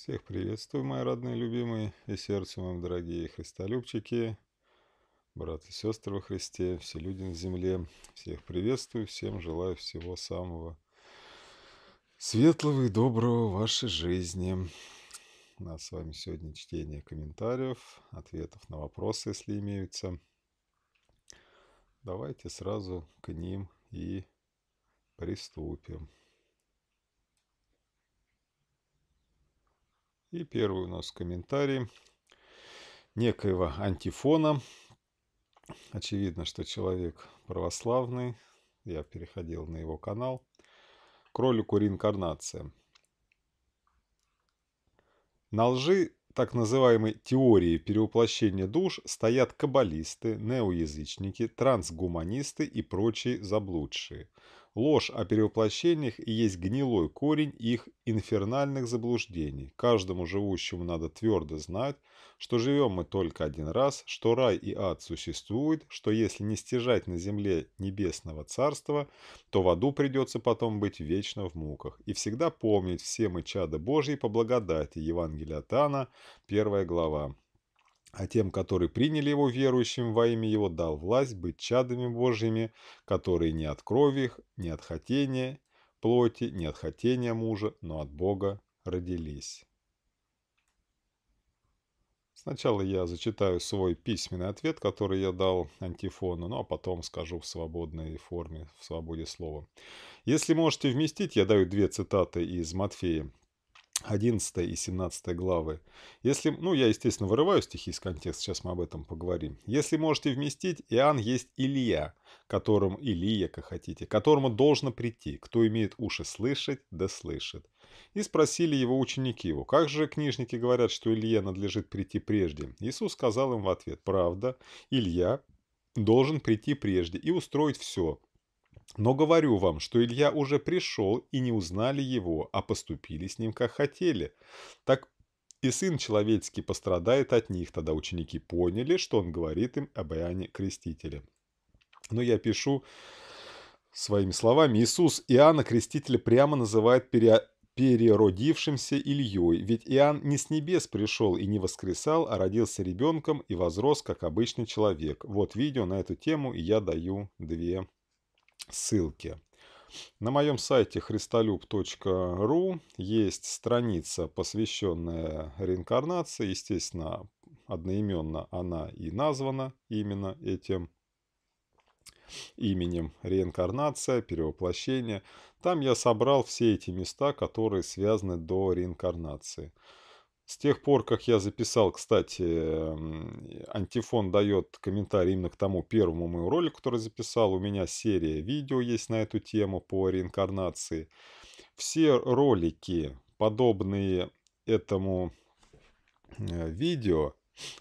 Всех приветствую, мои родные, любимые и сердцу вам, дорогие христолюбчики, братья и сестры во Христе, все люди на земле. Всех приветствую, всем желаю всего самого светлого и доброго в вашей жизни. У нас с вами сегодня чтение комментариев, ответов на вопросы, если имеются. Давайте сразу к ним и приступим. И первый у нас комментарий некоего антифона. Очевидно, что человек православный. Я переходил на его канал. Кролику реинкарнация. На лжи так называемой теории перевоплощения душ стоят каббалисты, неоязычники, трансгуманисты и прочие заблудшие – Ложь о перевоплощениях и есть гнилой корень их инфернальных заблуждений. Каждому живущему надо твердо знать, что живем мы только один раз, что рай и ад существуют, что если не стяжать на земле небесного царства, то в аду придется потом быть вечно в муках. И всегда помнить все мы чада Божьи по благодати. Евангелия ТАНА, первая глава а тем, которые приняли его верующим во имя его, дал власть быть чадами Божьими, которые не от крови, не от хотения плоти, не от хотения мужа, но от Бога родились. Сначала я зачитаю свой письменный ответ, который я дал антифону, ну а потом скажу в свободной форме, в свободе слова. Если можете вместить, я даю две цитаты из Матфея. 11 и 17 главы. Если, ну, я, естественно, вырываю стихи из контекста, сейчас мы об этом поговорим. Если можете вместить, Иоанн есть Илья, которому, Илия, как хотите, которому должно прийти, кто имеет уши слышать, да слышит. И спросили его ученики его, как же книжники говорят, что Илье надлежит прийти прежде? Иисус сказал им в ответ, правда, Илья должен прийти прежде и устроить все, но говорю вам, что Илья уже пришел и не узнали его, а поступили с ним как хотели. Так и сын человеческий пострадает от них. Тогда ученики поняли, что он говорит им об Иоанне Крестителе. Но я пишу своими словами. Иисус Иоанна Крестителя прямо называет пере... переродившимся Ильей. Ведь Иоанн не с небес пришел и не воскресал, а родился ребенком и возрос, как обычный человек. Вот видео на эту тему, и я даю две ссылки. На моем сайте христолюб.ру есть страница, посвященная реинкарнации. Естественно, одноименно она и названа именно этим именем реинкарнация, перевоплощение. Там я собрал все эти места, которые связаны до реинкарнации. С тех пор, как я записал, кстати, Антифон дает комментарий именно к тому первому моему ролику, который записал. У меня серия видео есть на эту тему по реинкарнации. Все ролики, подобные этому э, видео,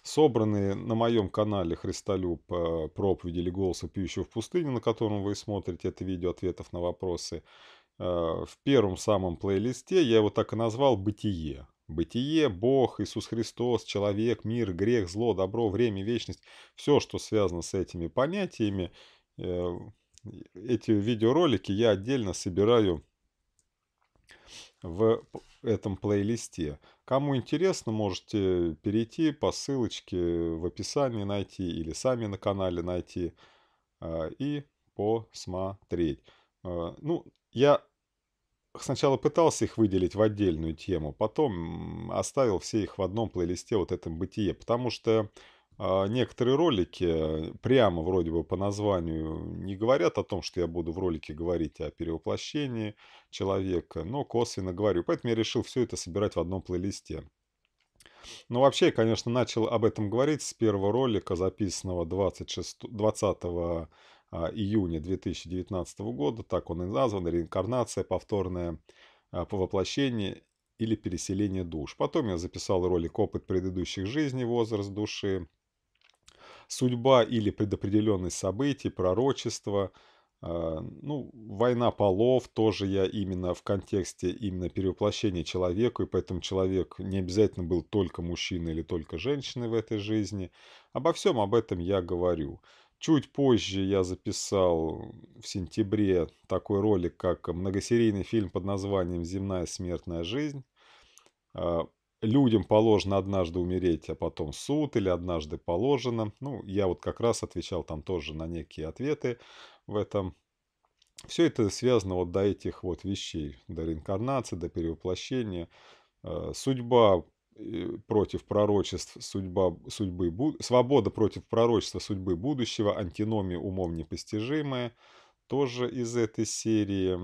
собраны на моем канале «Христолюб. Э, Проповеди или голоса пьющего в пустыне», на котором вы смотрите это видео ответов на вопросы. Э, в первом самом плейлисте я его так и назвал «Бытие». Бытие, Бог, Иисус Христос, человек, мир, грех, зло, добро, время, вечность, все, что связано с этими понятиями, э, эти видеоролики я отдельно собираю в этом плейлисте. Кому интересно, можете перейти по ссылочке в описании найти или сами на канале найти э, и посмотреть. Э, ну, я сначала пытался их выделить в отдельную тему, потом оставил все их в одном плейлисте вот этом бытие, потому что а, некоторые ролики прямо вроде бы по названию не говорят о том, что я буду в ролике говорить о перевоплощении человека, но косвенно говорю. Поэтому я решил все это собирать в одном плейлисте. Но ну, вообще, я, конечно, начал об этом говорить с первого ролика, записанного 26, 20 а, июня 2019 года, так он и назван, реинкарнация, повторное повоплощение а, или переселение душ. Потом я записал ролик «Опыт предыдущих жизней. Возраст души». Судьба или предопределенность событий, пророчество. А, ну, война полов тоже я именно в контексте именно перевоплощения человеку, и поэтому человек не обязательно был только мужчиной или только женщиной в этой жизни. Обо всем об этом я говорю. Чуть позже я записал в сентябре такой ролик, как многосерийный фильм под названием «Земная смертная жизнь». А, людям положено однажды умереть, а потом суд, или однажды положено. Ну, я вот как раз отвечал там тоже на некие ответы в этом. Все это связано вот до этих вот вещей, до реинкарнации, до перевоплощения. А, судьба против пророчеств судьба, судьбы, свобода против пророчества судьбы будущего, антиномия умом непостижимая, тоже из этой серии.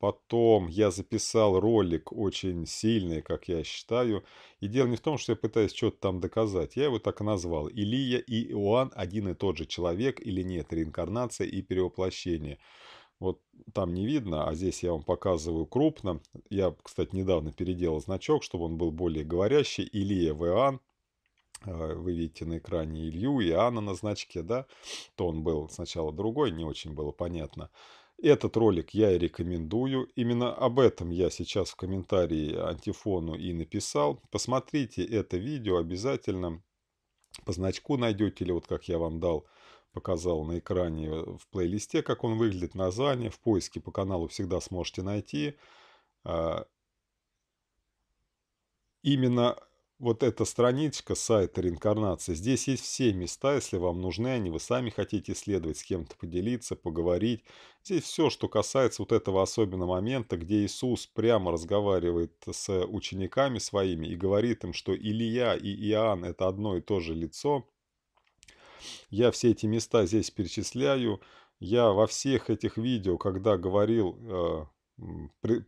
Потом я записал ролик очень сильный, как я считаю. И дело не в том, что я пытаюсь что-то там доказать. Я его так и назвал. Илия и Иоанн один и тот же человек или нет, реинкарнация и перевоплощение. Вот там не видно, а здесь я вам показываю крупно. Я, кстати, недавно переделал значок, чтобы он был более говорящий. Илья, Веан. А, вы видите на экране Илью и Анна на значке, да? То он был сначала другой, не очень было понятно. Этот ролик я и рекомендую. Именно об этом я сейчас в комментарии антифону и написал. Посмотрите это видео обязательно. По значку найдете или вот как я вам дал показал на экране э, в плейлисте, как он выглядит, название. В поиске по каналу всегда сможете найти. А, именно вот эта страничка сайта реинкарнации, здесь есть все места, если вам нужны они, вы сами хотите исследовать, с кем-то поделиться, поговорить. Здесь все, что касается вот этого особенного момента, где Иисус прямо разговаривает с учениками своими и говорит им, что Илия и Иоанн – это одно и то же лицо – я все эти места здесь перечисляю. Я во всех этих видео, когда говорил, э,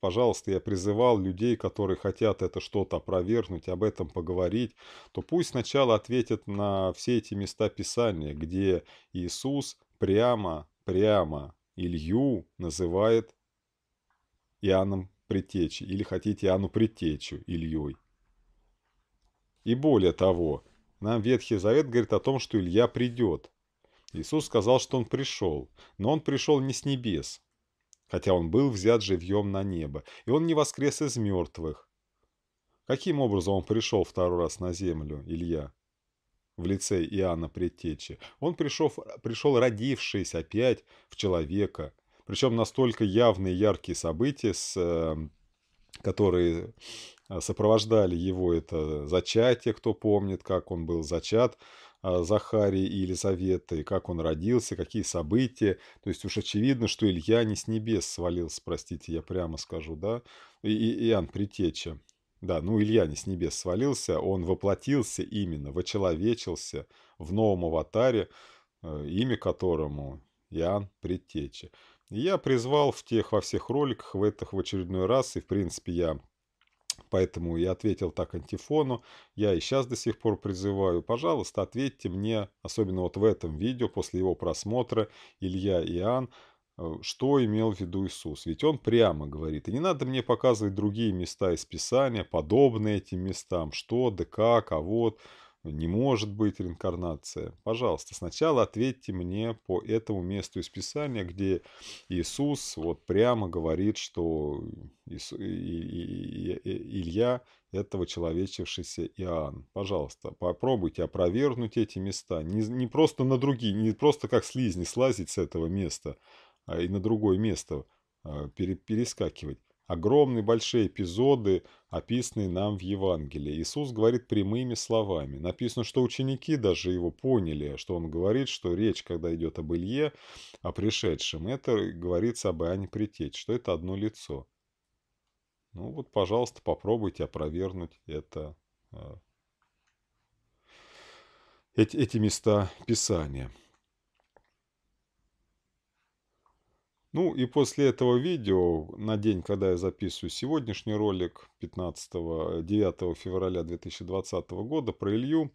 пожалуйста, я призывал людей, которые хотят это что-то опровергнуть, об этом поговорить, то пусть сначала ответят на все эти места Писания, где Иисус прямо, прямо Илью называет Иоанном Предтечи, или хотите Иоанну Предтечу Ильей. И более того, нам Ветхий Завет говорит о том, что Илья придет. Иисус сказал, что он пришел, но он пришел не с небес, хотя он был взят живьем на небо, и он не воскрес из мертвых. Каким образом он пришел второй раз на землю, Илья? В лице Иоанна Предтечи. Он пришел, пришел родившись опять в человека. Причем настолько явные яркие события с э, которые а, сопровождали его, это зачатие, кто помнит, как он был зачат, а, Захарии и Елизаветы, как он родился, какие события. То есть уж очевидно, что Илья не с небес свалился, простите, я прямо скажу, да, и, и Иоанн Притеча. Да, ну Илья не с небес свалился, он воплотился именно, вочеловечился в новом аватаре, э, имя которому Иоанн Предтеча. Я призвал в тех во всех роликах, в этих в очередной раз, и в принципе я Поэтому я ответил так антифону, я и сейчас до сих пор призываю, пожалуйста, ответьте мне, особенно вот в этом видео, после его просмотра, Илья Иоанн, э, что имел в виду Иисус. Ведь он прямо говорит, и не надо мне показывать другие места из Писания, подобные этим местам, что, да как, а вот, не может быть реинкарнация. Пожалуйста, сначала ответьте мне по этому месту из Писания, где Иисус вот прямо говорит, что Илья – это вычеловечившийся Иоанн. Пожалуйста, попробуйте опровергнуть эти места. Не, не просто на другие, не просто как слизни слазить с этого места, а и на другое место а, перескакивать. Огромные большие эпизоды, описанные нам в Евангелии. Иисус говорит прямыми словами. Написано, что ученики даже его поняли, что он говорит, что речь, когда идет об Илье, о пришедшем, это говорится об Иоанне Притечь, что это одно лицо. Ну вот, пожалуйста, попробуйте опровергнуть это, э, эти, эти места Писания. Ну и после этого видео, на день, когда я записываю сегодняшний ролик, 15 9 февраля 2020 года про Илью,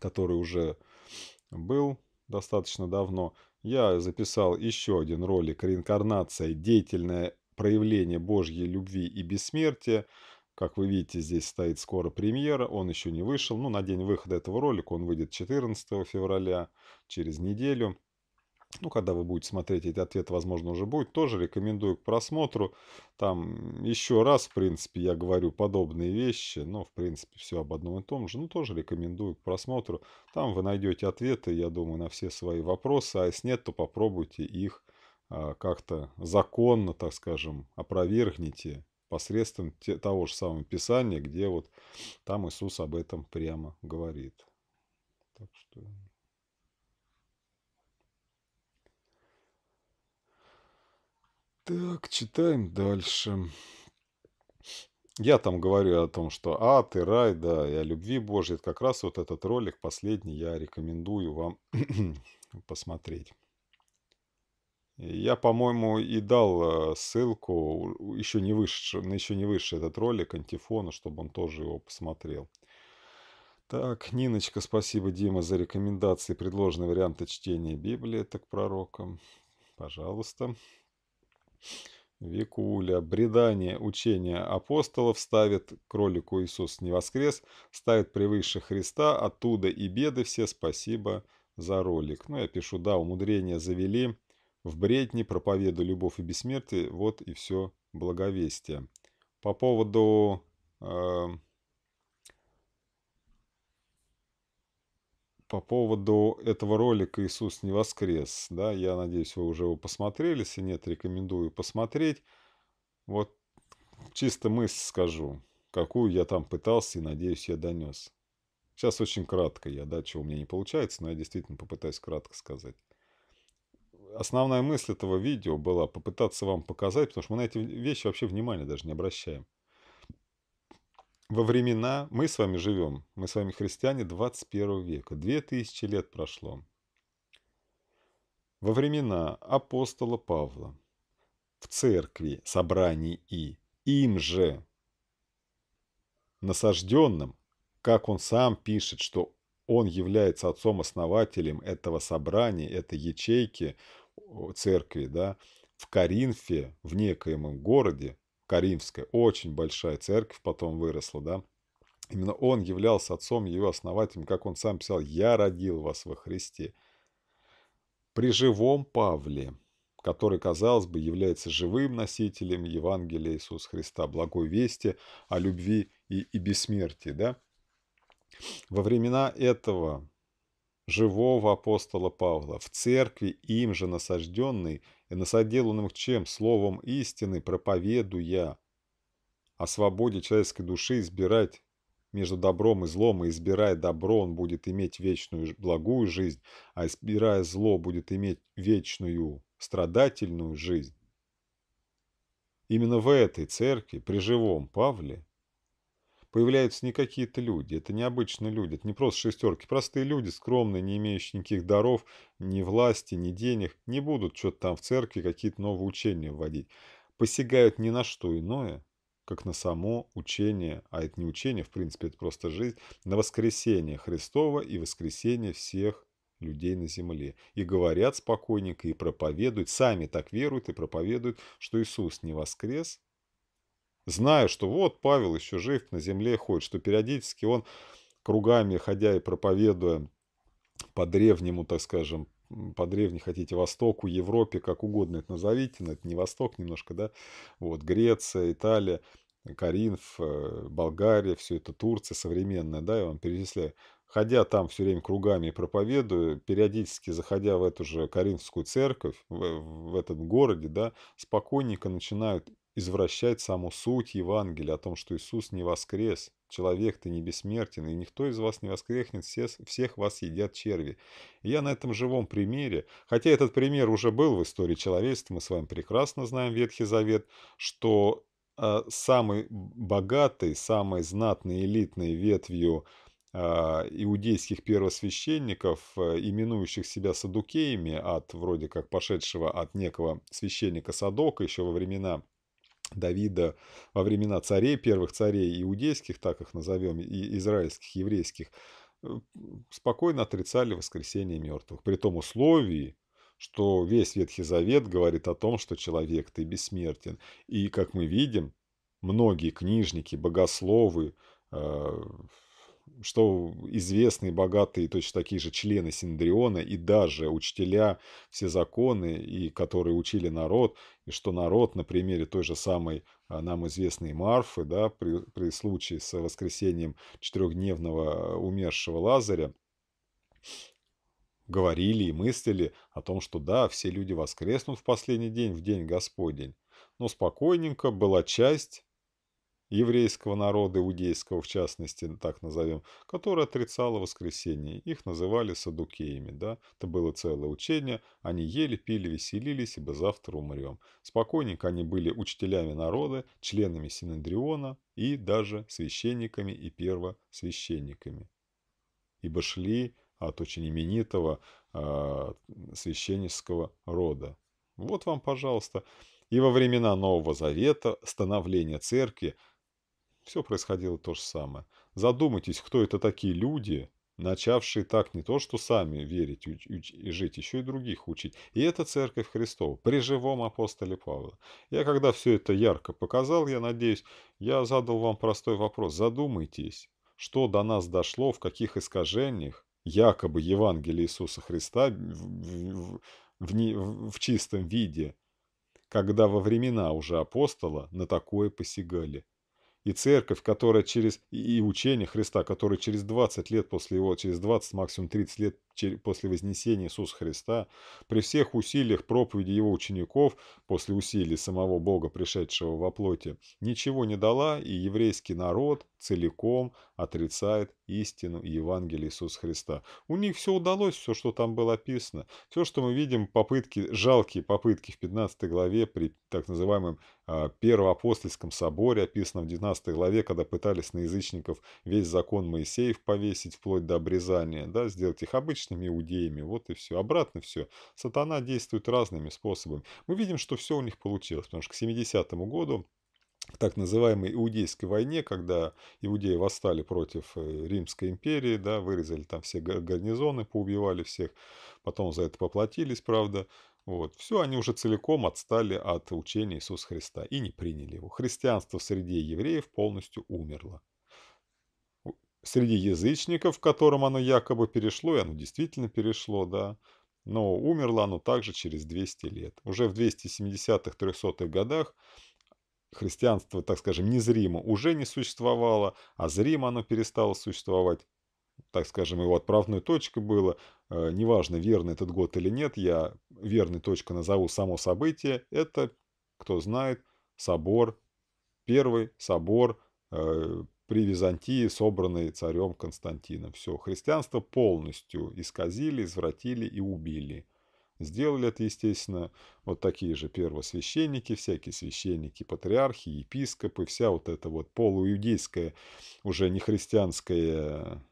который уже был достаточно давно, я записал еще один ролик «Реинкарнация. Деятельное проявление Божьей любви и бессмертия». Как вы видите, здесь стоит скоро премьера, он еще не вышел. Ну, на день выхода этого ролика он выйдет 14 февраля, через неделю ну, когда вы будете смотреть, этот ответ, возможно, уже будет. Тоже рекомендую к просмотру. Там еще раз, в принципе, я говорю подобные вещи. Но, в принципе, все об одном и том же. Ну, тоже рекомендую к просмотру. Там вы найдете ответы, я думаю, на все свои вопросы. А если нет, то попробуйте их а, как-то законно, так скажем, опровергните посредством те, того же самого Писания, где вот там Иисус об этом прямо говорит. Так что... Так, читаем дальше. Я там говорю о том, что ад и рай, да, и о любви Божьей. Как раз вот этот ролик последний я рекомендую вам посмотреть. Я, по-моему, и дал э, ссылку, еще не выше, на еще не выше этот ролик Антифона, чтобы он тоже его посмотрел. Так, Ниночка, спасибо, Дима, за рекомендации, предложенные варианты чтения Библии, так пророкам, Пожалуйста. Викуля, бредание учения апостолов ставит кролику Иисус не воскрес, ставит превыше Христа, оттуда и беды все, спасибо за ролик. Ну, я пишу, да, умудрения завели, в бредни проповеду любовь и бессмертие, вот и все благовестие. По поводу... Э по поводу этого ролика «Иисус не воскрес». Да, я надеюсь, вы уже его посмотрели. Если нет, рекомендую посмотреть. Вот чисто мысль скажу, какую я там пытался и, надеюсь, я донес. Сейчас очень кратко я, да, чего у меня не получается, но я действительно попытаюсь кратко сказать. Основная мысль этого видео была попытаться вам показать, потому что мы на эти вещи вообще внимания даже не обращаем во времена, мы с вами живем, мы с вами христиане 21 века, 2000 лет прошло. Во времена апостола Павла в церкви, собрании и им же насажденным, как он сам пишет, что он является отцом-основателем этого собрания, этой ячейки церкви, да, в Коринфе, в некоем городе, Каримская, очень большая церковь потом выросла, да. Именно он являлся отцом, ее основателем, как он сам писал, «Я родил вас во Христе». При живом Павле, который, казалось бы, является живым носителем Евангелия Иисуса Христа, благой вести о любви и, и бессмертии, да, во времена этого живого апостола Павла, в церкви им же насажденный, насоделанным чем словом истины проповедуя о свободе человеческой души избирать между добром и злом, и избирая добро, он будет иметь вечную благую жизнь, а избирая зло, будет иметь вечную страдательную жизнь. Именно в этой церкви при живом Павле Появляются не какие-то люди, это необычные люди, это не просто шестерки. Простые люди, скромные, не имеющие никаких даров, ни власти, ни денег, не будут что-то там в церкви какие-то новые учения вводить. Посягают ни на что иное, как на само учение, а это не учение, в принципе, это просто жизнь, на воскресение Христова и воскресение всех людей на земле. И говорят спокойненько, и проповедуют, сами так веруют и проповедуют, что Иисус не воскрес, Знаю, что вот Павел еще жив на земле ходит, что периодически он кругами ходя и проповедуя по древнему, так скажем, по древней хотите Востоку, Европе, как угодно это назовите, но это не Восток немножко, да, вот Греция, Италия, Каринф, э, Болгария, все это Турция современная, да, я вам перечисляю. Ходя там все время кругами и проповедую, периодически заходя в эту же Каринфскую церковь, в, в этом городе, да, спокойненько начинают извращает саму суть Евангелия о том, что Иисус не воскрес, человек то не бессмертен, и никто из вас не воскрехнет, все, всех вас едят черви. И я на этом живом примере, хотя этот пример уже был в истории человечества, мы с вами прекрасно знаем Ветхий Завет, что э, самой богатой, самой знатной элитной ветвью а, иудейских первосвященников, э, именующих себя садукеями, от вроде как пошедшего от некого священника Садока еще во времена Давида во времена царей, первых царей иудейских, так их назовем, и израильских, еврейских, э, спокойно отрицали воскресение мертвых. При том условии, что весь Ветхий Завет говорит о том, что человек ты бессмертен. И, как мы видим, многие книжники, богословы, э, что известные, богатые, точно такие же члены Синдриона и даже учителя все законы, и которые учили народ, и что народ на примере той же самой а, нам известной Марфы, да, при, при случае с воскресением четырехдневного умершего Лазаря, говорили и мыслили о том, что да, все люди воскреснут в последний день, в день Господень. Но спокойненько была часть еврейского народа, иудейского в частности, так назовем, которое отрицало воскресение. Их называли садукеями, да, это было целое учение, они ели, пили, веселились, ибо завтра умрем. Спокойненько они были учителями народа, членами синодриона и даже священниками и первосвященниками. Ибо шли от очень именитого э, священнического рода. Вот вам, пожалуйста, и во времена Нового Завета становление церкви все происходило то же самое. Задумайтесь, кто это такие люди, начавшие так не то, что сами верить и жить, еще и других учить. И это Церковь Христова при живом апостоле Павла. Я когда все это ярко показал, я надеюсь, я задал вам простой вопрос. Задумайтесь, что до нас дошло, в каких искажениях якобы Евангелие Иисуса Христа в, в, в, не, в чистом виде, когда во времена уже апостола на такое посягали и церковь, которая через, и учение Христа, которое через 20 лет после его, через 20, максимум 30 лет после Вознесения Иисуса Христа, при всех усилиях проповеди его учеников, после усилий самого Бога, пришедшего во плоти, ничего не дала, и еврейский народ, целиком отрицает истину Евангелия Иисуса Христа. У них все удалось, все, что там было описано. Все, что мы видим, попытки, жалкие попытки в 15 главе при так называемом э, Первоапостольском соборе, описанном в 19 главе, когда пытались на язычников весь закон Моисеев повесить вплоть до обрезания, да, сделать их обычными иудеями, вот и все. Обратно все. Сатана действует разными способами. Мы видим, что все у них получилось, потому что к 70 году к так называемой Иудейской войне, когда иудеи восстали против э, Римской империи, да, вырезали там все гарнизоны, поубивали всех, потом за это поплатились, правда. Вот. Все, они уже целиком отстали от учения Иисуса Христа и не приняли его. Христианство среди евреев полностью умерло. Среди язычников, к которым оно якобы перешло, и оно действительно перешло, да, но умерло оно также через 200 лет. Уже в 270-300-х годах христианство, так скажем, незримо уже не существовало, а зримо оно перестало существовать. Так скажем, его отправной точкой было, э, неважно, верный этот год или нет, я верной точкой назову само событие, это, кто знает, собор, первый собор э, при Византии, собранный царем Константином. Все, христианство полностью исказили, извратили и убили. Сделали это, естественно, вот такие же первосвященники, всякие священники, патриархи, епископы, вся вот эта вот полуиудейская, уже не христианская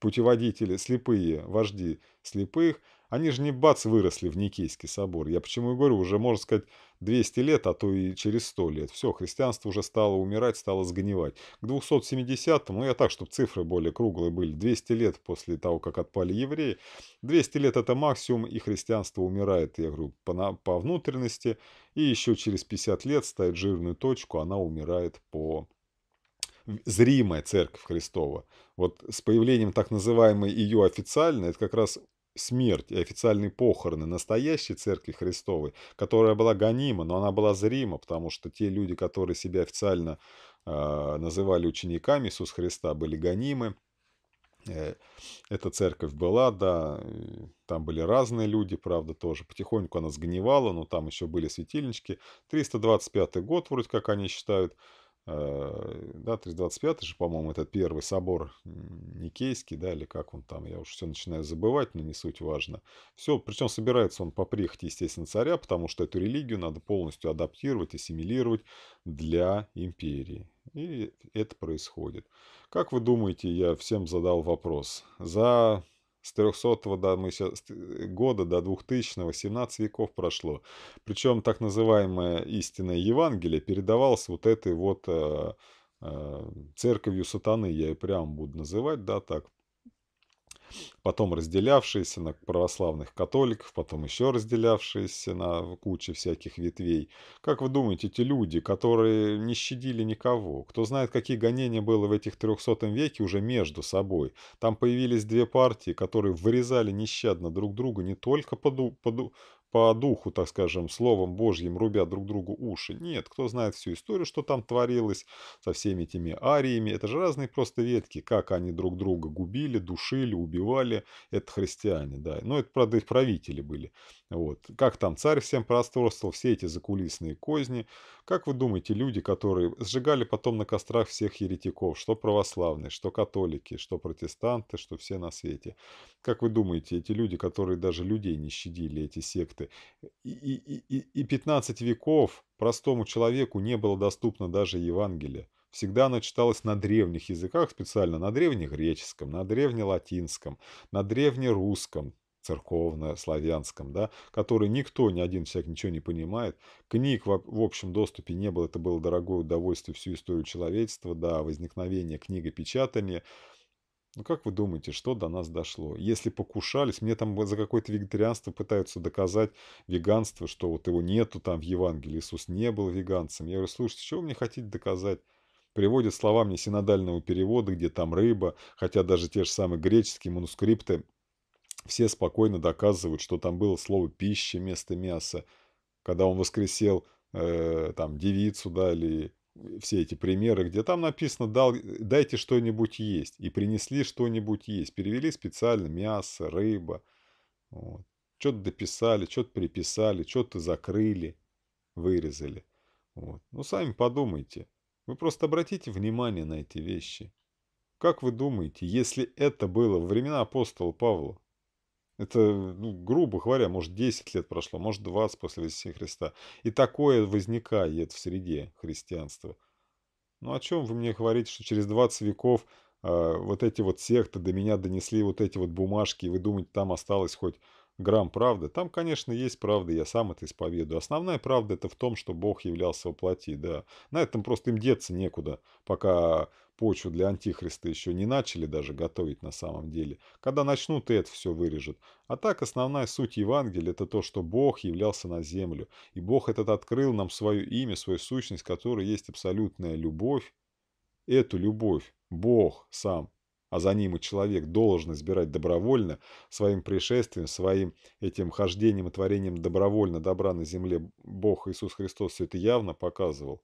путеводители, слепые, вожди слепых – они же не бац выросли в Никейский собор. Я почему и говорю, уже, можно сказать, 200 лет, а то и через 100 лет. Все, христианство уже стало умирать, стало сгнивать. К 270-му, ну я так, чтобы цифры более круглые были, 200 лет после того, как отпали евреи, 200 лет это максимум, и христианство умирает, я говорю, по, на, по внутренности, и еще через 50 лет ставит жирную точку, она умирает по зримая церковь Христова. Вот с появлением так называемой ее официальной, это как раз смерть и официальные похороны настоящей Церкви Христовой, которая была гонима, но она была зрима, потому что те люди, которые себя официально э, называли учениками Иисуса Христа, были гонимы. Э, эта церковь была, да, там были разные люди, правда, тоже. Потихоньку она сгнивала, но там еще были светильнички. 325 год, вроде как они считают, Э, да, 325 же, по-моему, этот первый собор Никейский, да, или как он там, я уж все начинаю забывать, но не суть важно. Все, причем собирается он по прихоти, естественно, царя, потому что эту религию надо полностью адаптировать, ассимилировать для империи. И это происходит. Как вы думаете, я всем задал вопрос? За с 300 до, мы сейчас, э, года до 2000-го 17 веков прошло. Причем так называемое истинное Евангелие передавалось вот этой вот э, э, церковью сатаны, я ее прямо буду называть, да, так потом разделявшиеся на православных католиков, потом еще разделявшиеся на кучу всяких ветвей. Как вы думаете, эти люди, которые не щадили никого, кто знает, какие гонения было в этих 300 веке уже между собой. Там появились две партии, которые вырезали нещадно друг друга не только по, ду по духу, так скажем, словом божьим рубят друг другу уши. Нет, кто знает всю историю, что там творилось со всеми этими ариями. Это же разные просто ветки, как они друг друга губили, душили, убивали. Это христиане, да. Но это, правда, их правители были. Вот. Как там царь всем просторствовал, все эти закулисные козни. Как вы думаете, люди, которые сжигали потом на кострах всех еретиков, что православные, что католики, что протестанты, что все на свете. Как вы думаете, эти люди, которые даже людей не щадили, эти секты, и, и, и, и 15 веков простому человеку не было доступно даже Евангелие. Всегда оно читалось на древних языках специально, на древнегреческом, на древнелатинском, на древнерусском, церковно-славянском, да, который никто, ни один человек ничего не понимает. Книг в, в общем доступе не было, это было дорогое удовольствие всю историю человечества, да, возникновение книгопечатания. Ну как вы думаете, что до нас дошло? Если покушались, мне там за какое-то вегетарианство пытаются доказать веганство, что вот его нету там в Евангелии, Иисус не был веганцем. Я говорю, слушайте, чего вы мне хотите доказать? Приводят слова мне синодального перевода, где там рыба, хотя даже те же самые греческие манускрипты все спокойно доказывают, что там было слово «пища» вместо мяса. Когда он воскресел э, там девицу, да, или э, все эти примеры, где там написано Дал, «дайте что-нибудь есть» и «принесли что-нибудь есть». Перевели специально мясо, рыба. Вот. Что-то дописали, что-то приписали, что-то закрыли, вырезали. Вот. Ну, сами подумайте. Вы просто обратите внимание на эти вещи. Как вы думаете, если это было во времена апостола Павла, это, ну, грубо говоря, может 10 лет прошло, может 20 после вознесения Христа. И такое возникает в среде христианства. Ну о чем вы мне говорите, что через 20 веков э, вот эти вот секты до меня донесли вот эти вот бумажки, и вы думаете, там осталось хоть грамм правды. Там, конечно, есть правда, я сам это исповедую. Основная правда это в том, что Бог являлся во плоти, да. На этом просто им деться некуда, пока почву для антихриста еще не начали даже готовить на самом деле. Когда начнут, и это все вырежет А так, основная суть Евангелия – это то, что Бог являлся на землю. И Бог этот открыл нам свое имя, свою сущность, которая есть абсолютная любовь. Эту любовь Бог сам а за ним и человек должен избирать добровольно, своим пришествием, своим этим хождением и творением добровольно добра на земле Бог Иисус Христос все это явно показывал.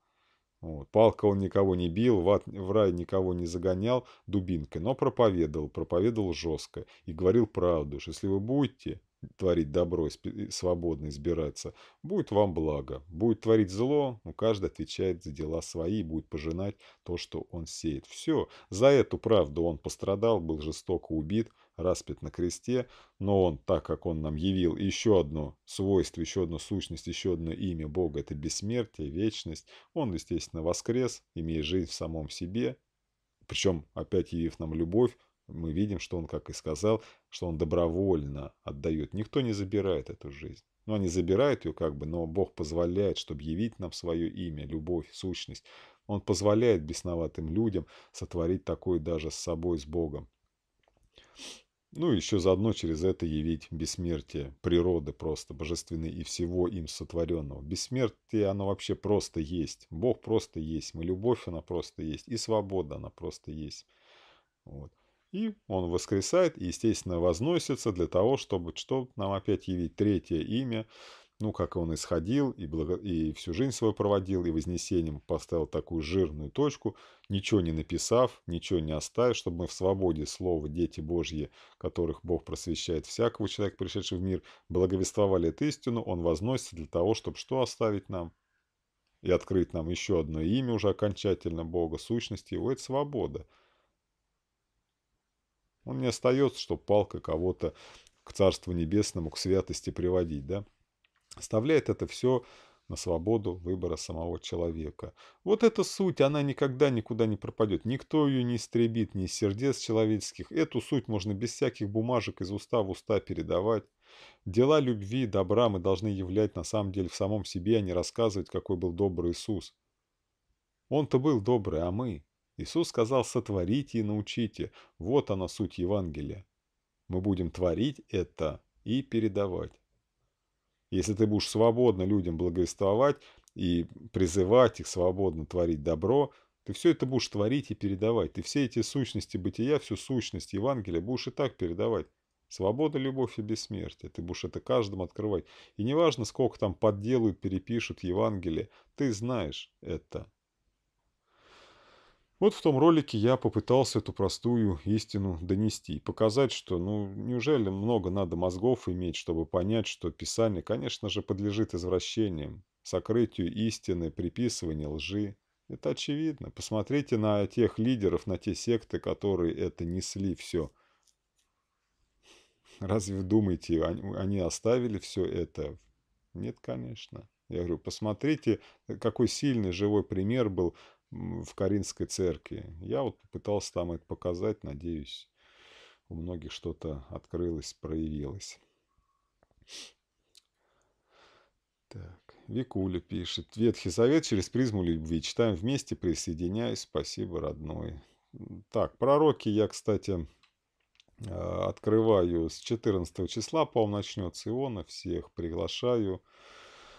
Вот. Палка он никого не бил, в, ад, в рай никого не загонял дубинкой, но проповедовал, проповедовал жестко и говорил правду, что если вы будете творить добро, свободно избираться, будет вам благо. Будет творить зло, но каждый отвечает за дела свои, и будет пожинать то, что он сеет. Все, за эту правду он пострадал, был жестоко убит, распят на кресте, но он, так как он нам явил еще одно свойство, еще одну сущность, еще одно имя Бога, это бессмертие, вечность, он, естественно, воскрес, имея жизнь в самом себе, причем опять явив нам любовь, мы видим, что он, как и сказал, что он добровольно отдает. Никто не забирает эту жизнь. Ну, они забирают ее как бы, но Бог позволяет, чтобы явить нам свое имя, любовь, сущность. Он позволяет бесноватым людям сотворить такое даже с собой, с Богом. Ну, и еще заодно через это явить бессмертие природы просто, божественной и всего им сотворенного. Бессмертие, оно вообще просто есть. Бог просто есть. Мы любовь, она просто есть. И свобода, она просто есть. Вот. И он воскресает и, естественно, возносится для того, чтобы что нам опять явить третье имя, ну, как он исходил и, благо... и всю жизнь свою проводил, и вознесением поставил такую жирную точку, ничего не написав, ничего не оставив, чтобы мы в свободе слова «дети Божьи», которых Бог просвещает всякого человека, пришедшего в мир, благовествовали эту истину, он возносится для того, чтобы что оставить нам? И открыть нам еще одно имя уже окончательно Бога, сущности его – это свобода – он не остается, чтобы палка кого-то к Царству Небесному, к святости приводить, да? Оставляет это все на свободу выбора самого человека. Вот эта суть, она никогда никуда не пропадет. Никто ее не истребит, ни из сердец человеческих. Эту суть можно без всяких бумажек из уста в уста передавать. Дела любви и добра мы должны являть на самом деле в самом себе, а не рассказывать, какой был добрый Иисус. Он-то был добрый, а мы? Иисус сказал «сотворите и научите». Вот она суть Евангелия. Мы будем творить это и передавать. Если ты будешь свободно людям благовествовать и призывать их свободно творить добро, ты все это будешь творить и передавать. Ты все эти сущности бытия, всю сущность Евангелия будешь и так передавать. Свобода, любовь и бессмертие. Ты будешь это каждому открывать. И неважно, сколько там подделают, перепишут Евангелие, ты знаешь это. Вот в том ролике я попытался эту простую истину донести и показать, что ну неужели много надо мозгов иметь, чтобы понять, что Писание, конечно же, подлежит извращениям, сокрытию истины, приписыванию лжи. Это очевидно. Посмотрите на тех лидеров, на те секты, которые это несли все. Разве думаете, они оставили все это? Нет, конечно. Я говорю, посмотрите, какой сильный живой пример был в Каринской церкви. Я вот пытался там это показать, надеюсь, у многих что-то открылось, проявилось. Так, Викуля пишет. Ветхий Завет через призму любви. Читаем вместе, присоединяюсь. Спасибо, родной. Так, пророки я, кстати, а, открываю с 14 числа, по-моему, начнется Иона. Всех приглашаю.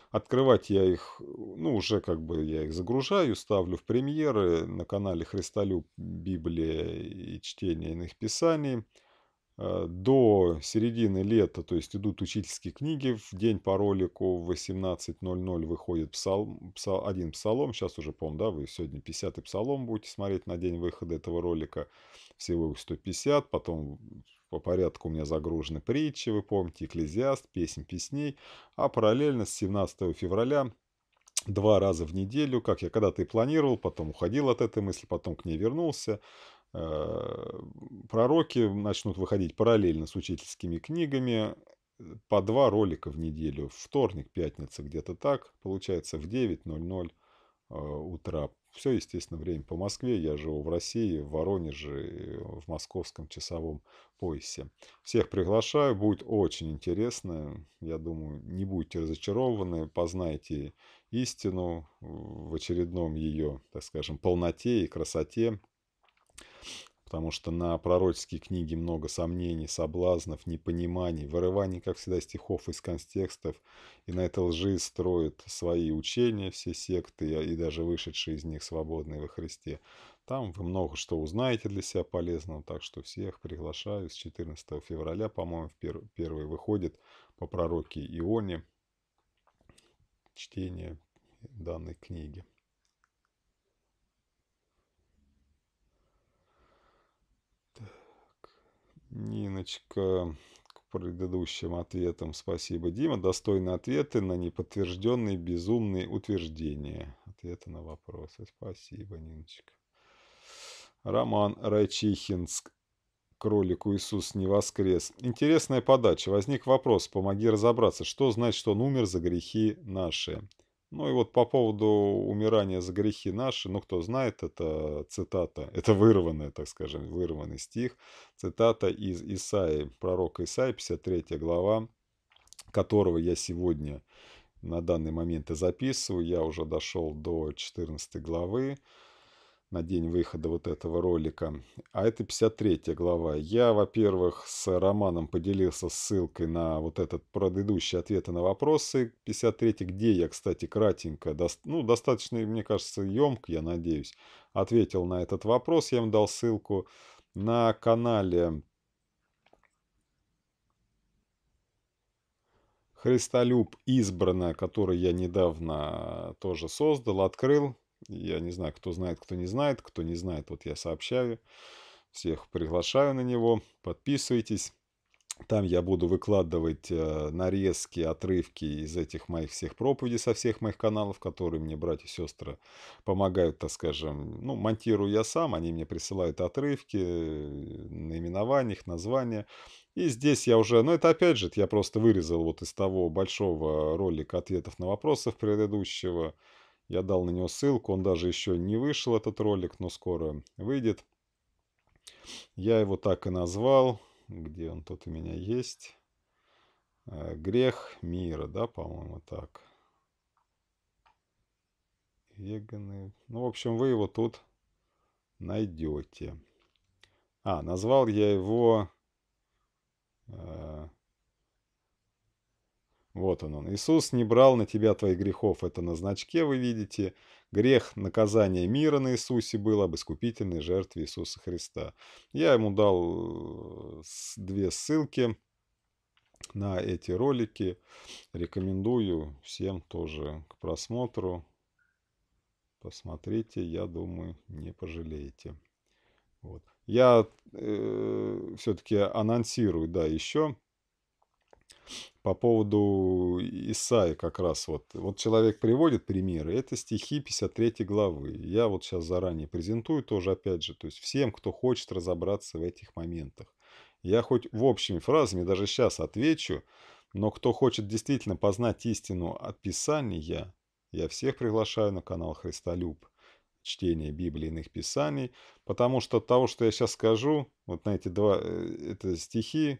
Открывать я их, ну, уже как бы я их загружаю, ставлю в премьеры на канале Христолюб Библия и чтение иных писаний. Э, до середины лета, то есть идут учительские книги, в день по ролику в 18.00 выходит псалм, псал, один псалом, сейчас уже, помню, да, вы сегодня 50-й псалом будете смотреть на день выхода этого ролика, всего их 150, потом по порядку у меня загружены притчи, вы помните, «Экклезиаст», «Песнь песней». А параллельно с 17 февраля два раза в неделю, как я когда-то и планировал, потом уходил от этой мысли, потом к ней вернулся. Э, пророки начнут выходить параллельно с учительскими книгами по два ролика в неделю. Вторник, пятница, где-то так. Получается в 9.00 Э, утра. Все, естественно, время по Москве. Я живу в России, в Воронеже, э, в московском часовом поясе. Всех приглашаю. Будет очень интересно. Я думаю, не будете разочарованы. Познаете истину в очередном ее, так скажем, полноте и красоте потому что на пророческие книги много сомнений, соблазнов, непониманий, вырываний, как всегда, стихов из контекстов, и на это лжи строят свои учения, все секты а, и даже вышедшие из них свободные во Христе. Там вы много что узнаете для себя полезного, так что всех приглашаю. С 14 февраля, по-моему, пер первый выходит по пророке Ионе чтение данной книги. Ниночка, к предыдущим ответам спасибо, Дима. Достойные ответы на неподтвержденные безумные утверждения. Ответы на вопросы. Спасибо, Ниночка. Роман Рачихинск, Кролику Иисус не воскрес. Интересная подача. Возник вопрос. Помоги разобраться, что значит, что он умер за грехи наши. Ну и вот по поводу умирания за грехи наши, ну кто знает, это цитата, это вырванная, так скажем, вырванный стих, цитата из Исаи, пророка Исаи, 53 глава, которого я сегодня на данный момент и записываю. Я уже дошел до 14 главы на день выхода вот этого ролика. А это 53 глава. Я, во-первых, с Романом поделился ссылкой на вот этот предыдущий ответы на вопросы 53, где я, кстати, кратенько, до, ну, достаточно, мне кажется, емко, я надеюсь, ответил на этот вопрос. Я им дал ссылку на канале Христолюб избранное, который я недавно тоже создал, открыл я не знаю, кто знает, кто не знает. Кто не знает, вот я сообщаю. Всех приглашаю на него. Подписывайтесь. Там я буду выкладывать э, нарезки, отрывки из этих моих всех проповедей со всех моих каналов, которые мне братья и сестры помогают, так скажем. Ну, монтирую я сам, они мне присылают отрывки, э, наименования, их названия. И здесь я уже, ну это опять же, я просто вырезал вот из того большого ролика ответов на вопросы предыдущего я дал на него ссылку, он даже еще не вышел, этот ролик, но скоро выйдет. Я его так и назвал. Где он тут у меня есть? Э, Грех мира, да, по-моему, так. Веганы. Ну, в общем, вы его тут найдете. А, назвал я его... Э, вот он он. Иисус не брал на тебя твоих грехов. Это на значке вы видите. Грех наказания мира на Иисусе был об искупительной жертве Иисуса Христа. Я ему дал э, две ссылки на эти ролики. Рекомендую всем тоже к просмотру. Посмотрите, я думаю, не пожалеете. Вот. Я э, все-таки анонсирую, да, еще по поводу Исаи как раз вот. Вот человек приводит примеры, это стихи 53 главы. Я вот сейчас заранее презентую тоже, опять же, то есть всем, кто хочет разобраться в этих моментах. Я хоть в общими фразами даже сейчас отвечу, но кто хочет действительно познать истину от Писания, я всех приглашаю на канал Христолюб чтение Библии иных писаний, потому что от того, что я сейчас скажу, вот на эти два э, это стихи,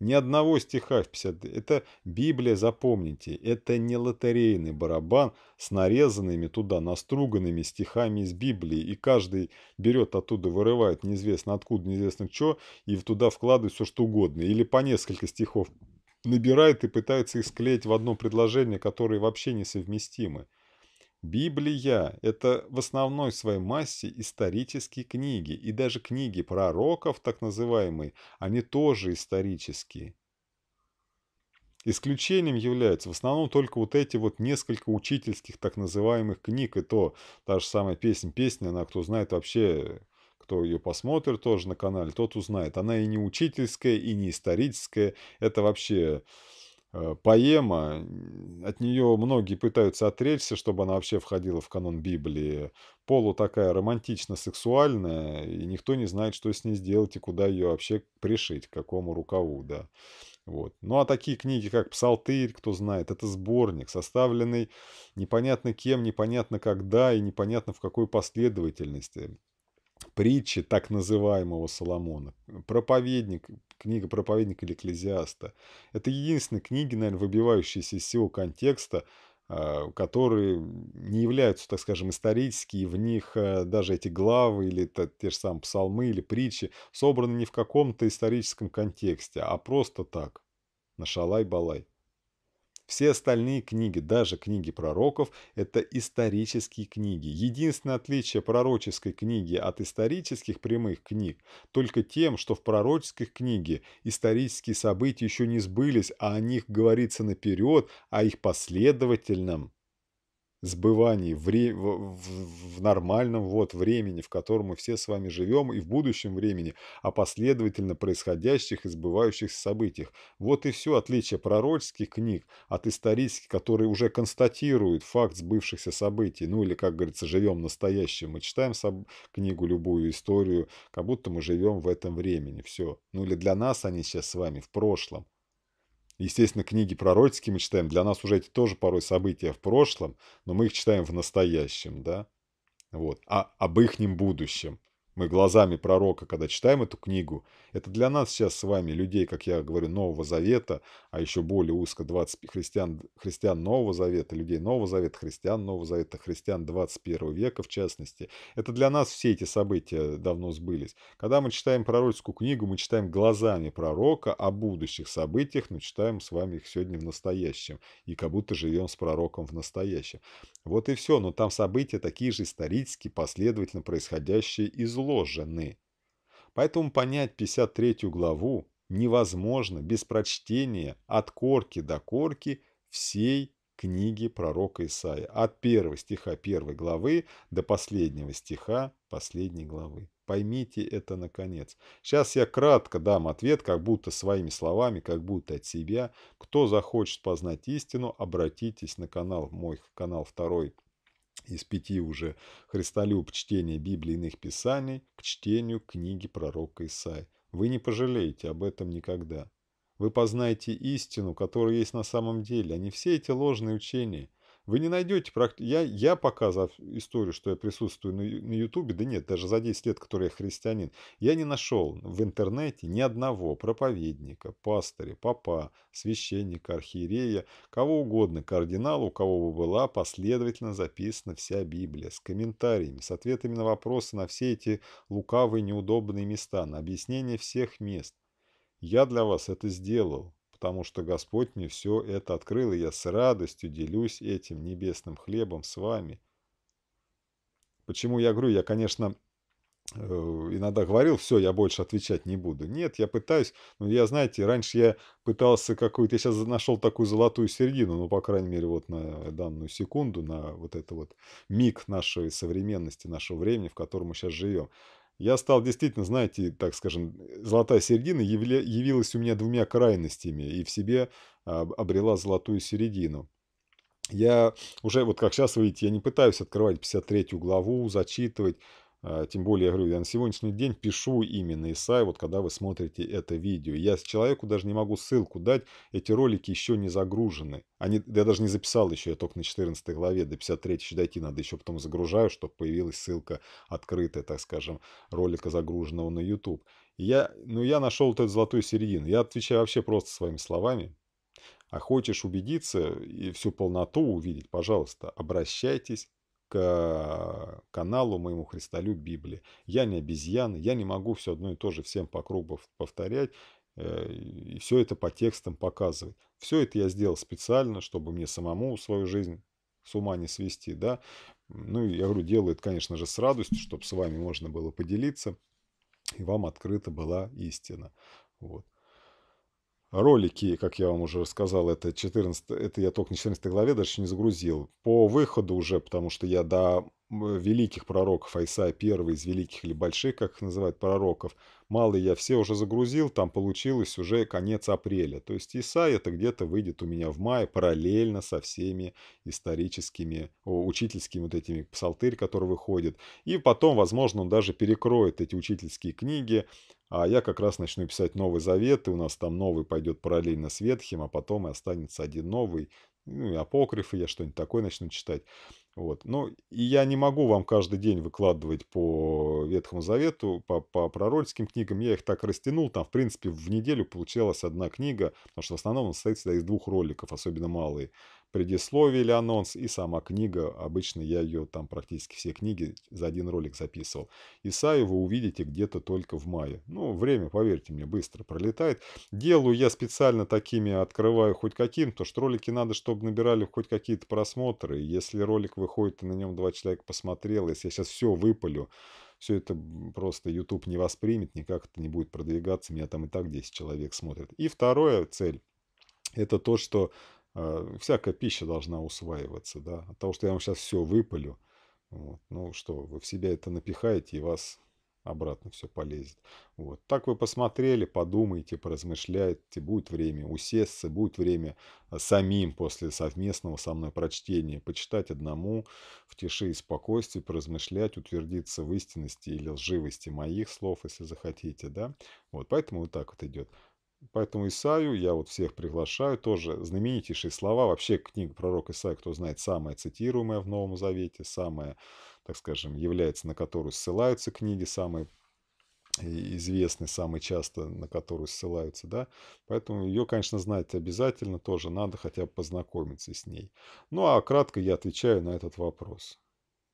Ни одного стиха в 50... Это Библия, запомните, это не лотерейный барабан с нарезанными туда, наструганными стихами из Библии. И каждый берет оттуда, вырывает неизвестно откуда, неизвестно что, и туда вкладывает все что угодно. Или по несколько стихов набирает и пытается их склеить в одно предложение, которые вообще несовместимы. Библия – это в основной своей массе исторические книги, и даже книги пророков, так называемые, они тоже исторические. Исключением являются в основном только вот эти вот несколько учительских так называемых книг, и то та же самая песня, песня, она кто знает вообще, кто ее посмотрит тоже на канале, тот узнает. Она и не учительская, и не историческая, это вообще Э, поэма, от нее многие пытаются отречься, чтобы она вообще входила в канон Библии. Полу такая романтично-сексуальная, и никто не знает, что с ней сделать и куда ее вообще пришить, к какому рукаву, да. Вот. Ну а такие книги, как «Псалтырь», кто знает, это сборник, составленный непонятно кем, непонятно когда и непонятно в какой последовательности притчи так называемого Соломона, проповедник, книга проповедника или экклезиаста. Это единственные книги, наверное, выбивающиеся из всего контекста, а, которые не являются, так скажем, исторические, в них э, даже эти главы или это, те же самые псалмы или притчи собраны не в каком-то историческом контексте, а просто так, на шалай-балай. Все остальные книги, даже книги пророков, это исторические книги. Единственное отличие пророческой книги от исторических прямых книг только тем, что в пророческих книге исторические события еще не сбылись, а о них говорится наперед, о их последовательном сбывании, вре- в, в, в нормальном вот времени, в котором мы все с вами живем, и в будущем времени, о а последовательно происходящих и сбывающихся событиях. Вот и все отличие пророческих книг от исторических, которые уже констатируют факт сбывшихся событий. Ну или, как говорится, живем настоящим. Мы читаем книгу, любую историю, как будто мы живем в этом времени. Все. Ну или для нас они сейчас с вами в прошлом. Естественно, книги пророческие мы читаем. Для нас уже эти тоже порой события в прошлом, но мы их читаем в настоящем, да? Вот. А об ихнем будущем мы глазами пророка, когда читаем эту книгу, это для нас сейчас с вами, людей, как я говорю, Нового Завета, а еще более узко 20 христиан, христиан Нового Завета, людей Нового Завета, христиан Нового Завета, христиан 21 века в частности, это для нас все эти события давно сбылись. Когда мы читаем пророческую книгу, мы читаем глазами пророка о будущих событиях, но читаем с вами их сегодня в настоящем, и как будто живем с пророком в настоящем. Вот и все, но там события такие же исторические, последовательно происходящие из изложены. Поэтому понять 53 главу невозможно без прочтения от корки до корки всей книги пророка Исаия, от первого стиха первой главы до последнего стиха последней главы. Поймите это наконец. Сейчас я кратко дам ответ, как будто своими словами, как будто от себя. Кто захочет познать истину, обратитесь на канал, мой канал второй из пяти уже христолюб чтения Библии иных писаний к чтению книги пророка Исаи. Вы не пожалеете об этом никогда. Вы познаете истину, которая есть на самом деле, а не все эти ложные учения, вы не найдете практи... я, я показал историю, что я присутствую на Ютубе, да нет, даже за 10 лет, которые я христианин, я не нашел в интернете ни одного проповедника, пастыря, папа, священника, архиерея, кого угодно, кардинала, у кого бы была последовательно записана вся Библия, с комментариями, с ответами на вопросы на все эти лукавые неудобные места, на объяснение всех мест. Я для вас это сделал потому что Господь мне все это открыл, и я с радостью делюсь этим небесным хлебом с вами. Почему я говорю, я, конечно, э, иногда говорил, все, я больше отвечать не буду. Нет, я пытаюсь, Но я, знаете, раньше я пытался какую-то, я сейчас нашел такую золотую середину, ну, по крайней мере, вот на данную секунду, на вот это вот миг нашей современности, нашего времени, в котором мы сейчас живем. Я стал действительно, знаете, так скажем, золотая середина явилась у меня двумя крайностями и в себе обрела золотую середину. Я уже, вот как сейчас видите, я не пытаюсь открывать 53 главу, зачитывать. А, тем более, я говорю, я на сегодняшний день пишу именно Исай, вот когда вы смотрите это видео. Я с человеку даже не могу ссылку дать, эти ролики еще не загружены. Они, я даже не записал еще, я только на 14 главе, до 53 еще дойти надо, еще потом загружаю, чтобы появилась ссылка открытая, так скажем, ролика загруженного на YouTube. я, ну, я нашел вот эту золотую середину. Я отвечаю вообще просто своими словами. А хочешь убедиться и всю полноту увидеть, пожалуйста, обращайтесь к каналу моему Христолю Библии. Я не обезьян, я не могу все одно и то же всем по кругу повторять э, и все это по текстам показывать. Все это я сделал специально, чтобы мне самому свою жизнь с ума не свести, да. Ну, я говорю, делаю это, конечно же, с радостью, чтобы с вами можно было поделиться, и вам открыта была истина. Вот ролики, как я вам уже рассказал, это 14, это я только на 14 главе даже еще не загрузил. По выходу уже, потому что я до великих пророков, Айса первый из великих или больших, как их называют, пророков, малые я все уже загрузил, там получилось уже конец апреля. То есть Исай это где-то выйдет у меня в мае параллельно со всеми историческими, учительскими вот этими псалтырь, который выходит И потом, возможно, он даже перекроет эти учительские книги, а я как раз начну писать Новый Завет, и у нас там новый пойдет параллельно с Ветхим, а потом и останется один новый. Ну, и апокрифы я что-нибудь такое начну читать. Вот. Ну, и я не могу вам каждый день выкладывать по Ветхому Завету, по, по пророческим книгам. Я их так растянул. Там, в принципе, в неделю получалась одна книга, потому что в основном он состоит всегда из двух роликов, особенно малые предисловие или анонс, и сама книга. Обычно я ее там практически все книги за один ролик записывал. Исаю вы увидите где-то только в мае. Ну, время, поверьте мне, быстро пролетает. Делаю я специально такими, открываю хоть каким, то что ролики надо, чтобы набирали хоть какие-то просмотры. Если ролик выходит, и на нем два человека посмотрел, если я сейчас все выпалю, все это просто YouTube не воспримет, никак это не будет продвигаться, меня там и так 10 человек смотрят И вторая цель – это то, что Э, всякая пища должна усваиваться, да, от того, что я вам сейчас все выпалю, вот, ну что, вы в себя это напихаете, и вас обратно все полезет. Вот. Так вы посмотрели, подумайте, поразмышляйте, будет время усесться, будет время э, самим после совместного со мной прочтения почитать одному в тиши и спокойствии, поразмышлять, утвердиться в истинности или лживости моих слов, если захотите, да. Вот, поэтому вот так вот идет. Поэтому Исаию я вот всех приглашаю, тоже знаменитейшие слова, вообще книга пророка Исаия, кто знает, самая цитируемая в Новом Завете, самая, так скажем, является, на которую ссылаются книги, самые э, известны, самые часто на которую ссылаются, да, поэтому ее, конечно, знать обязательно тоже надо хотя бы познакомиться с ней. Ну, а кратко я отвечаю на этот вопрос.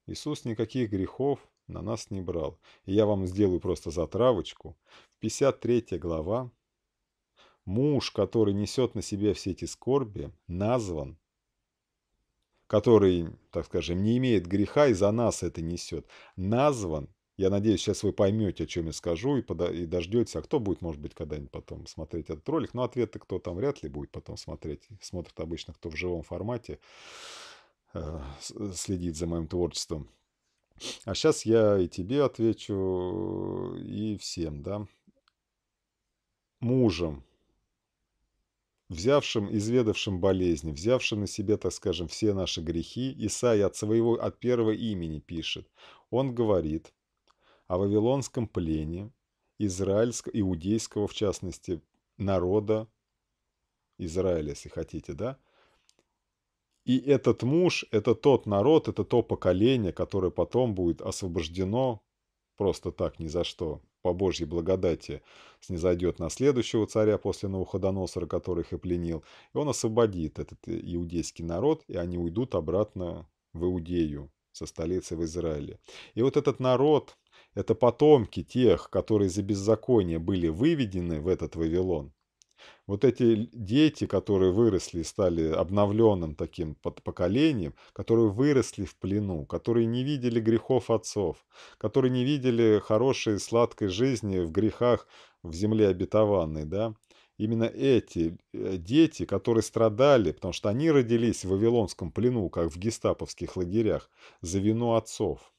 Иисус никаких грехов на нас не брал. И я вам сделаю просто затравочку. 53 глава, Муж, который несет на себе все эти скорби, назван, который, так скажем, не имеет греха и за нас это несет, назван, я надеюсь, сейчас вы поймете, о чем я скажу и, подо... и дождетесь, а кто будет, может быть, когда-нибудь потом смотреть этот ролик, но ответы кто там вряд ли будет потом смотреть, смотрят обычно кто в живом формате, э, следит за моим творчеством. А сейчас я и тебе отвечу, и всем, да. Мужем взявшим, изведавшим болезни, взявшим на себе, так скажем, все наши грехи, Исаий от своего, от первого имени пишет. Он говорит о вавилонском плене, израильского, иудейского, в частности, народа Израиля, если хотите, да? И этот муж, это тот народ, это то поколение, которое потом будет освобождено просто так, ни за что, по Божьей благодати снизойдет на следующего царя после Навуходоносора, который их и пленил, и он освободит этот э, иудейский народ, и они уйдут обратно в Иудею со столицы в Израиле. И вот этот народ, это потомки тех, которые за беззаконие были выведены в этот Вавилон, вот эти дети, которые выросли и стали обновленным таким поколением, которые выросли в плену, которые не видели грехов отцов, которые не видели хорошей сладкой жизни в грехах в земле обетованной, да, именно эти э, дети, которые страдали, потому что они родились в Вавилонском плену, как в гестаповских лагерях, за вину отцов.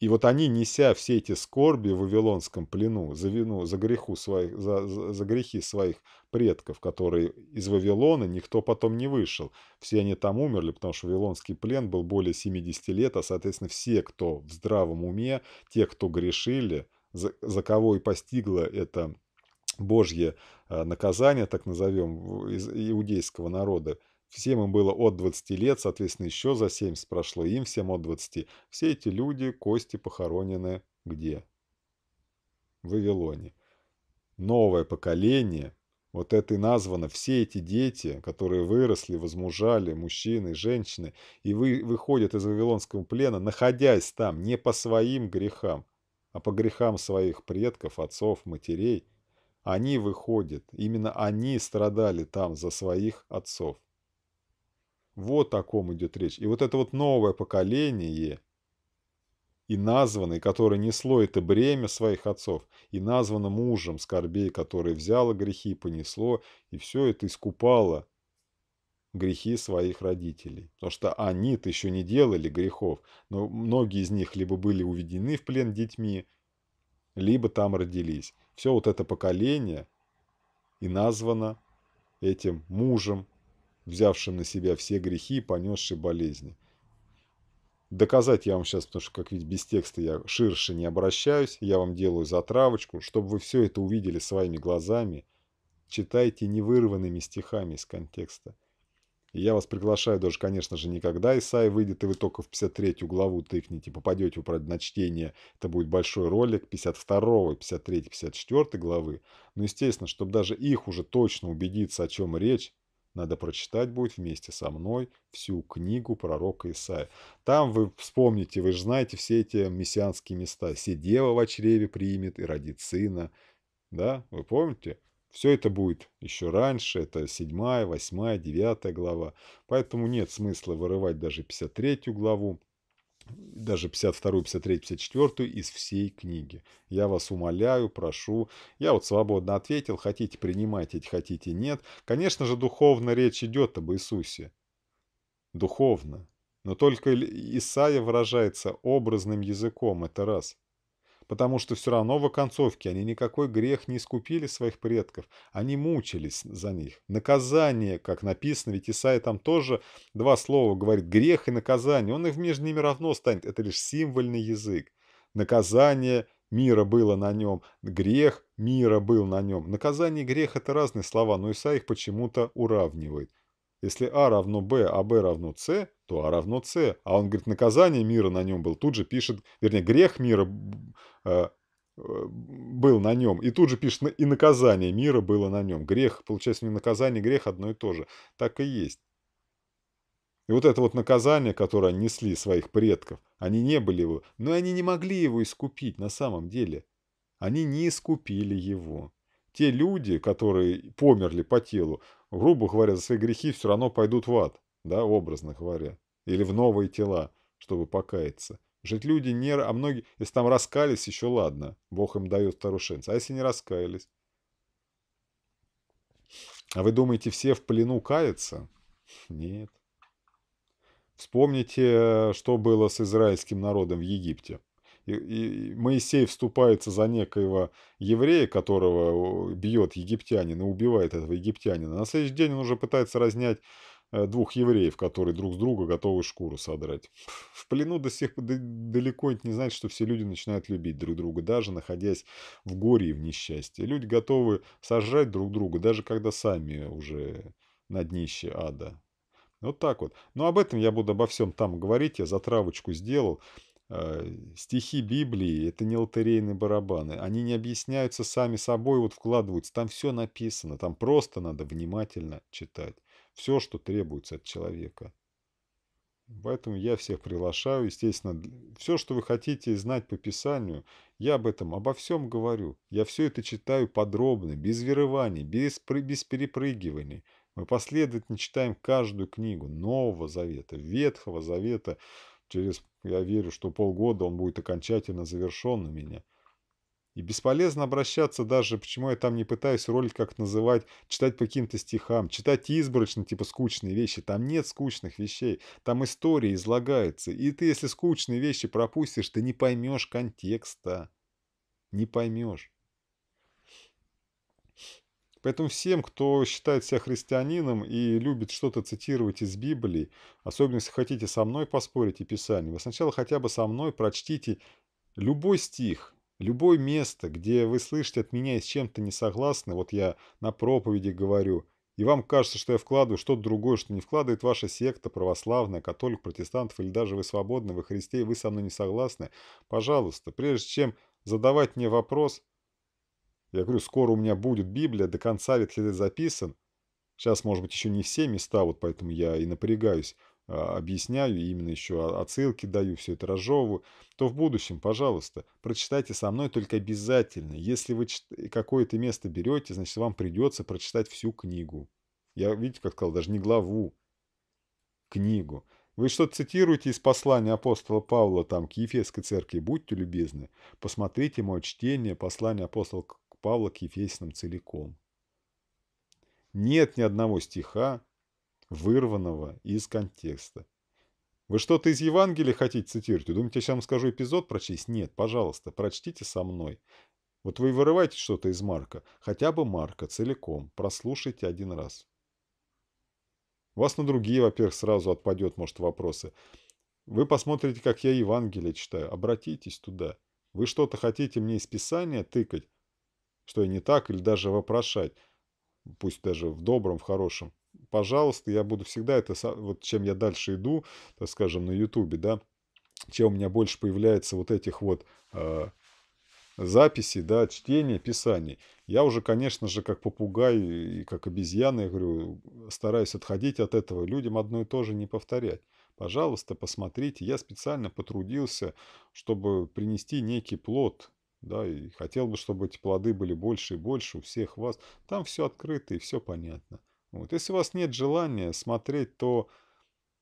И вот они, неся все эти скорби в Вавилонском плену за вину, за, греху своих, за, за грехи своих предков, которые из Вавилона никто потом не вышел. Все они там умерли, потому что Вавилонский плен был более 70 лет, а, соответственно, все, кто в здравом уме, те, кто грешили, за, за кого и постигло это Божье а, наказание, так назовем, из иудейского народа, Всем им было от 20 лет, соответственно, еще за 70 прошло им, всем от 20. Все эти люди, кости похоронены где? В Вавилоне. Новое поколение, вот это и названо, все эти дети, которые выросли, возмужали, мужчины, женщины, и вы, выходят из вавилонского плена, находясь там не по своим грехам, а по грехам своих предков, отцов, матерей, они выходят, именно они страдали там за своих отцов. Вот о ком идет речь. И вот это вот новое поколение и названный, который несло это бремя своих отцов, и названо мужем скорбей, который взяло грехи, и понесло, и все это искупало грехи своих родителей. Потому что они-то еще не делали грехов, но многие из них либо были уведены в плен детьми, либо там родились. Все вот это поколение и названо этим мужем взявший на себя все грехи и понесший болезни. Доказать я вам сейчас, потому что, как видите, без текста я ширше не обращаюсь, я вам делаю затравочку, чтобы вы все это увидели своими глазами. Читайте невырванными стихами из контекста. И я вас приглашаю даже, конечно же, никогда Исаия выйдет, и вы только в 53 главу тыкнете, попадете в на чтение, это будет большой ролик 52, 53, 54 главы. Но, естественно, чтобы даже их уже точно убедиться, о чем речь, надо прочитать будет вместе со мной всю книгу пророка Исаия. Там вы вспомните, вы же знаете все эти мессианские места. все «Сидева в чреве примет и родит сына». Да, вы помните? Все это будет еще раньше, это 7, 8, 9 глава. Поэтому нет смысла вырывать даже 53 главу даже 52, 53, 54 из всей книги. Я вас умоляю, прошу. Я вот свободно ответил, хотите принимайте, хотите нет. Конечно же, духовно речь идет об Иисусе. Духовно. Но только Исаия выражается образным языком, это раз потому что все равно в оконцовке они никакой грех не искупили своих предков, они мучились за них. Наказание, как написано, ведь Исаия там тоже два слова говорит, грех и наказание, он их между ними равно станет, это лишь символьный язык. Наказание мира было на нем, грех мира был на нем. Наказание и грех – это разные слова, но Исаия их почему-то уравнивает. Если А равно Б, а Б равно С, то А равно С. А он говорит, наказание мира на нем был. Тут же пишет, вернее, грех мира э, э, был на нем. И тут же пишет, и наказание мира было на нем. Грех, получается, не наказание, грех одно и то же. Так и есть. И вот это вот наказание, которое они несли своих предков, они не были его, но они не могли его искупить на самом деле. Они не искупили его. Те люди, которые померли по телу, грубо говоря, за свои грехи все равно пойдут в ад, да, образно говоря, или в новые тела, чтобы покаяться. Жить люди не... А многие... Если там раскались, еще ладно, Бог им дает второй шанс. А если не раскаялись? А вы думаете, все в плену каются? Нет. Вспомните, э, что было с израильским народом в Египте. И, и Моисей вступается за некоего еврея, которого бьет египтянин и убивает этого египтянина. На следующий день он уже пытается разнять э, двух евреев, которые друг с друга готовы шкуру содрать. В плену до сих пор далеко это не значит, что все люди начинают любить друг друга, даже находясь в горе и в несчастье. Люди готовы сожрать друг друга, даже когда сами уже на днище ада. Вот так вот. Но об этом я буду обо всем там говорить, я затравочку сделал. Э, стихи Библии — это не лотерейные барабаны. Они не объясняются сами собой, вот вкладываются. Там все написано, там просто надо внимательно читать. Все, что требуется от человека. Поэтому я всех приглашаю, естественно, все, что вы хотите знать по Писанию, я об этом, обо всем говорю. Я все это читаю подробно, без верований, без, без перепрыгиваний. Мы последовательно читаем каждую книгу Нового Завета, Ветхого Завета, Через, я верю, что полгода он будет окончательно завершен у меня. И бесполезно обращаться даже, почему я там не пытаюсь ролик как называть, читать по каким-то стихам, читать изборочно, типа скучные вещи. Там нет скучных вещей, там история излагается. И ты, если скучные вещи пропустишь, ты не поймешь контекста. Не поймешь. Поэтому всем, кто считает себя христианином и любит что-то цитировать из Библии, особенно если хотите со мной поспорить и Писание, вы сначала хотя бы со мной прочтите любой стих, любое место, где вы слышите от меня и с чем-то не согласны, вот я на проповеди говорю, и вам кажется, что я вкладываю что-то другое, что не вкладывает ваша секта, православная, католик, протестантов, или даже вы свободны, вы христе, и вы со мной не согласны, пожалуйста, прежде чем задавать мне вопрос – я говорю, скоро у меня будет Библия, до конца ветхий записан. Сейчас, может быть, еще не все места, вот поэтому я и напрягаюсь, а, объясняю, именно еще отсылки даю, все это разжевываю, то в будущем, пожалуйста, прочитайте со мной только обязательно. Если вы э, какое-то место берете, значит, вам придется прочитать всю книгу. Я, видите, как сказал, даже не главу, книгу. Вы что цитируете из послания апостола Павла там, к Ефесской церкви? Будьте любезны, посмотрите мое чтение послания апостола Павла к Ефесиным целиком. Нет ни одного стиха, вырванного из контекста. Вы что-то из Евангелия хотите цитировать? Вы думаете, я сейчас вам скажу эпизод прочесть? Нет, пожалуйста, прочтите со мной. Вот вы вырываете что-то из Марка, хотя бы Марка целиком, прослушайте один раз. У вас на другие, во-первых, сразу отпадет, может, вопросы. Вы посмотрите, как я Евангелие читаю, обратитесь туда. Вы что-то хотите мне из Писания тыкать? что я не так, или даже вопрошать, пусть даже в добром, в хорошем. Пожалуйста, я буду всегда это, вот чем я дальше иду, так скажем, на Ютубе, да, чем у меня больше появляется вот этих вот э, записей, да, чтения, писаний. Я уже, конечно же, как попугай и как обезьяна, я говорю, стараюсь отходить от этого, людям одно и то же не повторять. Пожалуйста, посмотрите, я специально потрудился, чтобы принести некий плод, да, и хотел бы, чтобы эти плоды были больше и больше у всех вас. Там все открыто и все понятно. Вот. Если у вас нет желания смотреть, то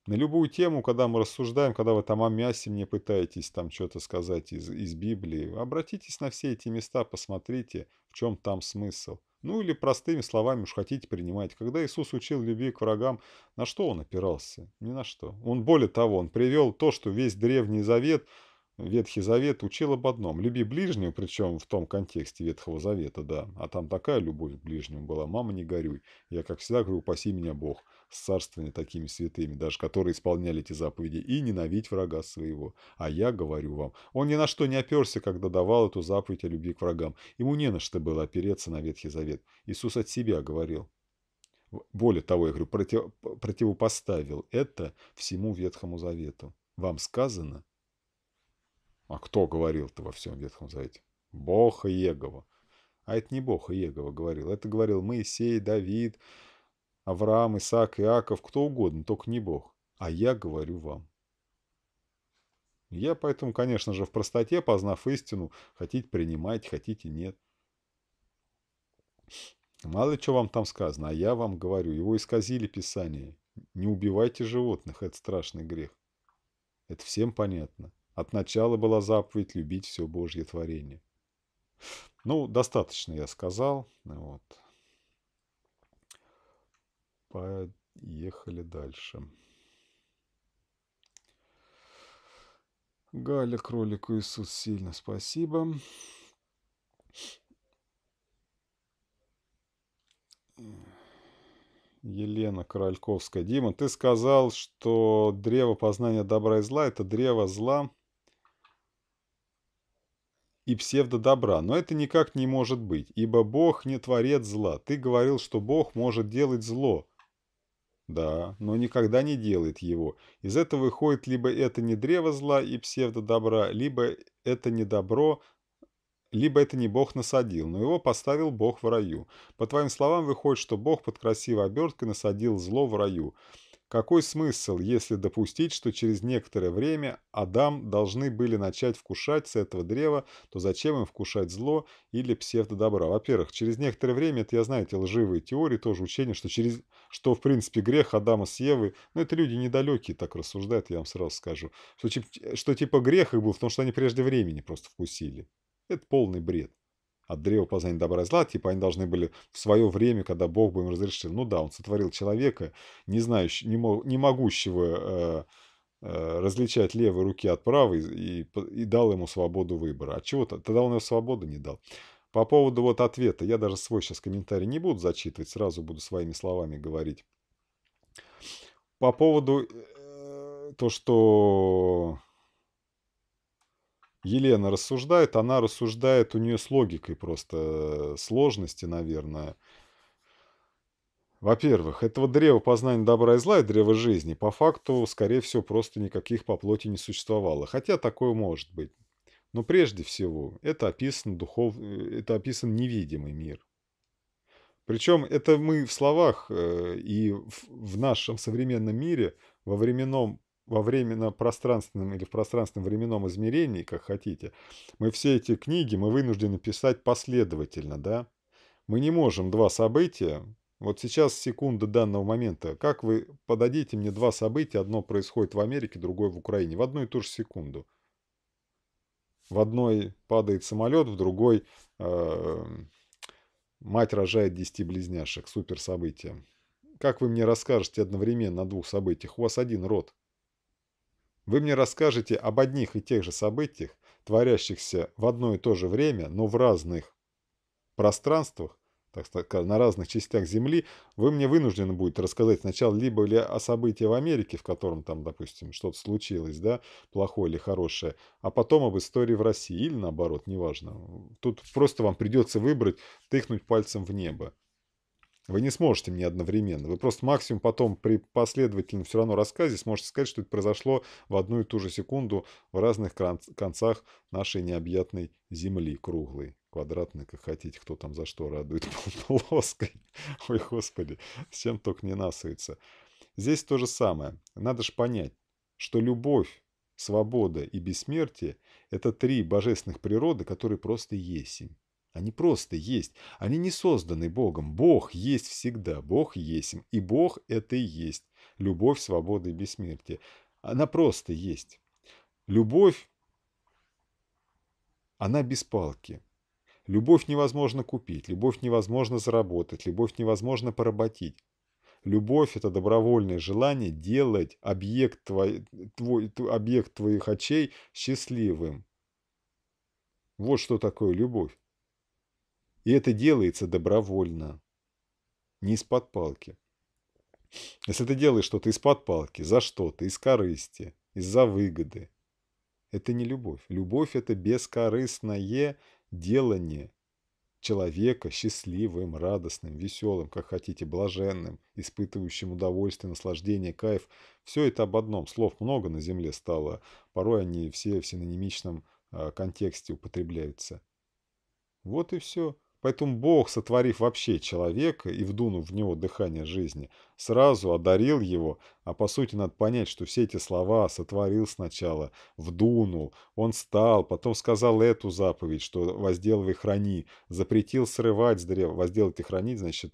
на любую тему, когда мы рассуждаем, когда вы там о мясе мне пытаетесь там что-то сказать из, из Библии, обратитесь на все эти места, посмотрите, в чем там смысл. Ну или простыми словами уж хотите принимать. Когда Иисус учил любви к врагам, на что он опирался? Ни на что. Он более того, он привел то, что весь Древний Завет – Ветхий Завет учил об одном – люби ближнего, причем в том контексте Ветхого Завета, да. А там такая любовь к ближнему была, мама, не горюй. Я, как всегда, говорю, упаси меня Бог с царствами такими святыми, даже которые исполняли эти заповеди, и ненавидь врага своего. А я говорю вам, он ни на что не оперся, когда давал эту заповедь о любви к врагам. Ему не на что было опереться на Ветхий Завет. Иисус от себя говорил. Более того, я говорю, против, противопоставил это всему Ветхому Завету. Вам сказано – а кто говорил-то во всем Ветхом Завете? Бог Егова. А это не Бог Егова говорил. Это говорил Моисей, Давид, Авраам, Исаак, Иаков, кто угодно, только не Бог. А я говорю вам. Я поэтому, конечно же, в простоте, познав истину, хотите принимать, хотите нет. Мало ли что вам там сказано, а я вам говорю, его исказили Писание. Не убивайте животных, это страшный грех. Это всем понятно. От начала была заповедь любить все Божье творение. Ну, достаточно я сказал. Вот. Поехали дальше. Галя, кролику Иисус, сильно спасибо. Елена Корольковская. Дима, ты сказал, что древо познания добра и зла – это древо зла – и псевдодобра, но это никак не может быть, ибо Бог не творец зла. Ты говорил, что Бог может делать зло. Да, но никогда не делает его. Из этого выходит либо это не древо зла и псевдодобра, либо это не добро, либо это не Бог насадил, но его поставил Бог в раю. По твоим словам, выходит, что Бог под красивой оберткой насадил зло в раю. Какой смысл, если допустить, что через некоторое время Адам должны были начать вкушать с этого древа, то зачем им вкушать зло или псевдодобра? Во-первых, через некоторое время, это я знаю, эти лживые теории, тоже учение, что, через, что в принципе грех Адама с Евой, ну это люди недалекие так рассуждают, я вам сразу скажу, что, что типа грех их был, в том, что они прежде времени просто вкусили. Это полный бред от древа познания добра и зла, типа они должны были в свое время, когда Бог бы им разрешил. Ну да, он сотворил человека, не знающего, не, мог, не могущего э, э, различать левой руки от правой и, и дал ему свободу выбора. А чего-то, тогда он ее свободу не дал. По поводу вот ответа, я даже свой сейчас комментарий не буду зачитывать, сразу буду своими словами говорить. По поводу э, то, что Елена рассуждает, она рассуждает, у нее с логикой просто э, сложности, наверное. Во-первых, этого древа познания добра и зла и древа жизни по факту, скорее всего, просто никаких по плоти не существовало. Хотя такое может быть. Но прежде всего, это описан, духов... Э, это описан невидимый мир. Причем это мы в словах э, и в, в нашем современном мире во временном во временно-пространственном или в пространственном-временном измерении, как хотите, мы все эти книги мы вынуждены писать последовательно, да? Мы не можем два события, вот сейчас секунда данного момента, как вы подадите мне два события, одно происходит в Америке, другое в Украине, в одну и ту же секунду. В одной падает самолет, в другой э, мать рожает 10 близняшек, супер событие. Как вы мне расскажете одновременно о двух событиях? У вас один род. Вы мне расскажете об одних и тех же событиях, творящихся в одно и то же время, но в разных пространствах, так сказать, на разных частях Земли, вы мне вынуждены будете рассказать сначала либо ли о событии в Америке, в котором там, допустим, что-то случилось, да, плохое или хорошее, а потом об истории в России или наоборот, неважно. Тут просто вам придется выбрать, тыкнуть пальцем в небо. Вы не сможете мне одновременно. Вы просто максимум потом при последовательном все равно рассказе сможете сказать, что это произошло в одну и ту же секунду в разных концах нашей необъятной земли круглой, квадратной, как хотите, кто там за что радует плоской. Ой, господи, с чем только не насуется. Здесь то же самое. Надо же понять, что любовь, свобода и бессмертие – это три божественных природы, которые просто есть. Они просто есть. Они не созданы Богом. Бог есть всегда. Бог есть. И Бог – это и есть. Любовь, свобода и бессмертие. Она просто есть. Любовь, она без палки. Любовь невозможно купить, любовь невозможно заработать, любовь невозможно поработить. Любовь – это добровольное желание делать объект, твой, твой, объект твоих очей счастливым. Вот что такое любовь. И это делается добровольно. Не из-под палки. Если ты делаешь что-то из-под палки, за что-то, из корысти, из-за выгоды, это не любовь. Любовь – это бескорыстное делание человека счастливым, радостным, веселым, как хотите, блаженным, испытывающим удовольствие, наслаждение, кайф. Все это об одном. Слов много на земле стало. Порой они все в синонимичном а, контексте употребляются. Вот и все. Поэтому Бог, сотворив вообще человека и вдунув в него дыхание жизни, сразу одарил его, а по сути надо понять, что все эти слова сотворил сначала, вдунул, он стал, потом сказал эту заповедь, что возделывай храни, запретил срывать с древа, возделать и хранить, значит,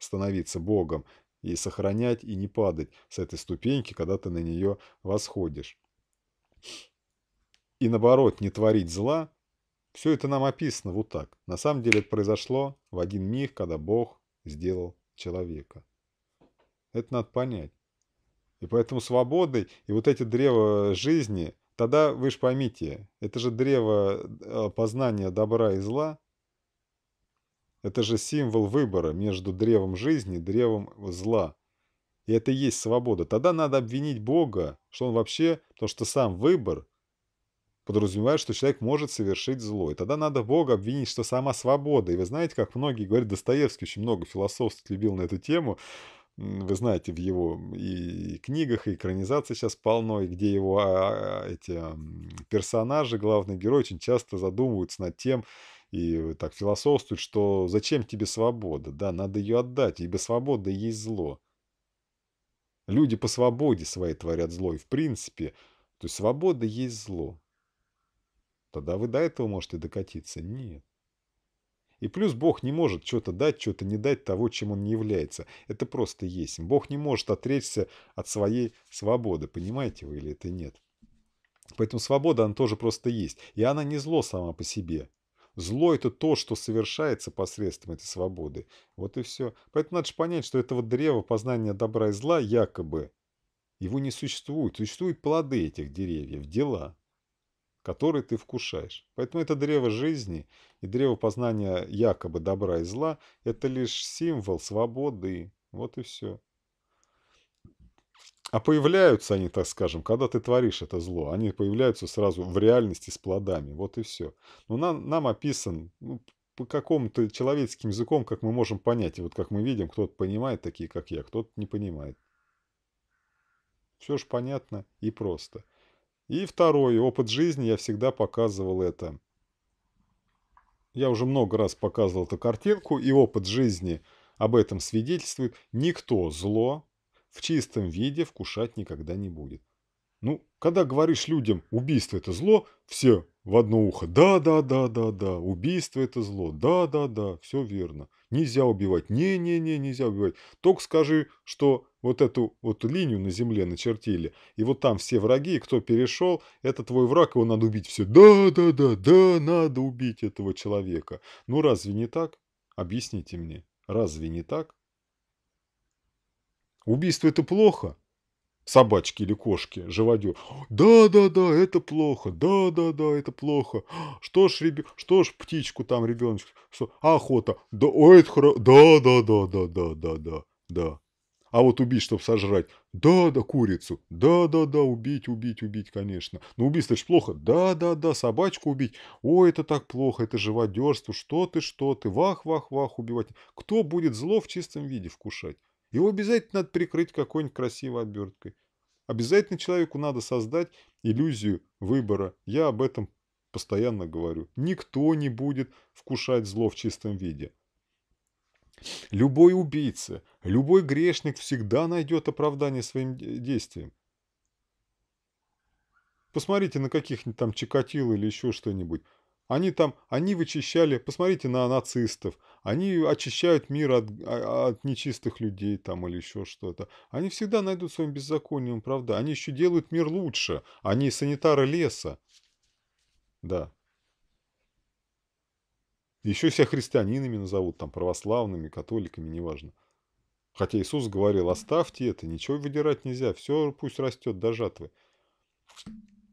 становиться Богом, и сохранять, и не падать с этой ступеньки, когда ты на нее восходишь. И наоборот, не творить зла, все это нам описано вот так. На самом деле это произошло в один миг, когда Бог сделал человека. Это надо понять. И поэтому свободой, и вот эти древа жизни, тогда вы же поймите, это же древо э, познания добра и зла, это же символ выбора между древом жизни и древом зла. И это и есть свобода. Тогда надо обвинить Бога, что он вообще, то что сам выбор – подразумевает, что человек может совершить зло. И тогда надо Бога обвинить, что сама свобода. И вы знаете, как многие говорят, Достоевский очень много философствовать любил на эту тему. Вы знаете, в его и книгах, и экранизации сейчас полно, и где его а, а эти персонажи, главный герой, очень часто задумываются над тем, и так философствуют, что зачем тебе свобода, да, надо ее отдать, ибо свобода и есть зло. Люди по свободе своей творят зло, и в принципе, то есть свобода есть зло. Тогда вы до этого можете докатиться. Нет. И плюс Бог не может что-то дать, что-то не дать того, чем он не является. Это просто есть. Бог не может отречься от своей свободы. Понимаете вы или это нет? Поэтому свобода, она тоже просто есть. И она не зло сама по себе. Зло – это то, что совершается посредством этой свободы. Вот и все. Поэтому надо же понять, что этого древа познания добра и зла якобы его не существует. Существуют плоды этих деревьев, дела который ты вкушаешь. Поэтому это древо жизни и древо познания якобы добра и зла – это лишь символ свободы. Вот и все. А появляются они, так скажем, когда ты творишь это зло, они появляются сразу в реальности с плодами. Вот и все. Но ну, нам, нам описан ну, по какому-то человеческим языком, как мы можем понять. И вот как мы видим, кто-то понимает такие, как я, кто-то не понимает. Все же понятно и просто. И второй, опыт жизни, я всегда показывал это. Я уже много раз показывал эту картинку, и опыт жизни об этом свидетельствует. Никто зло в чистом виде вкушать никогда не будет. Ну, когда говоришь людям «убийство – это зло», все в одно ухо «да, да, да, да, да, убийство – это зло, да, да, да, все верно, нельзя убивать, не-не-не, нельзя убивать». Только скажи, что вот эту вот линию на земле начертили. И вот там все враги, кто перешел, это твой враг, его надо убить. Все, да, да, да, да, надо убить этого человека. Ну разве не так? Объясните мне, разве не так? Убийство это плохо? собачки или кошки, живодер. Да-да-да, это плохо, да-да-да, это плохо. Что ж, ребё... что ж птичку там, ребеночек, что... охота, да, ой, это хоро... да-да-да-да-да-да-да. А вот убить, чтобы сожрать. Да-да, курицу. Да-да-да, убить, убить, убить, конечно. Но ну, убийство же плохо. Да-да-да, собачку убить. Ой, это так плохо, это живодерство. Что ты, что ты. Вах, вах, вах, убивать. Кто будет зло в чистом виде вкушать? Его обязательно надо прикрыть какой-нибудь красивой оберткой. Обязательно человеку надо создать иллюзию выбора. Я об этом постоянно говорю. Никто не будет вкушать зло в чистом виде. Любой убийца, любой грешник всегда найдет оправдание своим действиям. Посмотрите на каких-нибудь там Чикатило или еще что-нибудь. Они там, они вычищали, посмотрите на нацистов, они очищают мир от, а, от нечистых людей там или еще что-то. Они всегда найдут своим беззаконием, правда. Они еще делают мир лучше, они санитары леса. Да. Еще себя христианинами назовут, там, православными, католиками, неважно. Хотя Иисус говорил, оставьте это, ничего выдирать нельзя, все пусть растет до жатвы.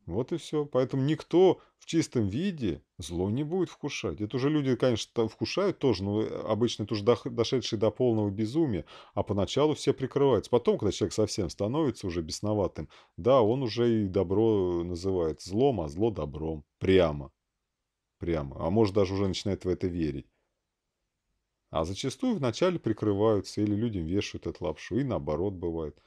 Вот и все. Поэтому никто в чистом виде зло не будет вкушать. Это уже люди, конечно, вкушают тоже, но э, обычно это уже дошедшие до полного безумия, а поначалу все прикрываются. Потом, когда человек совсем становится уже бесноватым, да, он уже и добро э, называет злом, а зло добром. Прямо прямо, а может даже уже начинает в это верить. А зачастую вначале прикрываются или людям вешают эту лапшу, и наоборот бывает.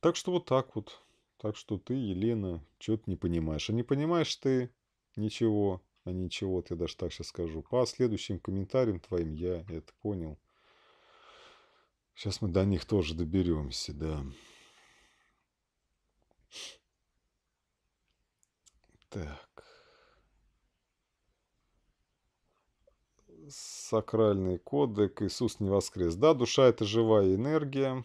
Так что вот так вот. Так что ты, Елена, что-то не понимаешь. А не понимаешь ты ничего, а ничего, ты даже так сейчас скажу. По следующим комментариям твоим я это понял. Сейчас мы до них тоже доберемся, да. Так. сакральный кодек «Иисус не воскрес». Да, душа – это живая энергия.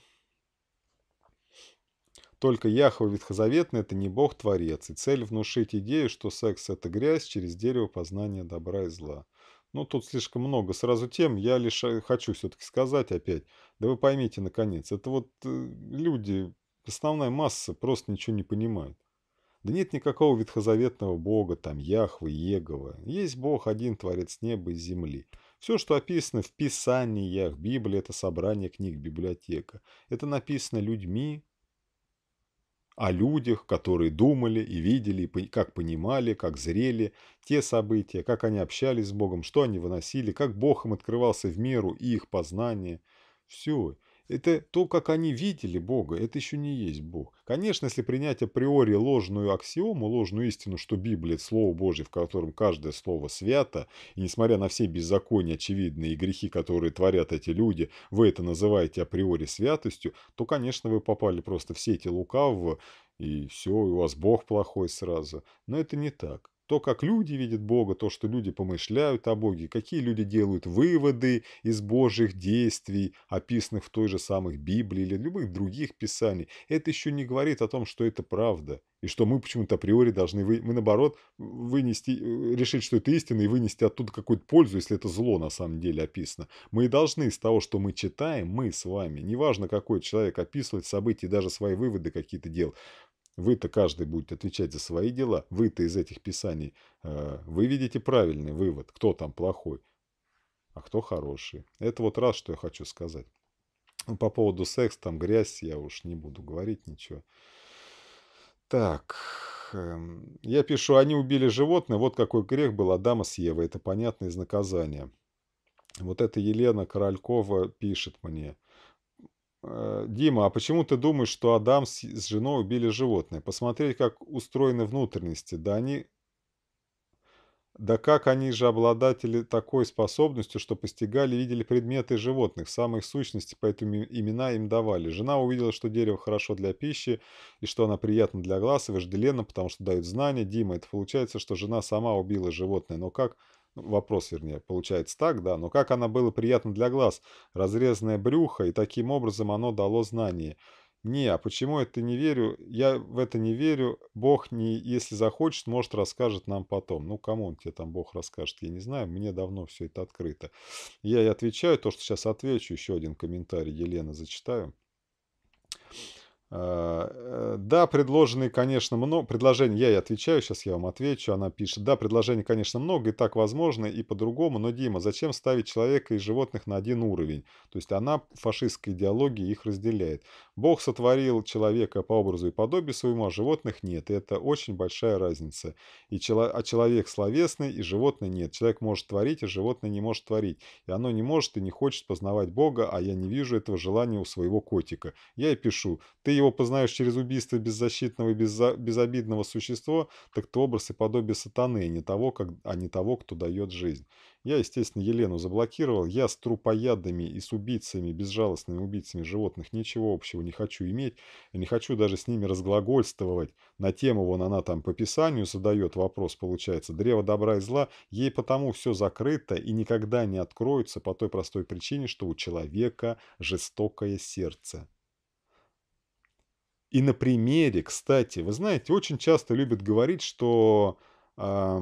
Только Яхва Ветхозаветный – это не Бог-творец, и цель внушить идею, что секс – это грязь через дерево познания добра и зла. Ну, тут слишком много сразу тем, я лишь э, хочу все-таки сказать опять, да вы поймите, наконец, это вот э, люди, основная масса просто ничего не понимает. Да нет никакого ветхозаветного бога, там Яхвы, Егова. Есть бог один, творец неба и земли. Все, что описано в писаниях, Библия – это собрание книг, библиотека. Это написано людьми, о людях, которые думали и видели, как понимали, как зрели те события, как они общались с Богом, что они выносили, как Бог им открывался в меру и их познание. Все. Это то, как они видели Бога, это еще не есть Бог. Конечно, если принять априори ложную аксиому, ложную истину, что Библия – это Слово Божье, в котором каждое слово свято, и несмотря на все беззакония очевидные и грехи, которые творят эти люди, вы это называете априори святостью, то, конечно, вы попали просто в сети лукавого, и все, и у вас Бог плохой сразу. Но это не так то, как люди видят Бога, то, что люди помышляют о Боге, какие люди делают выводы из Божьих действий, описанных в той же самой Библии или любых других писаний, это еще не говорит о том, что это правда, и что мы почему-то априори должны, вы... мы наоборот, вынести, э, решить, что это истина, и вынести оттуда какую-то пользу, если это зло на самом деле описано. Мы и должны из того, что мы читаем, мы с вами, неважно, какой человек описывает события, даже свои выводы какие-то делал, вы-то каждый будет отвечать за свои дела. Вы-то из этих писаний э, выведете правильный вывод, кто там плохой, а кто хороший. Это вот раз, что я хочу сказать. Ну, по поводу секса, там грязь, я уж не буду говорить ничего. Так, эм, я пишу, они убили животное, вот какой грех был Адама с Евой, это понятно из наказания. Вот это Елена Королькова пишет мне. Э, Дима, а почему ты думаешь, что Адам с, с женой убили животное? Посмотреть, как устроены внутренности. Да они... Да как они же обладатели такой способностью, что постигали и видели предметы животных, самой сущности, поэтому имена им давали. Жена увидела, что дерево хорошо для пищи, и что она приятна для глаз и вожделенно, потому что дают знания. Дима, это получается, что жена сама убила животное, но как вопрос, вернее, получается так, да, но как она была приятна для глаз, разрезанное брюхо, и таким образом оно дало знание. Не, а почему это не верю? Я в это не верю. Бог, не, если захочет, может, расскажет нам потом. Ну, кому он тебе там Бог расскажет, я не знаю. Мне давно все это открыто. Я и отвечаю то, что сейчас отвечу. Еще один комментарий Елена зачитаю. Э, э, да, предложенные, конечно, много. Предложений я и отвечаю, сейчас я вам отвечу. Она пишет, да, предложений, конечно, много, и так возможно, и по-другому. Но, Дима, зачем ставить человека и животных на один уровень? То есть она фашистской идеологии их разделяет. Бог сотворил человека по образу и подобию своему, а животных нет. И это очень большая разница. И чело... А человек словесный, и животное нет. Человек может творить, а животное не может творить. И оно не может и не хочет познавать Бога, а я не вижу этого желания у своего котика. Я и пишу, ты его его познаешь через убийство беззащитного и безза... безобидного существа, так ты образ и подобие сатаны, а не, того, как... а не того, кто дает жизнь. Я, естественно, Елену заблокировал. Я с трупоядами и с убийцами, безжалостными убийцами животных ничего общего не хочу иметь. И не хочу даже с ними разглагольствовать. На тему вон она там по писанию задает вопрос, получается. Древо добра и зла. Ей потому все закрыто и никогда не откроется по той простой причине, что у человека жестокое сердце. И на примере, кстати, вы знаете, очень часто любят говорить, что э,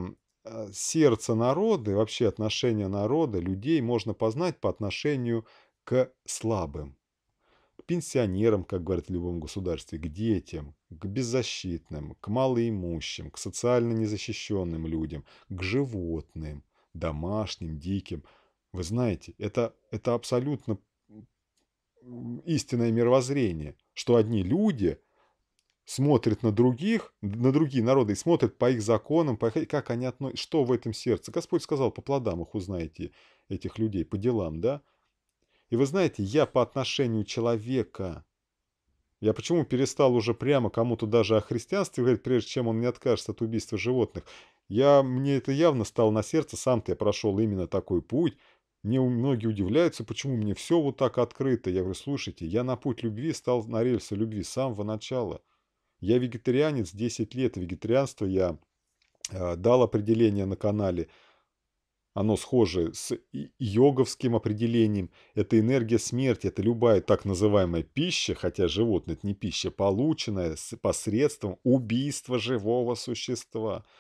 сердце народа и вообще отношение народа, людей можно познать по отношению к слабым, к пенсионерам, как говорят в любом государстве, к детям, к беззащитным, к малоимущим, к социально незащищенным людям, к животным, домашним, диким. Вы знаете, это, это абсолютно истинное мировоззрение что одни люди смотрят на других, на другие народы и смотрят по их законам, по их, как они относятся, что в этом сердце. Господь сказал, по плодам их узнаете, этих людей, по делам, да? И вы знаете, я по отношению человека, я почему перестал уже прямо кому-то даже о христианстве говорить, прежде чем он не откажется от убийства животных, я, мне это явно стало на сердце, сам-то я прошел именно такой путь, мне многие удивляются, почему мне все вот так открыто. Я говорю, слушайте, я на путь любви стал на рельсы любви с самого начала. Я вегетарианец 10 лет. Вегетарианство я э, дал определение на канале. Оно схоже с йоговским определением. Это энергия смерти, это любая так называемая пища, хотя животное это не пища, полученная посредством убийства живого существа –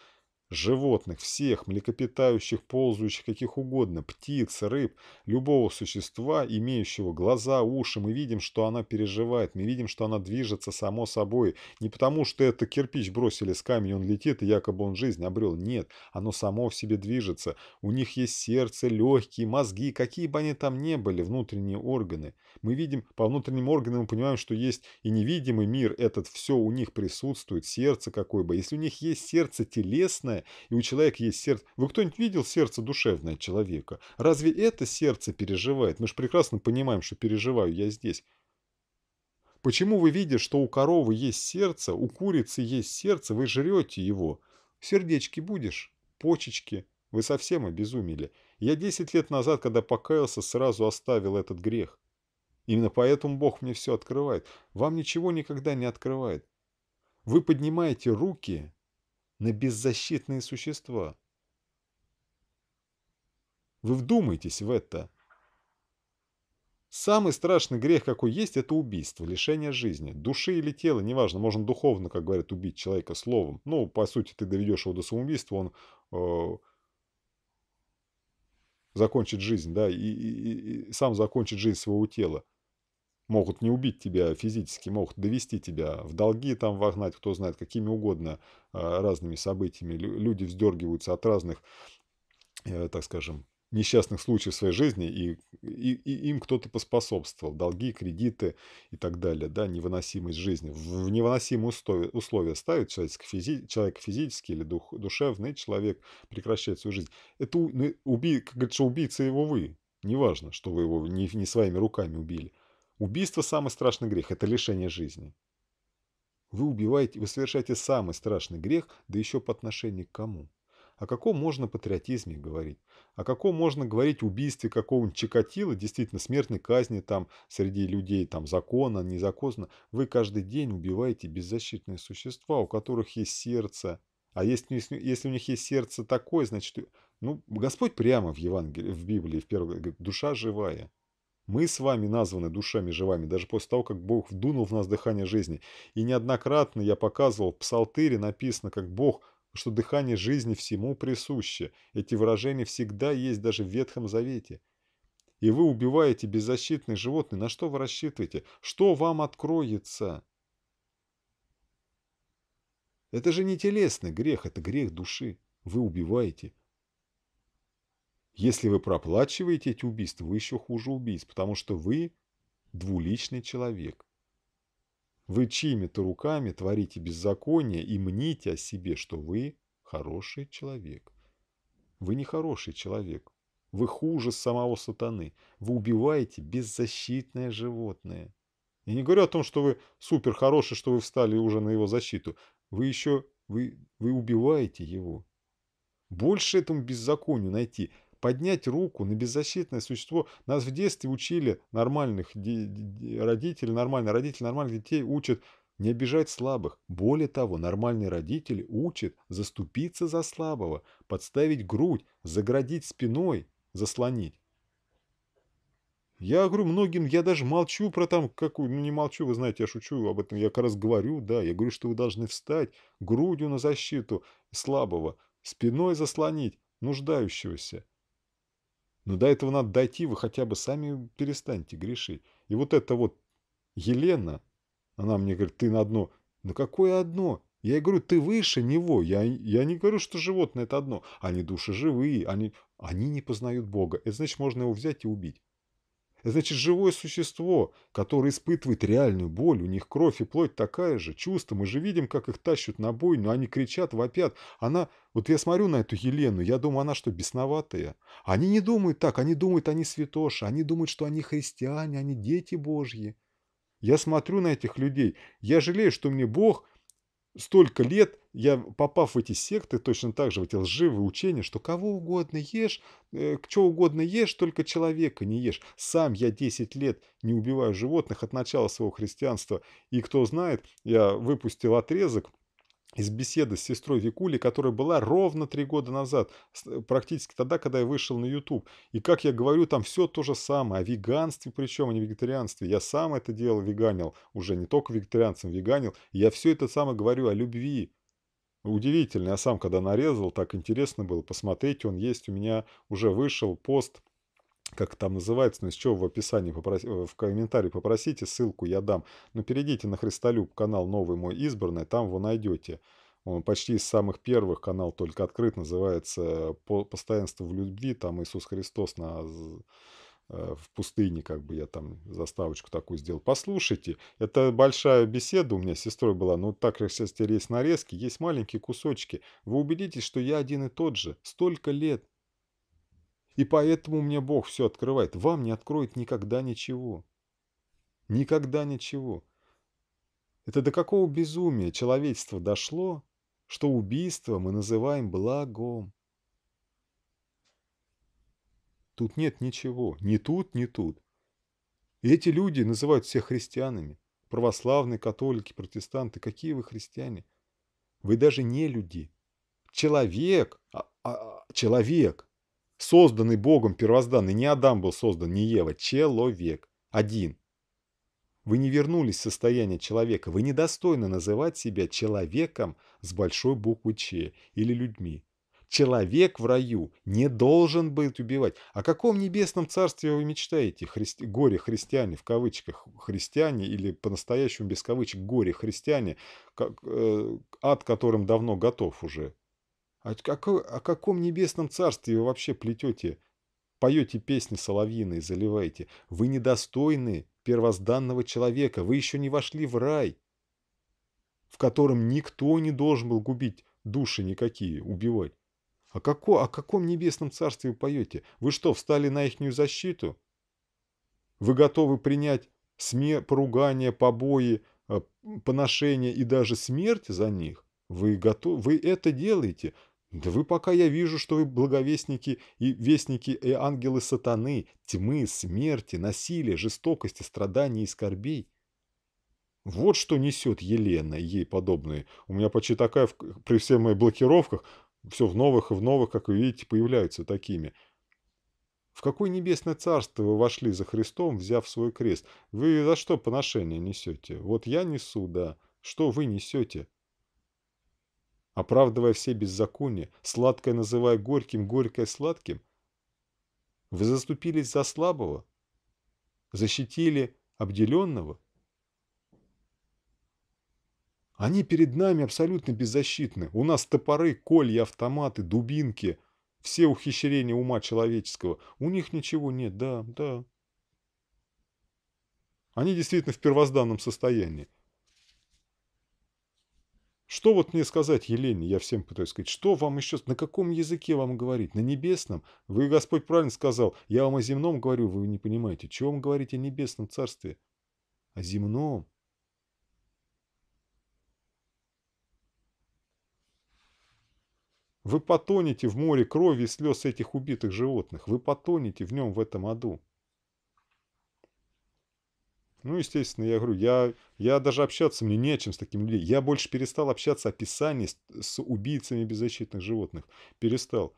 Животных, всех, млекопитающих, ползающих, каких угодно, птиц, рыб, любого существа, имеющего глаза, уши, мы видим, что она переживает, мы видим, что она движется само собой. Не потому, что это кирпич бросили с камень, он летит, и якобы он жизнь обрел. Нет, оно само в себе движется. У них есть сердце, легкие, мозги, какие бы они там ни были, внутренние органы. Мы видим, по внутренним органам мы понимаем, что есть и невидимый мир, этот все у них присутствует, сердце какое бы. Если у них есть сердце телесное, душевное, и у человека есть сердце. Вы кто-нибудь видел сердце душевное человека? Разве это сердце переживает? Мы же прекрасно понимаем, что переживаю я здесь. Почему вы видите, что у коровы есть сердце, у курицы есть сердце, вы жрете его? Сердечки будешь, почечки. Вы совсем обезумели. Я 10 лет назад, когда покаялся, сразу оставил этот грех. Именно поэтому Бог мне все открывает. Вам ничего никогда не открывает. Вы поднимаете руки на беззащитные существа. Вы вдумайтесь в это. Самый страшный грех, какой есть, это убийство, лишение жизни. Души или тела, неважно, можно духовно, как говорят, убить человека словом. Ну, по сути, ты доведешь его до самоубийства, он э, закончит жизнь, да, и, и, и сам закончит жизнь своего тела. Могут не убить тебя физически, могут довести тебя в долги там вогнать, кто знает, какими угодно а, разными событиями. Люди вздергиваются от разных, э, так скажем, несчастных случаев в своей жизни, и, и, и им кто-то поспособствовал. Долги, кредиты и так далее, да, невыносимость жизни. В, невыносимые условия, условия ставит человек, физи, человек физически или дух, душевно, человек прекращает свою жизнь. Это, ну, уби, как говорится, убийца его вы. Неважно, что вы его не, не своими руками убили. Убийство – самый страшный грех, это лишение жизни. Вы убиваете, вы совершаете самый страшный грех, да еще по отношению к кому. О каком можно патриотизме говорить? О каком можно говорить убийстве какого-нибудь Чикатила, действительно, смертной казни там среди людей, там, закона, незаконно? Вы каждый день убиваете беззащитные существа, у которых есть сердце. А если, если у них есть сердце такое, значит, ну, Господь прямо в Евангелии, в Библии, в первой говорит, душа живая. Мы с вами названы душами живыми, даже после того, как Бог вдунул в нас дыхание жизни. И неоднократно я показывал, в Псалтире написано, как Бог, что дыхание жизни всему присуще. Эти выражения всегда есть даже в Ветхом Завете. И вы убиваете беззащитные животные. на что вы рассчитываете? Что вам откроется? Это же не телесный грех, это грех души. Вы убиваете. Если вы проплачиваете эти убийства, вы еще хуже убийц, потому что вы двуличный человек. Вы чьими-то руками творите беззаконие и мните о себе, что вы хороший человек. Вы не хороший человек. Вы хуже самого сатаны. Вы убиваете беззащитное животное. Я не говорю о том, что вы супер хороший, что вы встали уже на его защиту. Вы еще... Вы, вы убиваете его. Больше этому беззаконию найти – поднять руку на беззащитное существо. Нас в детстве учили нормальных родителей, нормально, родители нормальных детей учат не обижать слабых. Более того, нормальный родитель учит заступиться за слабого, подставить грудь, заградить спиной, заслонить. Я говорю многим, я даже молчу про там какую, ну не молчу, вы знаете, я шучу об этом, я как раз говорю, да, я говорю, что вы должны встать грудью на защиту слабого, спиной заслонить нуждающегося. Но до этого надо дойти, вы хотя бы сами перестаньте грешить. И вот это вот Елена, она мне говорит, ты на одно. На какое одно? Я ей говорю, ты выше него. Я, я не говорю, что животное это одно. Они души живые, они, они не познают Бога. Это значит, можно его взять и убить. Значит, живое существо, которое испытывает реальную боль, у них кровь и плоть такая же, чувство, мы же видим, как их тащат на бой, но они кричат, вопят. Она, вот я смотрю на эту Елену, я думаю, она что, бесноватая? Они не думают так, они думают, они святоши, они думают, что они христиане, они дети божьи. Я смотрю на этих людей, я жалею, что мне Бог столько лет я, попав в эти секты, точно так же в эти лживые учения, что кого угодно ешь, э, что угодно ешь, только человека не ешь. Сам я 10 лет не убиваю животных от начала своего христианства. И кто знает, я выпустил отрезок – из беседы с сестрой Викули, которая была ровно три года назад, э, практически тогда, когда я вышел на YouTube. И, как я говорю, там все то же самое, о веганстве причем, а не вегетарианстве. Я сам это дело веганил, уже не только вегетарианцем веганил. Я все это самое говорю о любви. Удивительно, я сам когда нарезал, так интересно было посмотреть, он есть у меня, уже вышел пост как там называется, но из чего в описании, попроси, э, в комментарии попросите, ссылку я дам. Но ну, перейдите на Христолюб, канал «Новый мой избранный», там вы найдете. Он почти из самых первых, канал только открыт, называется «Постоянство в любви», там Иисус Христос на э, в пустыне, как бы я там заставочку такую сделал. Послушайте, это большая беседа у меня с сестрой была, но так как сейчас есть нарезки, есть маленькие кусочки. Вы убедитесь, что я один и тот же. Столько лет и поэтому мне Бог все открывает. Вам не откроет никогда ничего. Никогда ничего. Это до какого безумия человечество дошло, что убийство мы называем благом. Тут нет ничего. Ни тут, ни тут. И эти люди называют всех христианами. Православные, католики, протестанты. Какие вы христиане? Вы даже не люди. Человек, а, а, а человек Созданный Богом первозданный не Адам был создан, не Ева. Человек. Один. Вы не вернулись в состояние человека. Вы недостойны называть себя человеком с большой буквы «Ч» или людьми. Человек в раю не должен быть убивать. О каком небесном царстве вы мечтаете? Христи... Горе-христиане, в кавычках, христиане или по-настоящему без кавычек горе-христиане, как, э, ад которым давно готов уже. А о, какой, о каком небесном царстве вы вообще плетете? Поете песни соловьиные, заливаете. Вы недостойны первозданного человека, вы еще не вошли в рай, в котором никто не должен был губить души никакие, убивать. О, како, о каком небесном царстве вы поете? Вы что, встали на ихнюю защиту? Вы готовы принять сме, поругания, побои, э, поношения и даже смерть за них? Вы, готов, вы это делаете? Да вы пока я вижу, что вы благовестники и вестники и э, ангелы сатаны, тьмы, смерти, насилия, жестокости, страданий и скорбей. Вот что несет Елена и ей подобные. У меня почти такая, при всех моих блокировках, все в новых и в новых, как вы видите, появляются такими. В какое небесное царство вы вошли за Христом, взяв свой крест? Вы за что поношение несете? Вот я несу, да. Что вы несете?» оправдывая все беззакония, сладкое называя горьким, горькое сладким? Вы заступились за слабого? Защитили обделенного? Они перед нами абсолютно беззащитны. У нас топоры, колья, автоматы, дубинки, все ухищрения ума человеческого. У них ничего нет, да, да. Они действительно в первозданном состоянии. Что вот мне сказать, Елене, я всем пытаюсь сказать, что вам еще, на каком языке вам говорить, на небесном? Вы, Господь, правильно сказал, я вам о земном говорю, вы не понимаете, чего вам говорить о небесном царстве? О земном? Вы потонете в море крови и слез этих убитых животных, вы потонете в нем в этом аду. Ну, естественно, я говорю, я, я даже общаться мне нечем с такими людьми. Я больше перестал общаться о писании с, с убийцами беззащитных животных. Перестал.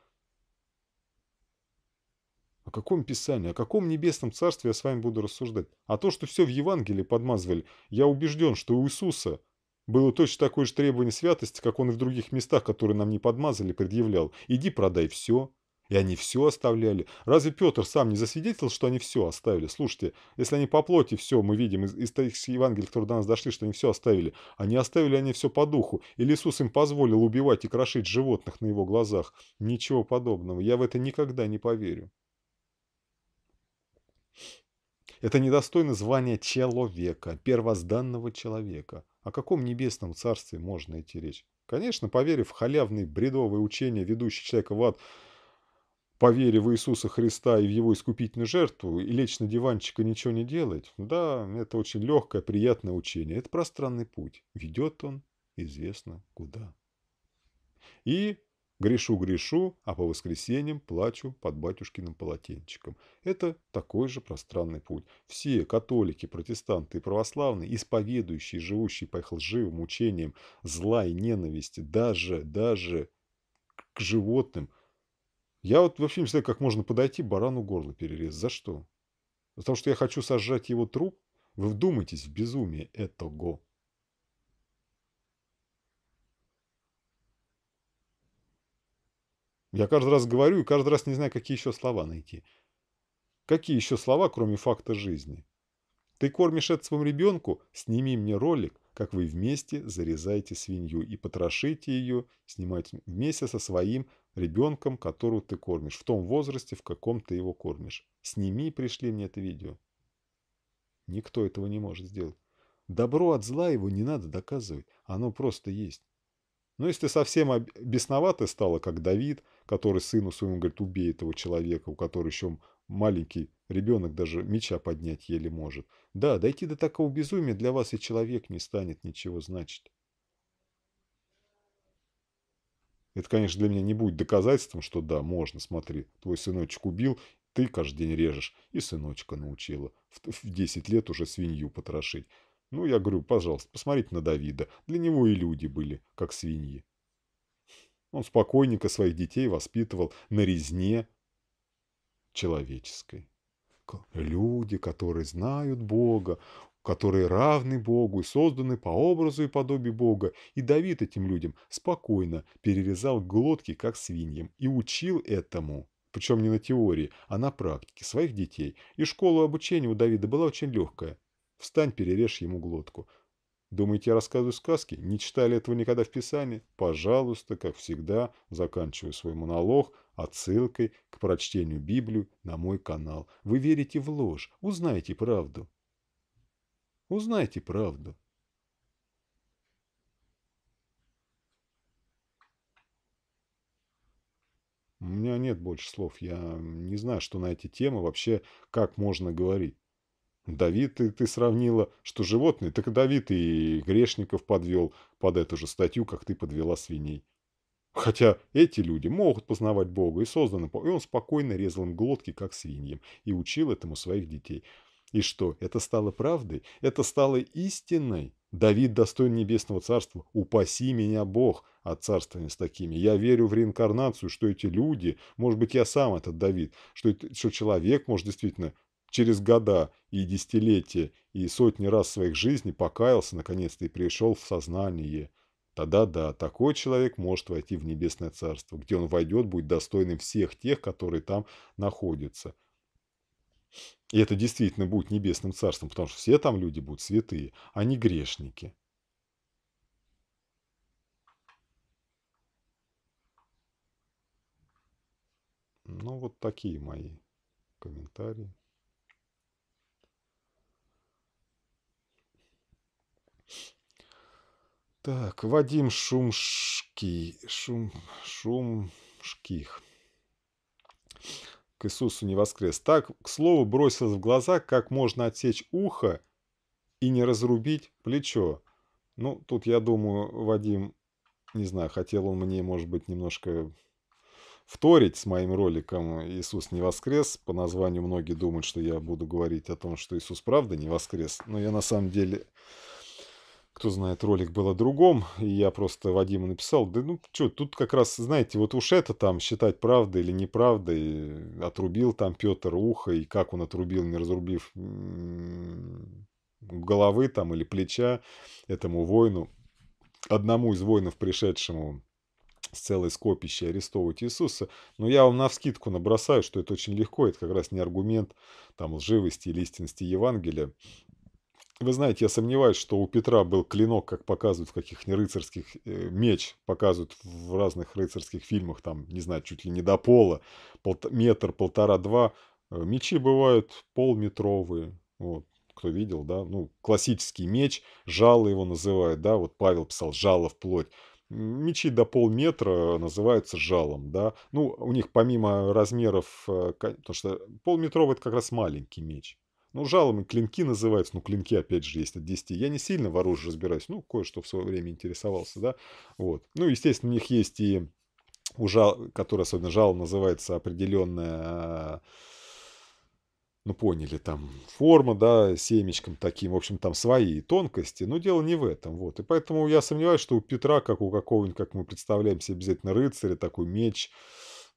О каком писании, о каком небесном царстве я с вами буду рассуждать? А то, что все в Евангелии подмазывали, я убежден, что у Иисуса было точно такое же требование святости, как он и в других местах, которые нам не подмазали, предъявлял. Иди продай все, и они все оставляли. Разве Петр сам не засвидетельствовал, что они все оставили? Слушайте, если они по плоти все, мы видим из, из таких Евангелий, которые до нас дошли, что они все оставили. Они оставили они все по духу. Или Иисус им позволил убивать и крошить животных на его глазах. Ничего подобного. Я в это никогда не поверю. Это недостойно звания человека, первозданного человека. О каком небесном царстве можно идти речь? Конечно, поверив в халявные бредовые учения, ведущие человека в ад, поверив в Иисуса Христа и в Его искупительную жертву, и лечь на диванчик и ничего не делать, да, это очень легкое, приятное учение. Это пространный путь. Ведет он известно куда. И грешу-грешу, а по воскресеньям плачу под батюшкиным полотенчиком. Это такой же пространный путь. Все католики, протестанты и православные, исповедующие, живущие по их лживым учениям зла и ненависти, даже, даже к животным – я вот вообще не знаю, как можно подойти, барану горло перерезать. За что? За то, что я хочу сожрать его труп? Вы вдумайтесь в безумие этого. Я каждый раз говорю и каждый раз не знаю, какие еще слова найти. Какие еще слова, кроме факта жизни? Ты кормишь это своему ребенку? Сними мне ролик, как вы вместе зарезаете свинью и потрошите ее, снимайте вместе со своим ребенком, которого ты кормишь, в том возрасте, в каком ты его кормишь. Сними и пришли мне это видео. Никто этого не может сделать. Добро от зла его не надо доказывать, оно просто есть. Но если совсем бесноватая стала, как Давид, который сыну своему говорит, убей этого человека, у которого еще маленький ребенок даже меча поднять еле может. Да, дойти до такого безумия для вас и человек не станет ничего значить. Это, конечно, для меня не будет доказательством, что да, можно, смотри, твой сыночек убил, ты каждый день режешь, и сыночка научила в, в 10 лет уже свинью потрошить. Ну, я говорю, пожалуйста, посмотрите на Давида, для него и люди были, как свиньи. Он спокойненько своих детей воспитывал на резне человеческой. Люди, которые знают Бога, которые равны Богу и созданы по образу и подобию Бога, и Давид этим людям спокойно перерезал глотки, как свиньям, и учил этому. Причем не на теории, а на практике своих детей. И школа обучения у Давида была очень легкая. Встань, перережь ему глотку. Думаете, я рассказываю сказки? Не читали этого никогда в Писании? Пожалуйста, как всегда, заканчиваю свой монолог отсылкой к прочтению Библию на мой канал. Вы верите в ложь, узнайте правду. Узнайте правду. У меня нет больше слов. Я не знаю, что на эти темы вообще как можно говорить. Давид ты, ты сравнила, что животные, так и Давид и грешников подвел под эту же статью, как ты подвела свиней. Хотя эти люди могут познавать Бога и созданы, и он спокойно резал им глотки, как свиньям, и учил этому своих детей. И что, это стало правдой? Это стало истиной? Давид достоин небесного царства, упаси меня Бог от царствования с такими. Я верю в реинкарнацию, что эти люди, может быть, я сам этот Давид, что, это, что человек может действительно через года и десятилетия и сотни раз своих жизней покаялся наконец-то и пришел в сознание. Тогда да, такой человек может войти в небесное царство, где он войдет, будет достойным всех тех, которые там находятся. И это действительно будет небесным царством, потому что все там люди будут святые, а не грешники. Ну, вот такие мои комментарии. Так, Вадим Шумшки, Шум, Шумшких. Иисусу не воскрес. Так, к слову, бросилось в глаза, как можно отсечь ухо и не разрубить плечо. Ну, тут, я думаю, Вадим, не знаю, хотел он мне, может быть, немножко вторить с моим роликом «Иисус не воскрес». По названию многие думают, что я буду говорить о том, что Иисус правда не воскрес. Но я на самом деле кто знает, ролик был о другом, и я просто Вадиму написал, да ну что, тут как раз, знаете, вот уж это там считать правдой или неправдой, отрубил там Петр ухо, и как он отрубил, не разрубив головы там или плеча этому воину, одному из воинов, пришедшему с целой скопищей арестовывать Иисуса, но я вам навскидку набросаю, что это очень легко, это как раз не аргумент там лживости или истинности Евангелия, вы знаете, я сомневаюсь, что у Петра был клинок, как показывают в каких-нибудь рыцарских, э, меч показывают в разных рыцарских фильмах, там, не знаю, чуть ли не до пола, пол, метр, полтора-два. Э, мечи бывают полметровые, вот, кто видел, да, ну, классический меч, жало его называют, да, вот Павел писал «жало вплоть». Мечи до полметра называются жалом, да. Ну, у них помимо размеров, потому э, что полметровый – это как раз маленький меч. Ну, жалами клинки называются, ну, клинки, опять же, есть от 10. Я не сильно в оружии разбираюсь, ну, кое-что в свое время интересовался, да, вот. Ну, естественно, у них есть и у жал, который особенно жал, называется определенная ну, поняли, там форма, да, семечком таким, в общем, там свои тонкости, но дело не в этом, вот. И поэтому я сомневаюсь, что у Петра, как у какого-нибудь, как мы представляем себе обязательно рыцаря, такой меч,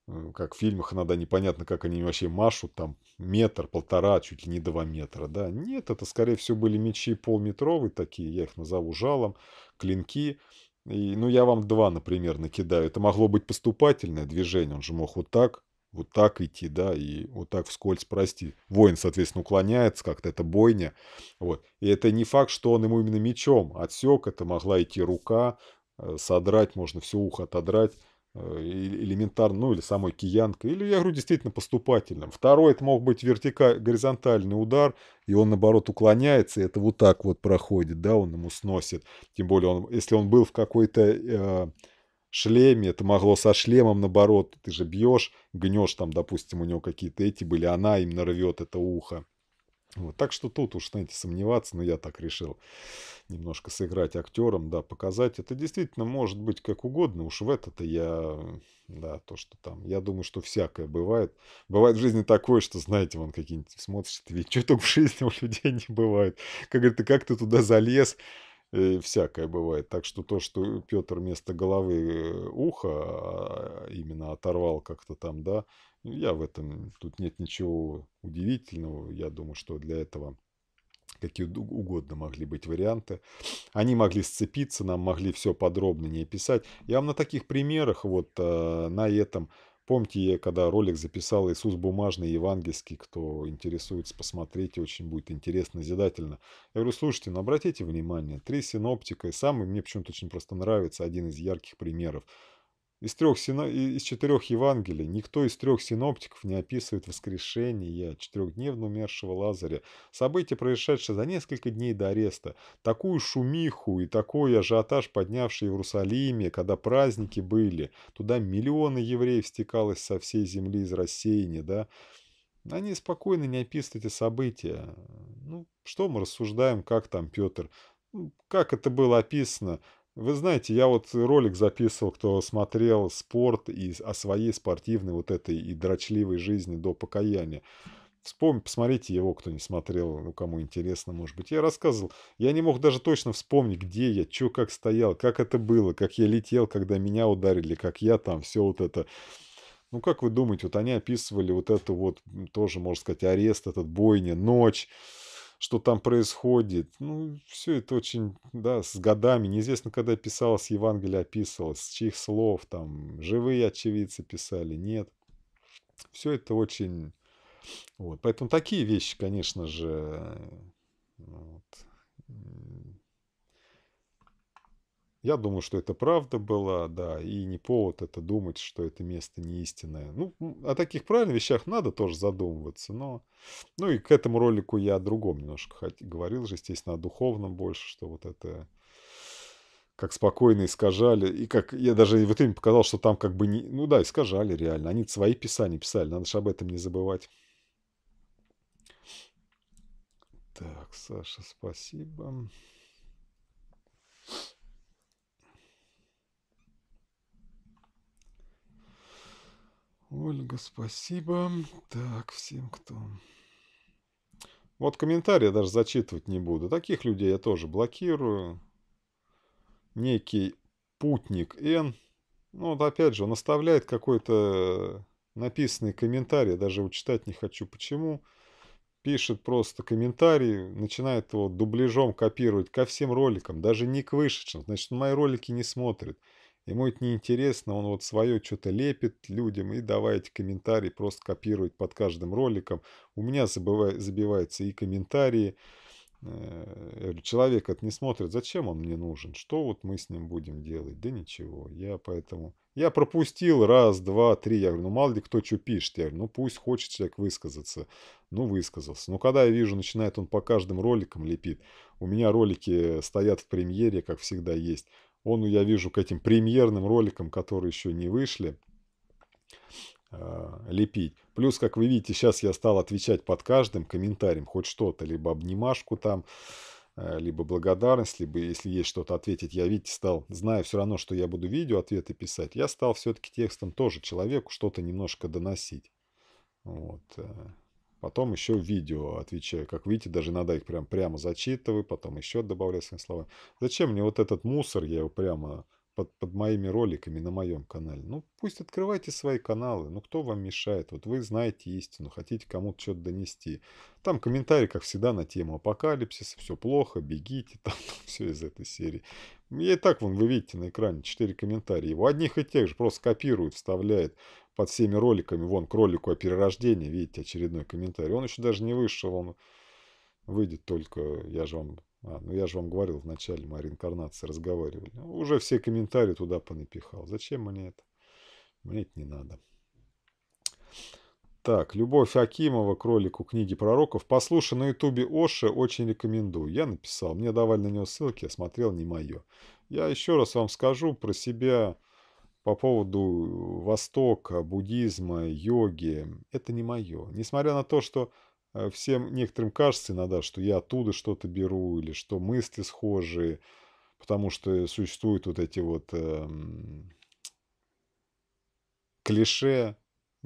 Э, как в фильмах иногда непонятно, как они вообще машут, там метр, полтора, чуть ли не два метра, да. Нет, это, скорее всего, были мечи полметровые такие, я их назову жалом, клинки. И, ну, я вам два, например, накидаю. Это могло быть поступательное движение, он же мог вот так, вот так идти, да, и вот так вскользь прости. Воин, соответственно, уклоняется, как-то это бойня. Вот. И это не факт, что он ему именно мечом отсек, это могла идти рука, э, содрать, можно все ухо отодрать. Э, элементарно, ну или самой киянкой, или я говорю действительно поступательным. Второй это мог быть вертика горизонтальный удар, и он наоборот уклоняется, и это вот так вот проходит, да, он ему сносит. Тем более, он, если он был в какой-то э, шлеме, это могло со шлемом наоборот, ты же бьешь, гнешь там, допустим, у него какие-то эти были, она им нарвет это ухо. Вот, так что тут уж, знаете, сомневаться, но я так решил немножко сыграть актером, да, показать. Это действительно может быть как угодно, уж в это-то я, да, то, что там, я думаю, что всякое бывает. Бывает в жизни такое, что, знаете, вон какие-нибудь смотришь, ты ведь что только в жизни у людей не бывает. Как говорит, ты как ты туда залез, Э, всякое бывает. Так что то, что Петр вместо головы э, ухо а, именно оторвал как-то там, да, ну, я в этом, тут нет ничего удивительного. Я думаю, что для этого какие угодно могли быть варианты. Они могли сцепиться, нам могли все подробно не писать. Я вам на таких примерах, вот а, на этом Помните, я когда ролик записал Иисус Бумажный, евангельский, кто интересуется, посмотрите, очень будет интересно, назидательно. Я говорю, слушайте, ну обратите внимание, три синоптика, и самый мне почему-то очень просто нравится, один из ярких примеров – из, трех сино... из четырех Евангелий никто из трех синоптиков не описывает воскрешение четырехдневно умершего Лазаря, события происшедшие за несколько дней до ареста, такую шумиху и такой ажиотаж, поднявший в Иерусалиме, когда праздники были, туда миллионы евреев стекалось со всей земли из рассеяния, да, они спокойно не описывают эти события. Ну, что мы рассуждаем, как там Петр? Ну, как это было описано? Вы знаете, я вот ролик записывал, кто смотрел спорт и о своей спортивной вот этой и дрочливой жизни до покаяния. Вспомни, посмотрите его, кто не смотрел, ну, кому интересно, может быть. Я рассказывал, я не мог даже точно вспомнить, где я, что, как стоял, как это было, как я летел, когда меня ударили, как я там, все вот это. Ну, как вы думаете, вот они описывали вот это вот, тоже, можно сказать, арест, этот бойня, ночь, что там происходит. Ну, все это очень, да, с годами. Неизвестно, когда писалось Евангелие, описывалось, с чьих слов, там, живые очевидцы писали, нет. Все это очень... Вот, поэтому такие вещи, конечно же, э, вот, я думаю, что это правда была, да, и не повод это думать, что это место не истинное. Ну, о таких правильных вещах надо тоже задумываться, но... Ну и к этому ролику я о другом немножко хот... говорил же, естественно, о духовном больше, что вот это как спокойно искажали, и как я даже вот им показал, что там как бы не... Ну да, искажали реально, они свои писания писали, надо же об этом не забывать. Так, Саша, спасибо. Спасибо. Ольга, спасибо. Так, всем кто... Вот комментарии я даже зачитывать не буду. Таких людей я тоже блокирую. Некий путник Н. Ну, вот опять же, он оставляет какой-то написанный комментарий, даже его читать не хочу. Почему? Пишет просто комментарий, начинает его дубляжом копировать ко всем роликам, даже не к вышедшим. Значит, мои ролики не смотрит. Ему это неинтересно, он вот свое что-то лепит людям и давайте комментарии, просто копирует под каждым роликом. У меня забывай, забиваются и комментарии. Э, человек это не смотрит, зачем он мне нужен? Что вот мы с ним будем делать? Да ничего, я поэтому... Я пропустил раз, два, три. Я говорю, ну мало ли кто что пишет. Я говорю, ну пусть хочет человек высказаться. Ну высказался. Но когда я вижу, начинает он по каждым роликам лепит. У меня ролики стоят в премьере, как всегда есть. Он, я вижу, к этим премьерным роликам, которые еще не вышли, э, лепить. Плюс, как вы видите, сейчас я стал отвечать под каждым комментарием хоть что-то, либо обнимашку там, э, либо благодарность, либо если есть что-то ответить, я, видите, стал, знаю все равно, что я буду видео ответы писать, я стал все-таки текстом тоже человеку что-то немножко доносить. Вот. Э. Потом еще видео отвечаю. Как видите, даже надо их прям прямо зачитываю, потом еще добавляю свои слова. Зачем мне вот этот мусор, я его прямо под, под моими роликами на моем канале. Ну, пусть открывайте свои каналы. Ну, кто вам мешает? Вот вы знаете истину, хотите кому-то что-то донести. Там комментарии, как всегда, на тему апокалипсиса. Все плохо, бегите. Там все из этой серии. Я и так, вон, вы видите на экране 4 комментария. Его одних и тех же просто копируют, вставляют под всеми роликами, вон, к ролику о перерождении, видите, очередной комментарий. Он еще даже не вышел, он выйдет только, я же вам, а, ну я же вам говорил в начале, мы о реинкарнации разговаривали. Уже все комментарии туда понапихал. Зачем мне это? Мне это не надо. Так, Любовь Акимова к ролику книги пророков. Послушай на ютубе Оша, очень рекомендую. Я написал, мне давали на него ссылки, я смотрел, не мое. Я еще раз вам скажу про себя по поводу Востока, буддизма, йоги, это не мое. Несмотря на то, что э, всем некоторым кажется иногда, что я оттуда что-то беру или что мысли схожие, потому что существуют вот эти вот э, клише,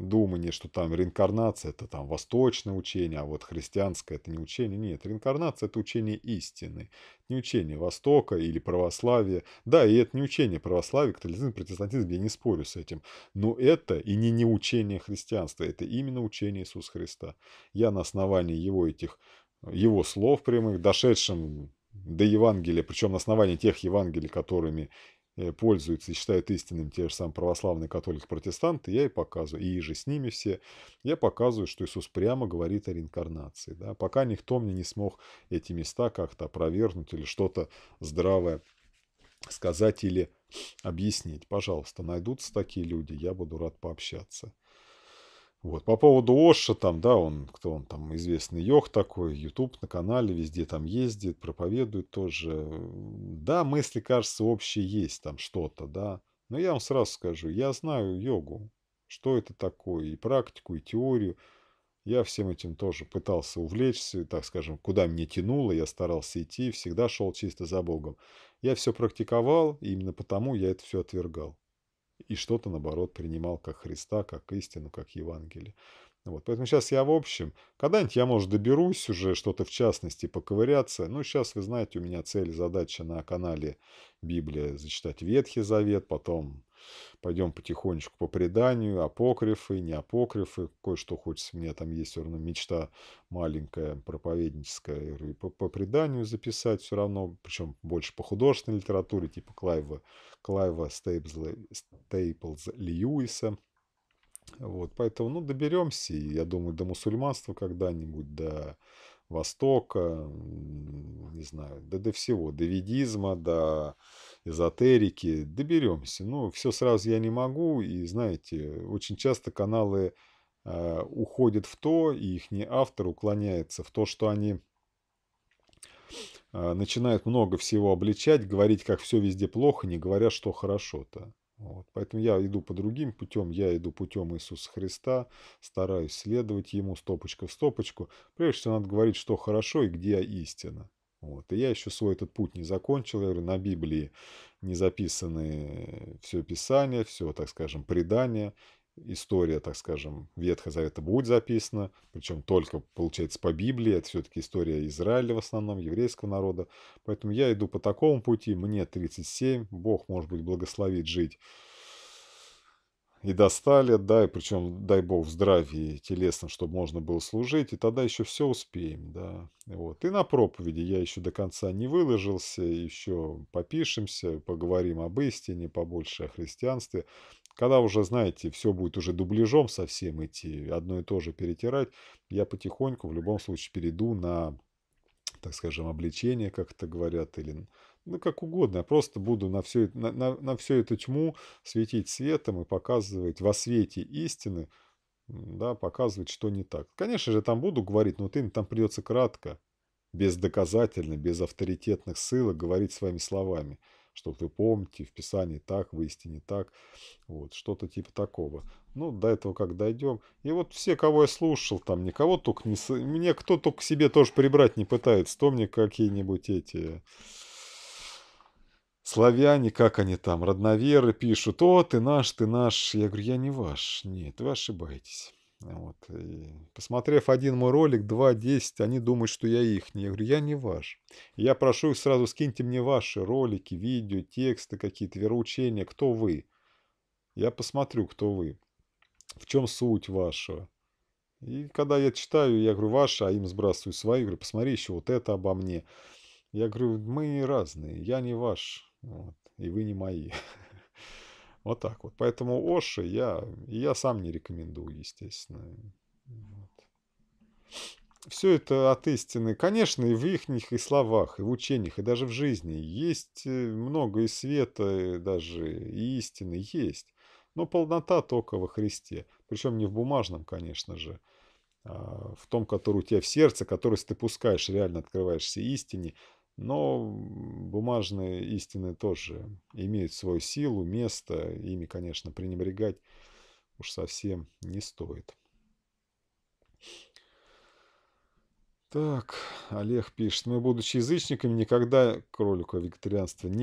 думание, что там реинкарнация – это там восточное учение, а вот христианское – это не учение. Нет, реинкарнация – это учение истины. Не учение Востока или православия. Да, и это не учение православия, католицизм, протестантизм, я не спорю с этим. Но это и не не учение христианства, это именно учение Иисуса Христа. Я на основании его этих, его слов прямых, дошедшим до Евангелия, причем на основании тех Евангелий, которыми Э, пользуются и считают истинным те же самые православные католики протестанты я и показываю, и иже с ними все, я показываю, что Иисус прямо говорит о реинкарнации. Да? Пока никто мне не смог эти места как-то опровергнуть или что-то здравое сказать или объяснить. Пожалуйста, найдутся такие люди, я буду рад пообщаться. Вот. По поводу Оша, там, да, он, кто он там, известный йог такой, YouTube на канале, везде там ездит, проповедует тоже. Да, мысли, кажется, общие есть там что-то, да. Но я вам сразу скажу, я знаю йогу, что это такое, и практику, и теорию. Я всем этим тоже пытался увлечься, так скажем, куда мне тянуло, я старался идти, всегда шел чисто за Богом. Я все практиковал, и именно потому я это все отвергал и что-то, наоборот, принимал как Христа, как истину, как Евангелие. Вот, поэтому сейчас я в общем. Когда-нибудь я, может, доберусь уже что-то в частности поковыряться. Ну, сейчас, вы знаете, у меня цель, задача на канале Библия зачитать Ветхий Завет, потом пойдем потихонечку по преданию, апокрифы, не апокрифы, кое-что хочется, у меня там есть все равно мечта маленькая, проповедническая, и по, по преданию записать все равно, причем больше по художественной литературе, типа Клайва, Клайва Стейплза, Стейплз Льюиса, вот, поэтому, ну, доберемся, я думаю, до мусульманства когда-нибудь, до Востока, не знаю, да до всего, до ведизма, до эзотерики, доберемся. Ну, все сразу я не могу, и знаете, очень часто каналы э, уходят в то, и их не автор уклоняется в то, что они э, начинают много всего обличать, говорить, как все везде плохо, не говоря, что хорошо-то. Вот. Поэтому я иду по другим путем, я иду путем Иисуса Христа, стараюсь следовать Ему стопочка в стопочку. Прежде всего надо говорить, что хорошо и где истина. Вот. И я еще свой этот путь не закончил. Я говорю, на Библии не записаны все Писание, все, так скажем, предание история, так скажем, Ветхого Завета будет записана, причем только, получается, по Библии, это все-таки история Израиля в основном, еврейского народа. Поэтому я иду по такому пути, мне 37, Бог, может быть, благословит жить и до достали, да, и причем, дай бог, в здравии телесном, чтобы можно было служить, и тогда еще все успеем, да. Вот. И на проповеди я еще до конца не выложился, еще попишемся, поговорим об истине, побольше о христианстве. Когда уже, знаете, все будет уже дубляжом совсем идти, одно и то же перетирать, я потихоньку в любом случае перейду на, так скажем, обличение, как это говорят, или ну, как угодно. Я просто буду на всю, на, на, на всю эту тьму светить светом и показывать во свете истины, да, показывать, что не так. Конечно же, там буду говорить, но ты там придется кратко, бездоказательно, без авторитетных ссылок говорить своими словами. Чтобы вы помните, в Писании так, в истине так, вот, что-то типа такого. Ну, до этого как дойдем. И вот все, кого я слушал, там, никого только не... Мне кто только к себе тоже прибрать не пытается, то мне какие-нибудь эти... Славяне, как они там, родноверы пишут, о, ты наш, ты наш. Я говорю, я не ваш. Нет, вы ошибаетесь. Вот. И посмотрев один мой ролик, 2.10, они думают, что я их. Я говорю, я не ваш. я прошу их сразу, скиньте мне ваши ролики, видео, тексты какие-то, вероучения, кто вы. Я посмотрю, кто вы. В чем суть вашего. И когда я читаю, я говорю, ваши, а им сбрасываю свои. Я говорю, посмотри еще вот это обо мне. Я говорю, мы разные, я не ваш, вот, и вы не мои. Вот так вот. Поэтому Оши я, я сам не рекомендую, естественно. Вот. Все это от истины. Конечно, и в их и словах, и в учениях, и даже в жизни есть э, много и света, и э, даже и истины есть. Но полнота только во Христе. Причем не в бумажном, конечно же, а в том, который у тебя в сердце, который ты пускаешь, реально открываешься истине, но бумажные истины тоже имеют свою силу, место. Ими, конечно, пренебрегать уж совсем не стоит. Так, Олег пишет, мы, будучи язычниками, никогда к ролику не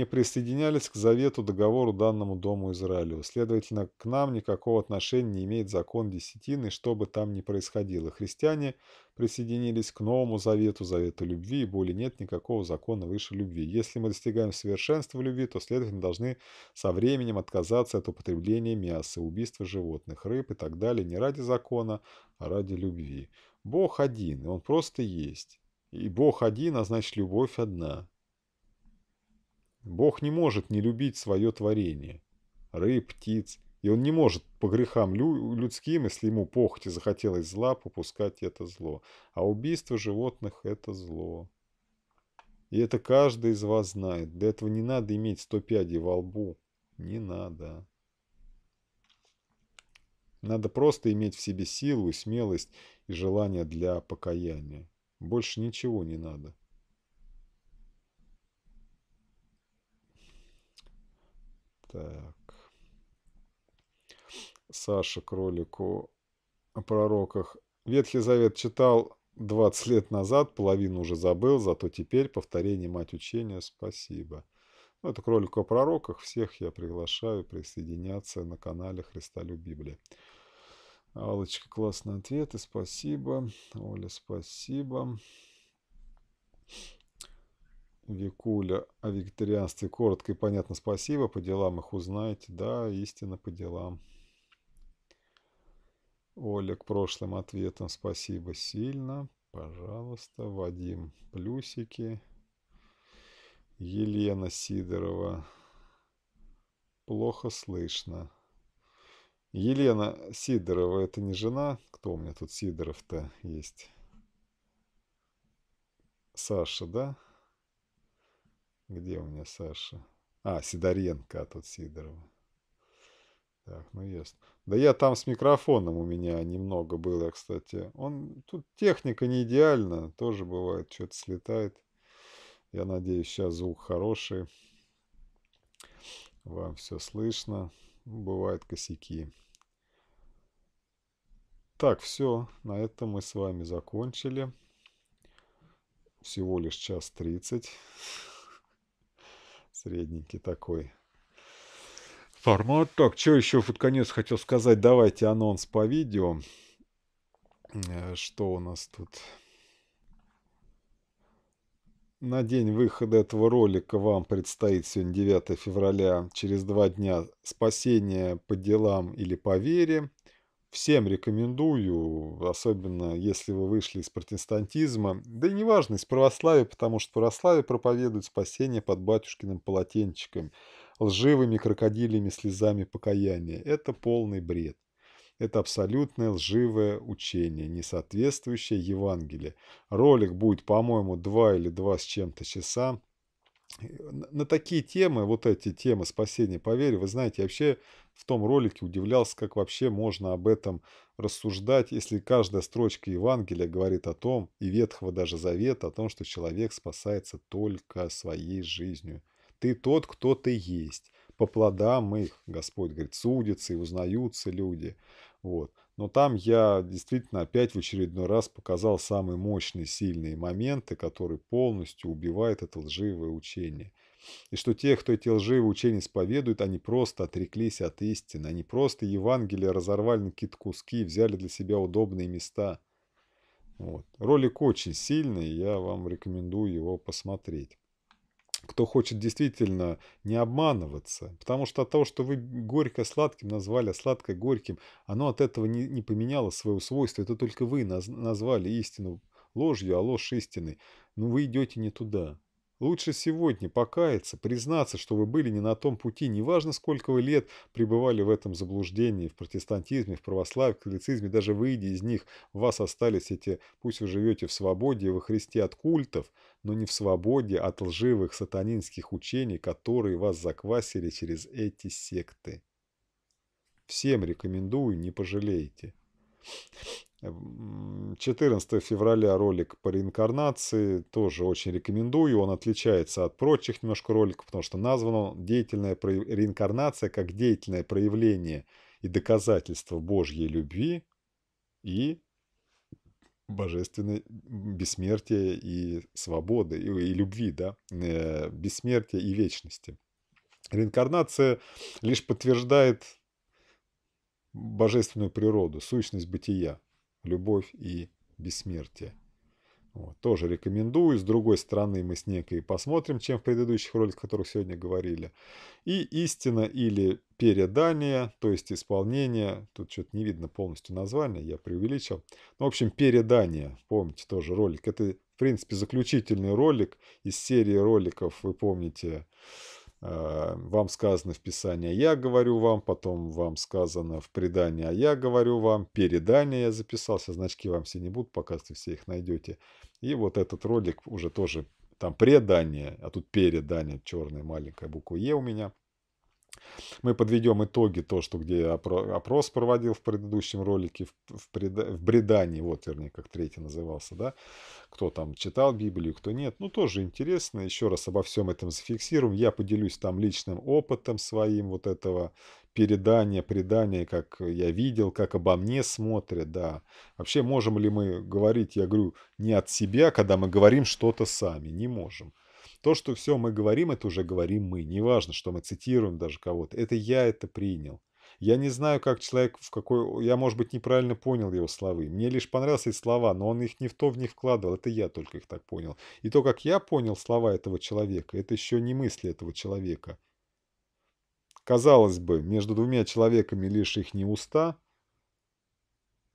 присоединялись к завету, договору данному Дому Израилю. Следовательно, к нам никакого отношения не имеет закон десятины, что бы там ни происходило. Христиане присоединились к новому завету, завету любви, и более нет никакого закона выше любви. Если мы достигаем совершенства в любви, то, следовательно, должны со временем отказаться от употребления мяса, убийства животных, рыб и так далее не ради закона, а ради любви. Бог один, и Он просто есть. И Бог один, а значит любовь одна. Бог не может не любить свое творение. Рыб, птиц. И он не может по грехам лю людским, если ему похоти захотелось зла, попускать это зло. А убийство животных – это зло. И это каждый из вас знает. Для этого не надо иметь сто пядей во лбу. Не надо. Надо просто иметь в себе силу, смелость и желание для покаяния. Больше ничего не надо. Так. Саша Кролику о пророках. Ветхий Завет читал 20 лет назад, половину уже забыл, зато теперь повторение мать учения. Спасибо. Ну, это ролику о пророках. Всех я приглашаю присоединяться на канале Христолюб Библии. Алочка, классные ответы, спасибо. Оля, спасибо. Викуля о вегетарианстве коротко и понятно спасибо. По делам их узнаете. Да, истина по делам. Оля, к прошлым ответам спасибо сильно. Пожалуйста, Вадим, плюсики. Елена Сидорова. Плохо слышно. Елена Сидорова, это не жена? Кто у меня тут Сидоров-то есть? Саша, да? Где у меня Саша? А, Сидоренко, а тут Сидорова. Так, ну ясно. Да я там с микрофоном у меня немного было, кстати. Он, тут техника не идеальна, тоже бывает, что-то слетает. Я надеюсь, сейчас звук хороший. Вам все слышно. Бывают косяки. Так, все. На этом мы с вами закончили. Всего лишь час тридцать. Средненький такой формат. Так, что еще под конец хотел сказать? Давайте анонс по видео. Э, что у нас тут? На день выхода этого ролика вам предстоит сегодня 9 февраля, через два дня спасение по делам или по вере. Всем рекомендую, особенно если вы вышли из протестантизма, да и неважно, из православия, потому что православие проповедует спасение под батюшкиным полотенчиком, лживыми крокодилями слезами покаяния. Это полный бред. Это абсолютное лживое учение, не соответствующее Евангелию. Ролик будет, по-моему, два или два с чем-то часа. На такие темы, вот эти темы спасения по вере, вы знаете, я вообще в том ролике удивлялся, как вообще можно об этом рассуждать, если каждая строчка Евангелия говорит о том, и Ветхого даже Завета, о том, что человек спасается только своей жизнью. Ты тот, кто ты есть. По плодам их, Господь говорит, судятся и узнаются люди. Вот. Но там я действительно опять в очередной раз показал самые мощные, сильные моменты, которые полностью убивают это лживое учение. И что те, кто эти лживые учения исповедуют, они просто отреклись от истины, они просто Евангелие разорвали на какие-то куски взяли для себя удобные места. Вот. Ролик очень сильный, я вам рекомендую его посмотреть кто хочет действительно не обманываться. Потому что от того, что вы горько-сладким назвали, а сладко-горьким, оно от этого не, не поменяло своего свойства. Это только вы наз, назвали истину ложью, а ложь истиной. Но ну, вы идете не туда. Лучше сегодня покаяться, признаться, что вы были не на том пути, неважно, сколько вы лет пребывали в этом заблуждении, в протестантизме, в православии, в католицизме, даже выйдя из них, у вас остались эти, пусть вы живете в свободе во Христе от культов, но не в свободе от лживых сатанинских учений, которые вас заквасили через эти секты. Всем рекомендую, не пожалеете. 14 февраля ролик по реинкарнации, тоже очень рекомендую, он отличается от прочих немножко роликов, потому что назван он «Деятельная прояв... реинкарнация как деятельное проявление и доказательство Божьей любви и божественной бессмертия и свободы, и, и любви, да, э, бессмертия и вечности». Реинкарнация лишь подтверждает божественную природу, сущность бытия, любовь и бессмертие. Вот, тоже рекомендую. С другой стороны, мы с некой посмотрим, чем в предыдущих роликах, о которых сегодня говорили. И истина или передание, то есть исполнение. Тут что-то не видно полностью название, я преувеличил. Ну, в общем, передание. Помните тоже ролик. Это, в принципе, заключительный ролик из серии роликов, вы помните, Э, вам сказано в Писании «я говорю вам», потом вам сказано в предании «а я говорю вам», передание я записался, значки вам все не будут показывать, вы все их найдете. И вот этот ролик уже тоже, там предание, а тут передание, черная маленькая буква «е» у меня – мы подведем итоги, то, что где я опрос проводил в предыдущем ролике, в, в, пред, в Бредании, вот, вернее, как третий назывался, да, кто там читал Библию, кто нет, ну, тоже интересно, еще раз обо всем этом зафиксируем, я поделюсь там личным опытом своим вот этого передания, предания, как я видел, как обо мне смотрят, да. Вообще, можем ли мы говорить, я говорю, не от себя, когда мы говорим что-то сами, не можем. То, что все мы говорим, это уже говорим мы. Неважно, что мы цитируем даже кого-то. Это я это принял. Я не знаю, как человек, в какой... Я, может быть, неправильно понял его слова. Мне лишь понравились эти слова, но он их ни в то в них вкладывал. Это я только их так понял. И то, как я понял слова этого человека, это еще не мысли этого человека. Казалось бы, между двумя человеками лишь их не уста,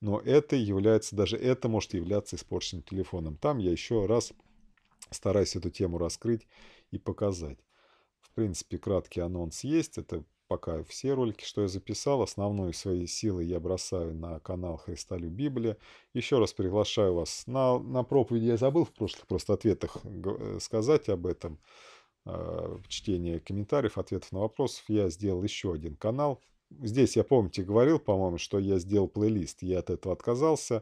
но это является, даже это может являться испорченным телефоном. Там я еще раз стараюсь эту тему раскрыть и показать. В принципе, краткий анонс есть. Это пока все ролики, что я записал. Основную свои силы я бросаю на канал Христолю Библия. Еще раз приглашаю вас на, на проповедь. Я забыл в прошлых просто ответах э, сказать об этом. А, чтение комментариев, ответов на вопросов. Я сделал еще один канал. Здесь я, помните, говорил, по-моему, что я сделал плейлист. Я от этого отказался.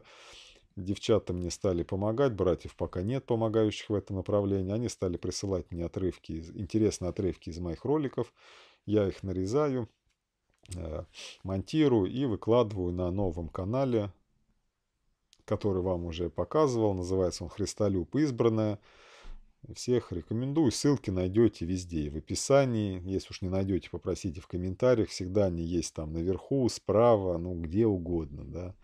Девчата мне стали помогать, братьев пока нет помогающих в этом направлении. Они стали присылать мне отрывки, интересные отрывки из моих роликов. Я их нарезаю, э, монтирую и выкладываю на новом канале, который вам уже показывал. Называется он «Христолюб избранная». Всех рекомендую. Ссылки найдете везде в описании. Если уж не найдете, попросите в комментариях. Всегда они есть там наверху, справа, ну где угодно, да.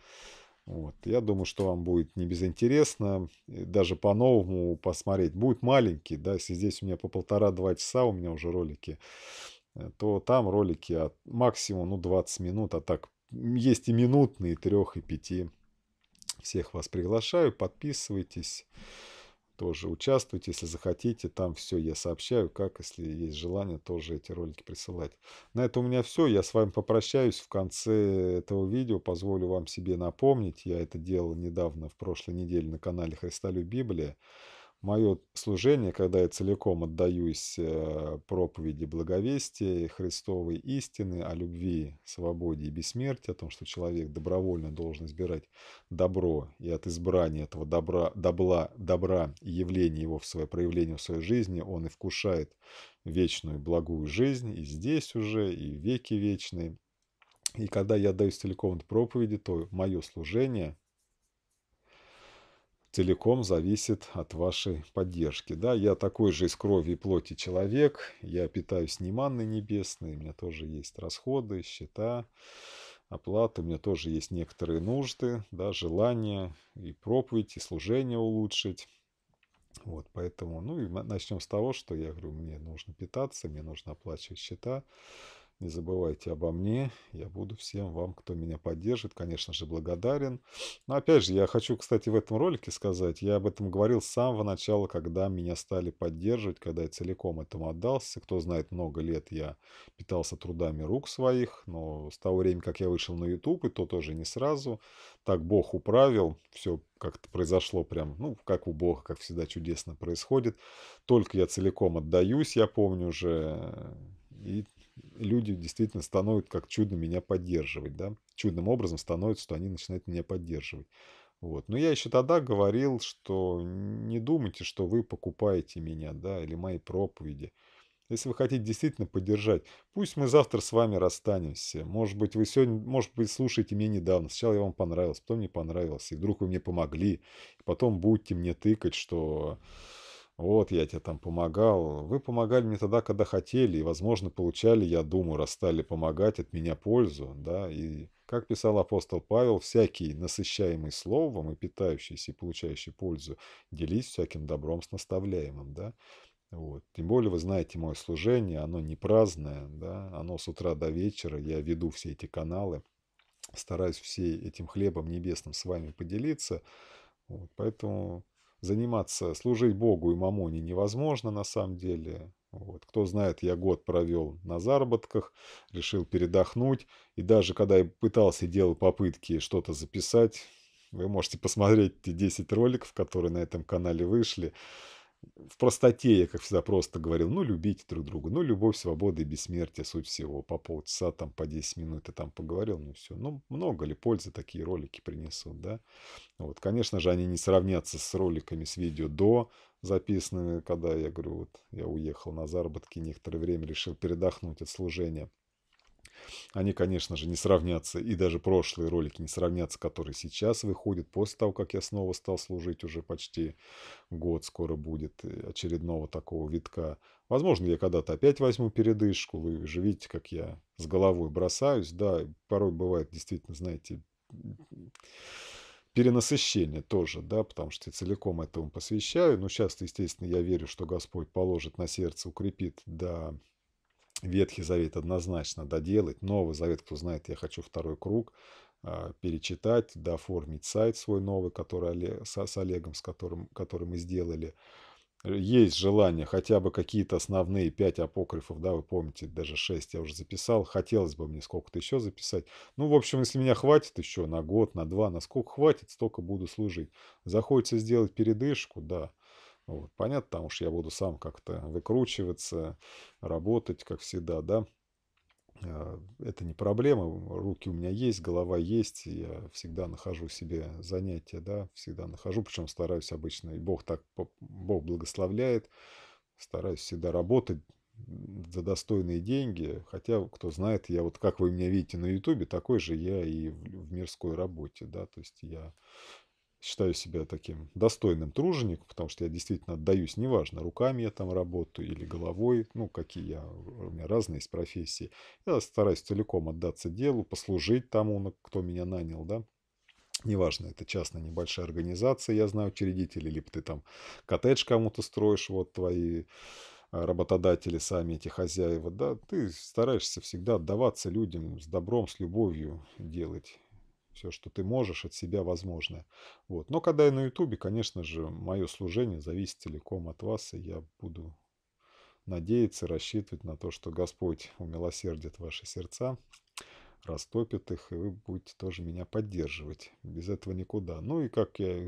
Вот. Я думаю, что вам будет не безинтересно даже по-новому посмотреть. Будет маленький, да, если здесь у меня по полтора-два часа у меня уже ролики, э, то там ролики от максимум ну, 20 минут, а так есть и минутные, трех, и пяти. Всех вас приглашаю, подписывайтесь тоже участвуйте, если захотите. Там все я сообщаю, как, если есть желание, тоже эти ролики присылать. На этом у меня все. Я с вами попрощаюсь. В конце этого видео позволю вам себе напомнить. Я это делал недавно, в прошлой неделе на канале «Христолюб Библия» мое служение, когда я целиком отдаюсь э, проповеди благовестия, Христовой истины о любви, свободе и бессмертии, о том, что человек добровольно должен избирать добро и от избрания этого добра, добла, добра и явления его в свое проявление в своей жизни, он и вкушает вечную благую жизнь и здесь уже, и веки вечные. И когда я отдаюсь целиком от проповеди, то мое служение – целиком зависит от вашей поддержки. Да, я такой же из крови и плоти человек, я питаюсь не манной небесной, у меня тоже есть расходы, счета, оплаты, у меня тоже есть некоторые нужды, да, желания и проповедь, и служение улучшить. Вот, поэтому, ну и начнем с того, что я говорю, мне нужно питаться, мне нужно оплачивать счета, не забывайте обо мне. Я буду всем вам, кто меня поддержит, конечно же, благодарен. Но опять же, я хочу, кстати, в этом ролике сказать, я об этом говорил с самого начала, когда меня стали поддерживать, когда я целиком этому отдался. Кто знает, много лет я питался трудами рук своих, но с того времени, как я вышел на YouTube, и то тоже не сразу, так Бог управил, все как-то произошло прям, ну, как у Бога, как всегда чудесно происходит. Только я целиком отдаюсь, я помню уже, и люди действительно становят как чудно меня поддерживать, да, чудным образом становятся, что они начинают меня поддерживать. Вот. Но я еще тогда говорил, что не думайте, что вы покупаете меня, да, или мои проповеди. Если вы хотите действительно поддержать, пусть мы завтра с вами расстанемся. Может быть, вы сегодня, может быть, слушаете меня недавно. Сначала я вам понравился, потом не понравился. И вдруг вы мне помогли. И потом будете мне тыкать, что вот я тебе там помогал. Вы помогали мне тогда, когда хотели, и, возможно, получали, я думаю, расстали помогать от меня пользу, да, и, как писал апостол Павел, всякий, насыщаемый словом и питающийся, и получающий пользу, делись всяким добром с наставляемым, да. Вот. Тем более, вы знаете, мое служение, оно не праздное, да, оно с утра до вечера, я веду все эти каналы, стараюсь всей этим хлебом небесным с вами поделиться, вот, поэтому заниматься, служить Богу и Мамоне невозможно на самом деле. Вот. Кто знает, я год провел на заработках, решил передохнуть. И даже когда я пытался и делал попытки что-то записать, вы можете посмотреть те 10 роликов, которые на этом канале вышли в простоте я, как всегда, просто говорил, ну, любите друг друга, ну, любовь, свобода и бессмертие, суть всего. По полчаса, там, по 10 минут и там поговорил, ну, все. Ну, много ли пользы такие ролики принесут, да? Вот, конечно же, они не сравнятся с роликами с видео до записанными, когда я говорю, вот, я уехал на заработки некоторое время, решил передохнуть от служения. Они, конечно же, не сравнятся, и даже прошлые ролики не сравнятся, которые сейчас выходят после того, как я снова стал служить уже почти год, скоро будет э, очередного такого витка. Возможно, я когда-то опять возьму передышку, вы же видите, как я с головой бросаюсь, да, порой бывает действительно, знаете, перенасыщение тоже, да, потому что я целиком этому посвящаю. Но сейчас, естественно, я верю, что Господь положит на сердце, укрепит до Ветхий Завет однозначно доделать. Новый Завет, кто знает, я хочу второй круг а, перечитать, доформить сайт свой новый, который с Олегом, с которым, который мы сделали. Э, есть желание хотя бы какие-то основные пять апокрифов, да, вы помните, даже шесть, я уже записал. Хотелось бы мне сколько-то еще записать. Ну, в общем, если меня хватит еще на год, на два, на сколько хватит, столько буду служить. Захочется сделать передышку, да, вот. Понятно, потому что я буду сам как-то выкручиваться, работать, как всегда, да. Э, это не проблема, руки у меня есть, голова есть, я всегда нахожу себе занятия, да, всегда нахожу, причем стараюсь обычно, и Бог так, Бог благословляет, стараюсь всегда работать за достойные деньги, хотя, кто знает, я вот, как вы меня видите на ютубе, такой же я и в мирской работе, да, то есть я считаю себя таким достойным тружеником, потому что я действительно отдаюсь, неважно, руками я там работаю или головой, ну, какие я, у меня разные есть профессии. Я стараюсь целиком отдаться делу, послужить тому, кто меня нанял, да. Неважно, это частная небольшая организация, я знаю учредителей, либо ты там коттедж кому-то строишь, вот твои а, работодатели сами, эти хозяева, да, ты стараешься всегда отдаваться людям с добром, с любовью делать все, что ты можешь, от себя возможное. Вот. Но когда я на Ютубе, конечно же, мое служение зависит целиком от вас, и я буду надеяться, рассчитывать на то, что Господь умилосердит ваши сердца, растопит их, и вы будете тоже меня поддерживать. Без этого никуда. Ну и как я,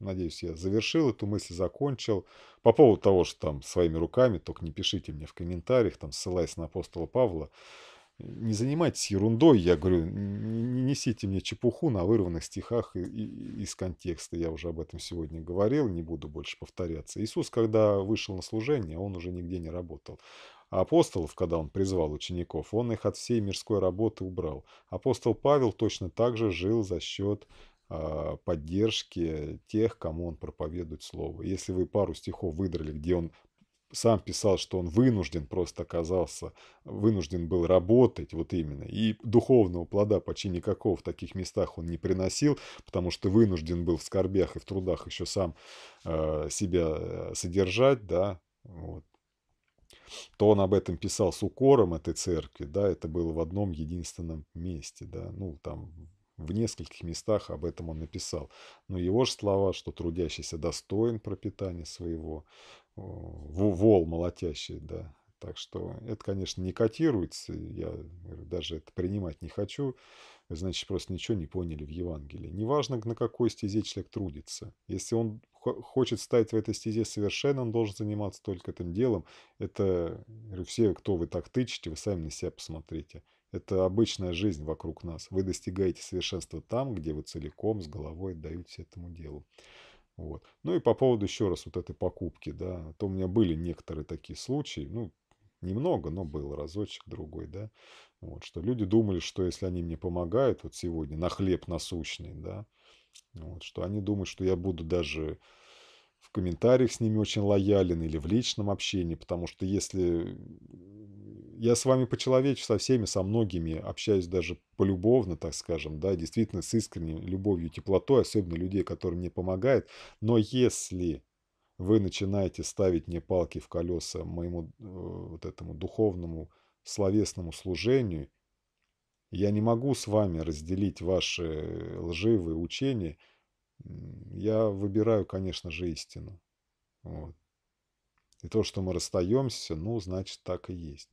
надеюсь, я завершил эту мысль, закончил. По поводу того, что там своими руками, только не пишите мне в комментариях, там ссылаясь на апостола Павла, не занимайтесь ерундой, я говорю, не несите мне чепуху на вырванных стихах из контекста, я уже об этом сегодня говорил, не буду больше повторяться. Иисус, когда вышел на служение, он уже нигде не работал. А апостолов, когда он призвал учеников, он их от всей мирской работы убрал. Апостол Павел точно так же жил за счет а, поддержки тех, кому он проповедует слово. Если вы пару стихов выдрали, где он сам писал, что он вынужден просто оказался, вынужден был работать вот именно. И духовного плода почти никакого в таких местах он не приносил, потому что вынужден был в скорбях и в трудах еще сам э, себя э, содержать, да, вот то он об этом писал с укором этой церкви, да, это было в одном единственном месте, да, ну, там в нескольких местах об этом он написал. Но его же слова, что трудящийся достоин пропитания своего, э, вол молотящий, да. Так что это, конечно, не котируется, я даже это принимать не хочу, значит, просто ничего не поняли в Евангелии. Неважно, на какой стезе человек трудится. Если он хочет стать в этой стезе совершенно, он должен заниматься только этим делом. Это, все, кто вы так тычете, вы сами на себя посмотрите. Это обычная жизнь вокруг нас. Вы достигаете совершенства там, где вы целиком, с головой отдаетесь этому делу. Вот. Ну и по поводу еще раз вот этой покупки, да, а то у меня были некоторые такие случаи, ну, немного, но был разочек другой, да, вот, что люди думали, что если они мне помогают вот сегодня на хлеб насущный, да, вот, что они думают, что я буду даже в комментариях с ними очень лоялен или в личном общении, потому что если я с вами по-человечески, со всеми, со многими общаюсь даже полюбовно, так скажем, да, действительно с искренней любовью, теплотой, особенно людей, которые мне помогают. Но если вы начинаете ставить мне палки в колеса моему э, вот этому духовному словесному служению, я не могу с вами разделить ваши лживые учения. Я выбираю, конечно же, истину. Вот. И то, что мы расстаемся, ну, значит, так и есть.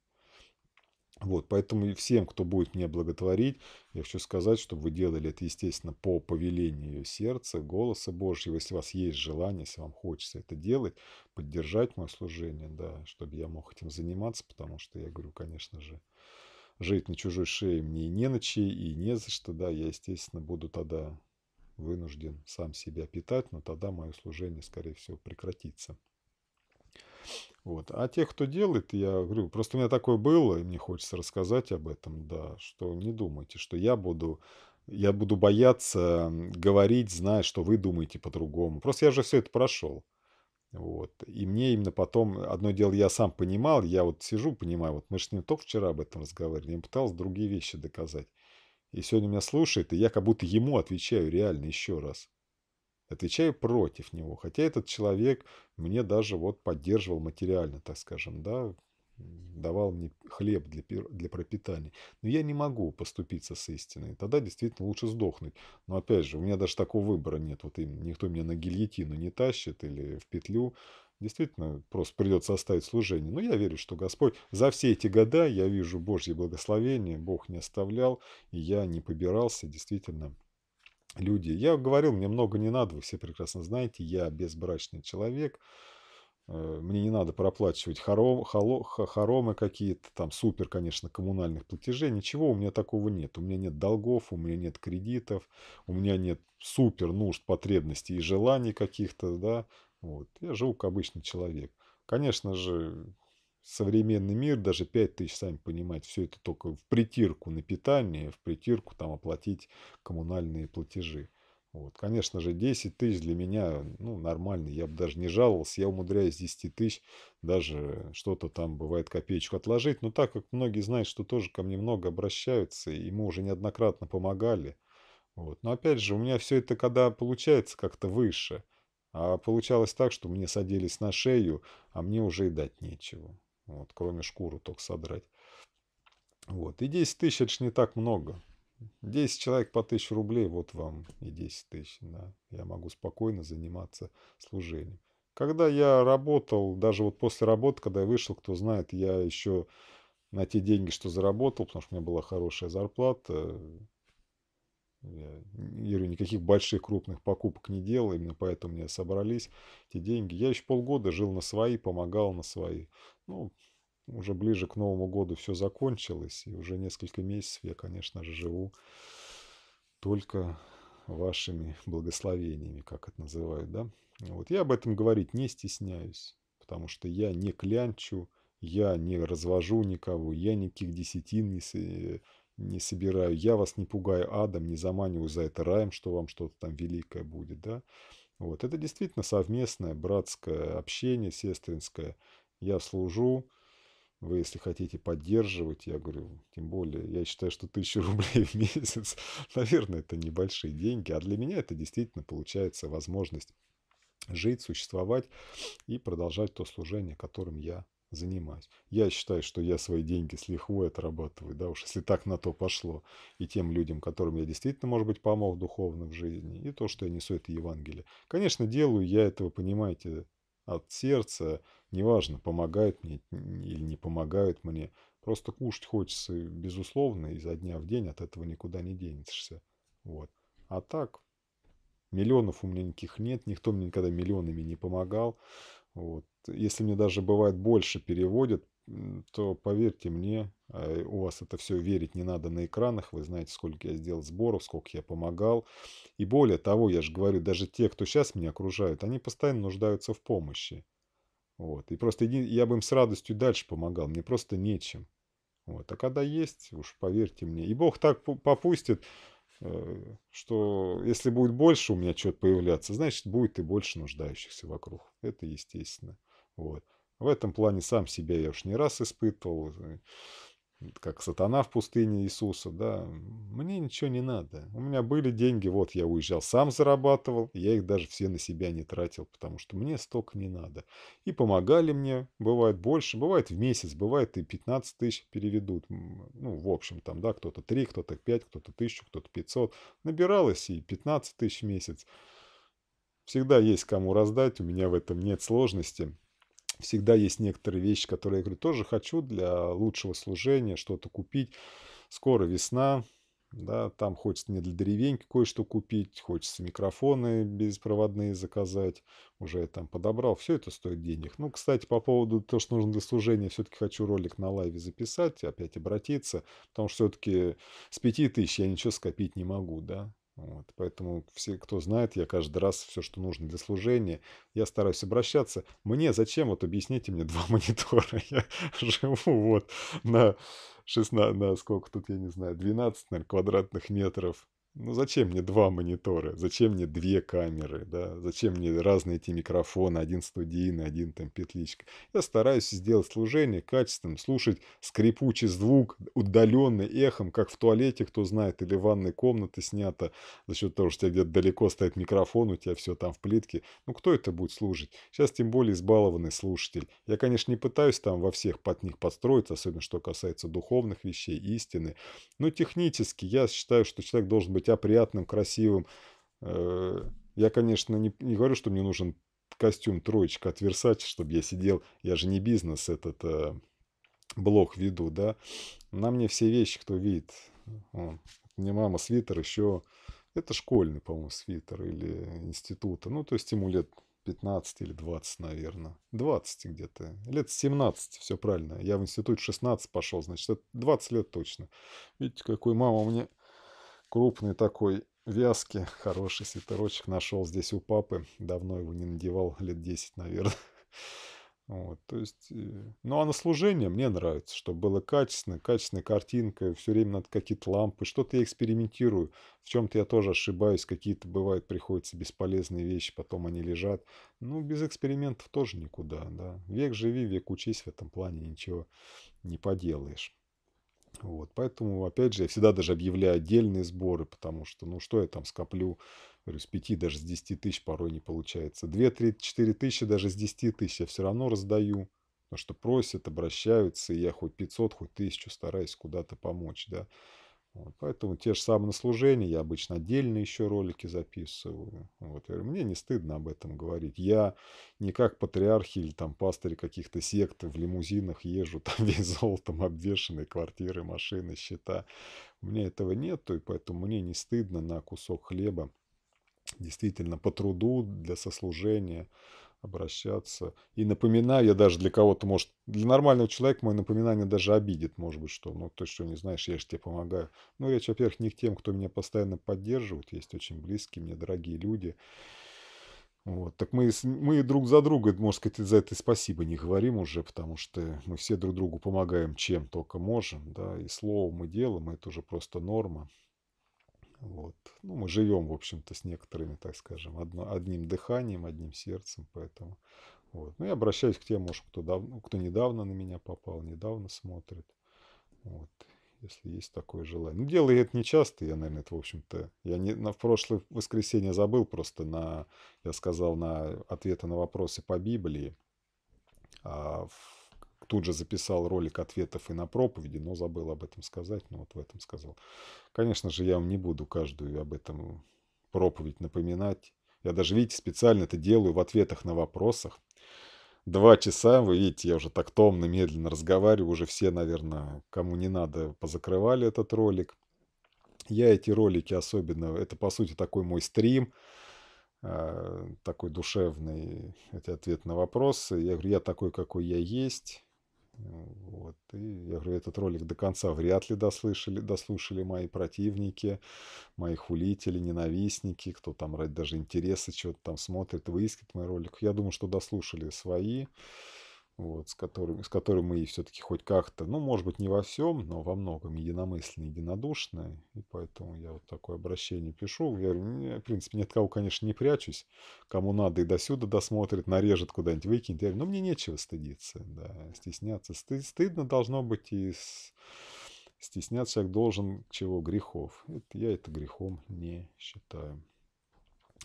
Вот, поэтому всем, кто будет мне благотворить, я хочу сказать, чтобы вы делали это, естественно, по повелению сердца, голоса Божьего, если у вас есть желание, если вам хочется это делать, поддержать мое служение, да, чтобы я мог этим заниматься, потому что я говорю, конечно же, жить на чужой шее мне и не на чьи, и не за что, да, я, естественно, буду тогда вынужден сам себя питать, но тогда мое служение, скорее всего, прекратится. Вот. А тех, кто делает, я говорю, просто у меня такое было, и мне хочется рассказать об этом, да, что не думайте, что я буду я буду бояться говорить, зная, что вы думаете по-другому. Просто я же все это прошел. Вот. И мне именно потом, одно дело я сам понимал, я вот сижу, понимаю, вот мы же с ним только вчера об этом разговаривали, я пытался другие вещи доказать. И сегодня меня слушает, и я как будто ему отвечаю реально еще раз отвечаю против него. Хотя этот человек мне даже вот поддерживал материально, так скажем, да, давал мне хлеб для, для пропитания. Но я не могу поступиться с истиной. Тогда действительно лучше сдохнуть. Но опять же, у меня даже такого выбора нет. Вот им никто меня на гильотину не тащит или в петлю. Действительно, просто придется оставить служение. Но я верю, что Господь за все эти года я вижу Божье благословение. Бог не оставлял, и я не побирался. Действительно, люди. Я говорил, мне много не надо, вы все прекрасно знаете, я безбрачный человек, э, мне не надо проплачивать хором, холо, хоромы какие-то, там супер, конечно, коммунальных платежей, ничего у меня такого нет. У меня нет долгов, у меня нет кредитов, у меня нет супер нужд, потребностей и желаний каких-то, да. Вот. Я живу как обычный человек. Конечно же, современный мир, даже 5 тысяч, сами понимаете, все это только в притирку на питание, в притирку там оплатить коммунальные платежи. Вот. Конечно же, 10 тысяч для меня ну, нормально, я бы даже не жаловался. Я умудряюсь 10 тысяч, даже что-то там бывает копеечку отложить. Но так как многие знают, что тоже ко мне много обращаются, и мы уже неоднократно помогали. Вот. Но опять же, у меня все это когда получается как-то выше. А получалось так, что мне садились на шею, а мне уже и дать нечего. Вот, кроме шкуру только содрать. Вот. И 10 тысяч это ж не так много. 10 человек по 1000 рублей, вот вам и 10 тысяч. Да. Я могу спокойно заниматься служением. Когда я работал, даже вот после работы, когда я вышел, кто знает, я еще на те деньги, что заработал, потому что у меня была хорошая зарплата, Э, я, я никаких больших крупных покупок не делал, именно поэтому мне собрались эти деньги. Я еще полгода жил на свои, помогал на свои. Ну, уже ближе к Новому году все закончилось, и уже несколько месяцев я, конечно же, живу только вашими благословениями, как это называют, да. Вот я об этом говорить не стесняюсь, потому что я не клянчу, я не развожу никого, я никаких десятин не э, не собираю, я вас не пугаю адом, не заманиваю за это раем, что вам что-то там великое будет, да. Вот, это действительно совместное братское общение, сестринское. Я служу, вы, если хотите поддерживать, я говорю, тем более, я считаю, что тысячу рублей в месяц, наверное, это небольшие деньги, а для меня это действительно получается возможность жить, существовать и продолжать то служение, которым я занимаюсь. Я считаю, что я свои деньги с лихвой отрабатываю, да уж, если так на то пошло. И тем людям, которым я действительно, может быть, помог духовно в жизни, и то, что я несу это Евангелие. Конечно, делаю я этого, понимаете, от сердца, неважно, помогают мне или не помогают мне. Просто кушать хочется, безусловно, изо дня в день от этого никуда не денешься. Вот. А так, миллионов у меня никаких нет, никто мне никогда миллионами не помогал. Вот. Если мне даже бывает больше переводят, то поверьте мне, э, у вас это все верить не надо на экранах, вы знаете, сколько я сделал сборов, сколько я помогал. И более того, я же говорю, даже те, кто сейчас меня окружают, они постоянно нуждаются в помощи. Вот. И просто я бы им с радостью дальше помогал, мне просто нечем. Вот. А когда есть, уж поверьте мне, и Бог так попустит, Э, что если будет больше у меня чего-то появляться, значит, будет и больше нуждающихся вокруг. Это естественно. Вот. В этом плане сам себя я уж не раз испытывал. Э, как сатана в пустыне Иисуса, да, мне ничего не надо. У меня были деньги, вот я уезжал, сам зарабатывал, я их даже все на себя не тратил, потому что мне столько не надо. И помогали мне, бывает больше, бывает в месяц, бывает и 15 тысяч переведут, ну, в общем, там, да, кто-то 3, кто-то 5, кто-то 1000, кто-то 500. Набиралось и 15 тысяч в месяц. Всегда есть кому раздать, у меня в этом нет сложности всегда есть некоторые вещи, которые я говорю, тоже хочу для лучшего служения что-то купить. Скоро весна, да, там хочется мне для деревеньки кое-что купить, хочется микрофоны беспроводные заказать, уже я там подобрал, все это стоит денег. Ну, кстати, по поводу того, что нужно для служения, все-таки хочу ролик на лайве записать, опять обратиться, потому что все-таки с пяти тысяч я ничего скопить не могу, да, вот, поэтому все, кто знает, я каждый раз все, что нужно для служения, я стараюсь обращаться. Мне зачем, вот объясните мне, два монитора. Я живу вот на 16, на сколько тут, я не знаю, 12, наверное, квадратных метров ну зачем мне два монитора, зачем мне две камеры, да, зачем мне разные эти микрофоны, один студийный, один там петличка. Я стараюсь сделать служение качественным, слушать скрипучий звук, удаленный эхом, как в туалете, кто знает, или в ванной комнаты снято, за счет того, что у тебя где-то далеко стоит микрофон, у тебя все там в плитке. Ну кто это будет слушать? Сейчас тем более избалованный слушатель. Я, конечно, не пытаюсь там во всех под них подстроиться, особенно что касается духовных вещей, истины, но технически я считаю, что человек должен быть быть опрятным, а, красивым. Э, я, конечно, не, не говорю, что мне нужен костюм троечка от Versace, чтобы я сидел. Я же не бизнес этот э, блог веду, да. На мне все вещи, кто видит. Он. Мне мама свитер еще... Это школьный, по-моему, свитер или института. Ну, то есть ему лет 15 или 20, наверное. 20 где-то. Лет 17, все правильно. Я в институт 16 пошел, значит, 20 лет точно. Видите, какой мама мне крупный такой, вязкий, хороший свитерочек нашел здесь у папы. Давно его не надевал, лет 10, наверное. Вот, то есть, э, ну а на служение мне нравится, чтобы было качественно, качественная картинка, все время надо какие-то лампы, что-то я экспериментирую, в чем-то я тоже ошибаюсь, какие-то бывают, приходится бесполезные вещи, потом они лежат. Ну, без экспериментов тоже никуда, да. Век живи, век учись в этом плане, ничего не поделаешь. Вот, поэтому, опять же, я всегда даже объявляю отдельные сборы, потому что, ну, что я там скоплю, говорю, с 5, даже с 10 тысяч порой не получается. 2, 3, 4 тысячи, даже с 10 тысяч я все равно раздаю, потому что просят, обращаются, и я хоть 500, хоть 1000 стараюсь куда-то помочь, да. Вот, поэтому те же самые служения, я обычно отдельно еще ролики записываю. Вот, я говорю, мне не стыдно об этом говорить. Я не как патриархи или там пастыри каких-то сект в лимузинах езжу, там весь золотом обвешенные квартиры, машины, счета. У меня этого нету, и поэтому мне не стыдно на кусок хлеба действительно по труду для сослужения обращаться. И напоминаю, я даже для кого-то, может, для нормального человека мое напоминание даже обидит, может быть, что, ну, ты что, не знаешь, я же тебе помогаю. Ну, речь, во-первых, не к тем, кто меня постоянно поддерживает, есть очень близкие мне дорогие люди. Вот, так мы, мы друг за друга, может сказать, за это спасибо не говорим уже, потому что мы все друг другу помогаем чем только можем, да, и словом, и делом, это уже просто норма. Вот. Ну, мы живем, в общем-то, с некоторыми, так скажем, одно, одним дыханием, одним сердцем, поэтому... Вот. Ну, я обращаюсь к тем, может, кто, давно, кто недавно на меня попал, недавно смотрит. Вот. Если есть такое желание. Ну, делаю это не часто, я, наверное, это, в общем-то... Я не... на... в прошлое воскресенье забыл просто на... Я сказал на ответы на вопросы по Библии. А в тут же записал ролик ответов и на проповеди, но забыл об этом сказать, но вот в этом сказал. Конечно же, я вам не буду каждую об этом проповедь напоминать. Я даже, видите, специально это делаю в ответах на вопросах. Два часа, вы видите, я уже так томно, медленно разговариваю, уже все, наверное, кому не надо, позакрывали этот ролик. Я эти ролики особенно, это по сути такой мой стрим, а, такой душевный, эти ответ на вопросы. Я говорю, я такой, какой я есть. Вот. И я говорю, этот ролик до конца вряд ли дослышали, дослушали мои противники, мои хулители, ненавистники, кто там ради даже интереса что то там смотрит, выискивает мой ролик. Я думаю, что дослушали свои вот, с, которым, с которым мы все-таки хоть как-то, ну, может быть, не во всем, но во многом единомысленно, единодушные И поэтому я вот такое обращение пишу. Я, в принципе, ни от кого, конечно, не прячусь. Кому надо и до сюда досмотрит, нарежет куда-нибудь, выкинет. Я говорю, ну, мне нечего стыдиться, да, стесняться. Сты стыдно должно быть и с... стесняться человек должен чего? Грехов. Это, я это грехом не считаю.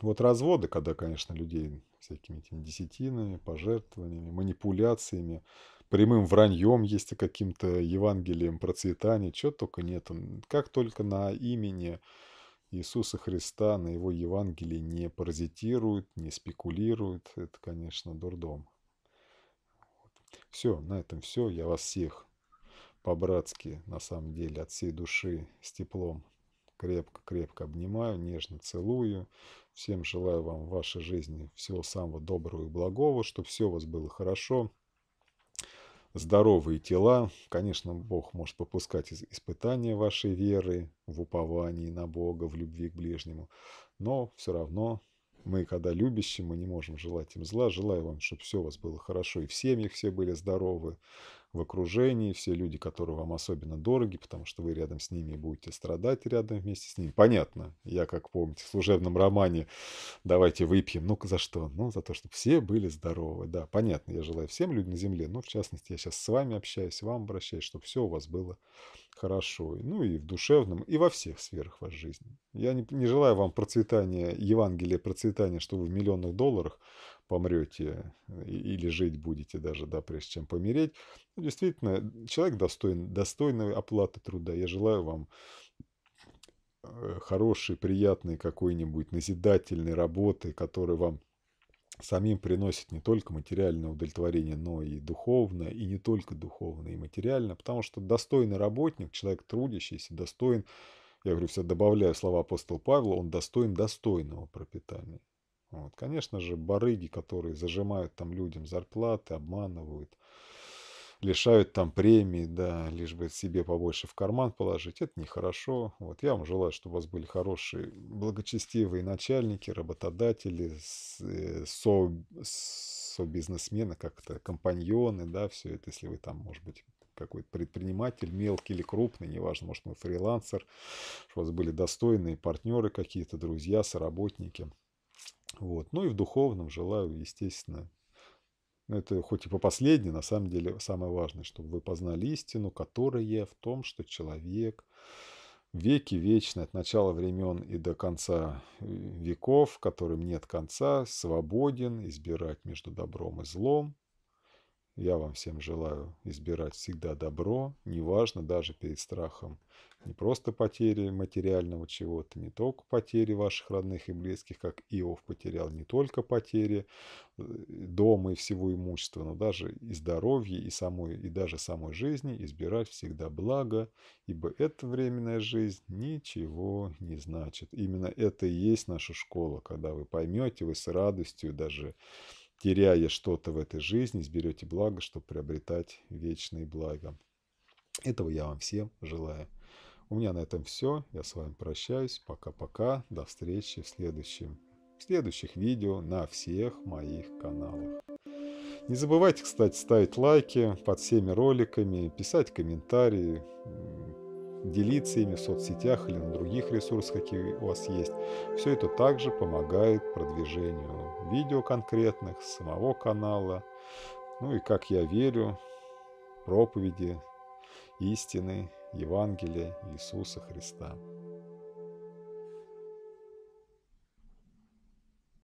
Вот разводы, когда, конечно, людей всякими этими десятинами, пожертвованиями, манипуляциями, прямым враньем есть и каким-то Евангелием процветания, чего только нет. Как только на имени Иисуса Христа, на его Евангелии не паразитируют, не спекулируют, это, конечно, дурдом. Все, на этом все. Я вас всех по-братски, на самом деле, от всей души, с теплом крепко-крепко обнимаю, нежно целую. Всем желаю вам в вашей жизни всего самого доброго и благого, чтобы все у вас было хорошо. Здоровые тела. Конечно, Бог может попускать испытания вашей веры, в уповании на Бога, в любви к ближнему. Но все равно мы, когда любящие, мы не можем желать им зла. Желаю вам, чтобы все у вас было хорошо, и в семьях все были здоровы, в окружении, все люди, которые вам особенно дороги, потому что вы рядом с ними и будете страдать рядом вместе с ними. Понятно, я, как помните, в служебном романе «Давайте выпьем». Ну, за что? Ну, за то, чтобы все были здоровы. Да, понятно, я желаю всем людям на земле, Ну, в частности я сейчас с вами общаюсь, вам обращаюсь, чтобы все у вас было хорошо. Ну и в душевном, и во всех сферах вашей жизни. Я не, не желаю вам процветания, Евангелия процветания, что вы в миллионных долларах, помрете э, или жить будете даже, да, прежде чем помереть. Ну, действительно, человек достоин, достойной оплаты труда. Я желаю вам э, хорошей, приятной какой-нибудь назидательной работы, которая вам самим приносит не только материальное удовлетворение, но и духовное, и не только духовное, и материальное, потому что достойный работник, человек трудящийся, достоин, я говорю, все добавляю слова апостола Павла, он достоин достойного пропитания. Вот. Конечно же, барыги, которые зажимают там людям зарплаты, обманывают, лишают там премии, да, лишь бы себе побольше в карман положить, это нехорошо. Вот я вам желаю, чтобы у вас были хорошие, благочестивые начальники, работодатели, э, со, со бизнесмены, как-то компаньоны, да, все это, если вы там, может быть, какой-то предприниматель, мелкий или крупный, неважно, может, вы фрилансер, чтобы у вас были достойные партнеры какие-то, друзья, соработники – вот. Ну и в духовном желаю, естественно, это хоть и по последней, на самом деле самое важное, чтобы вы познали истину, которая в том, что человек веки вечные, от начала времен и до конца э, веков, которым нет конца, свободен избирать между добром и злом, я вам всем желаю избирать всегда добро, неважно даже перед страхом. Не просто потери материального чего-то, не только потери ваших родных и близких, как Иов потерял, не только потери э, дома и всего имущества, но даже и здоровья, и, самой, и даже самой жизни избирать всегда благо, ибо эта временная жизнь ничего не значит. Именно это и есть наша школа, когда вы поймете, вы с радостью даже теряя что-то в этой жизни, изберете благо, чтобы приобретать вечные блага. Этого я вам всем желаю. У меня на этом все. Я с вами прощаюсь. Пока-пока. До встречи в следующем в следующих видео на всех моих каналах. Не забывайте, кстати, ставить лайки под всеми роликами, писать комментарии, делиться ими в соцсетях или на других ресурсах, какие у вас есть. Все это также помогает продвижению видео конкретных, самого канала, ну и как я верю, проповеди истины Евангелия Иисуса Христа.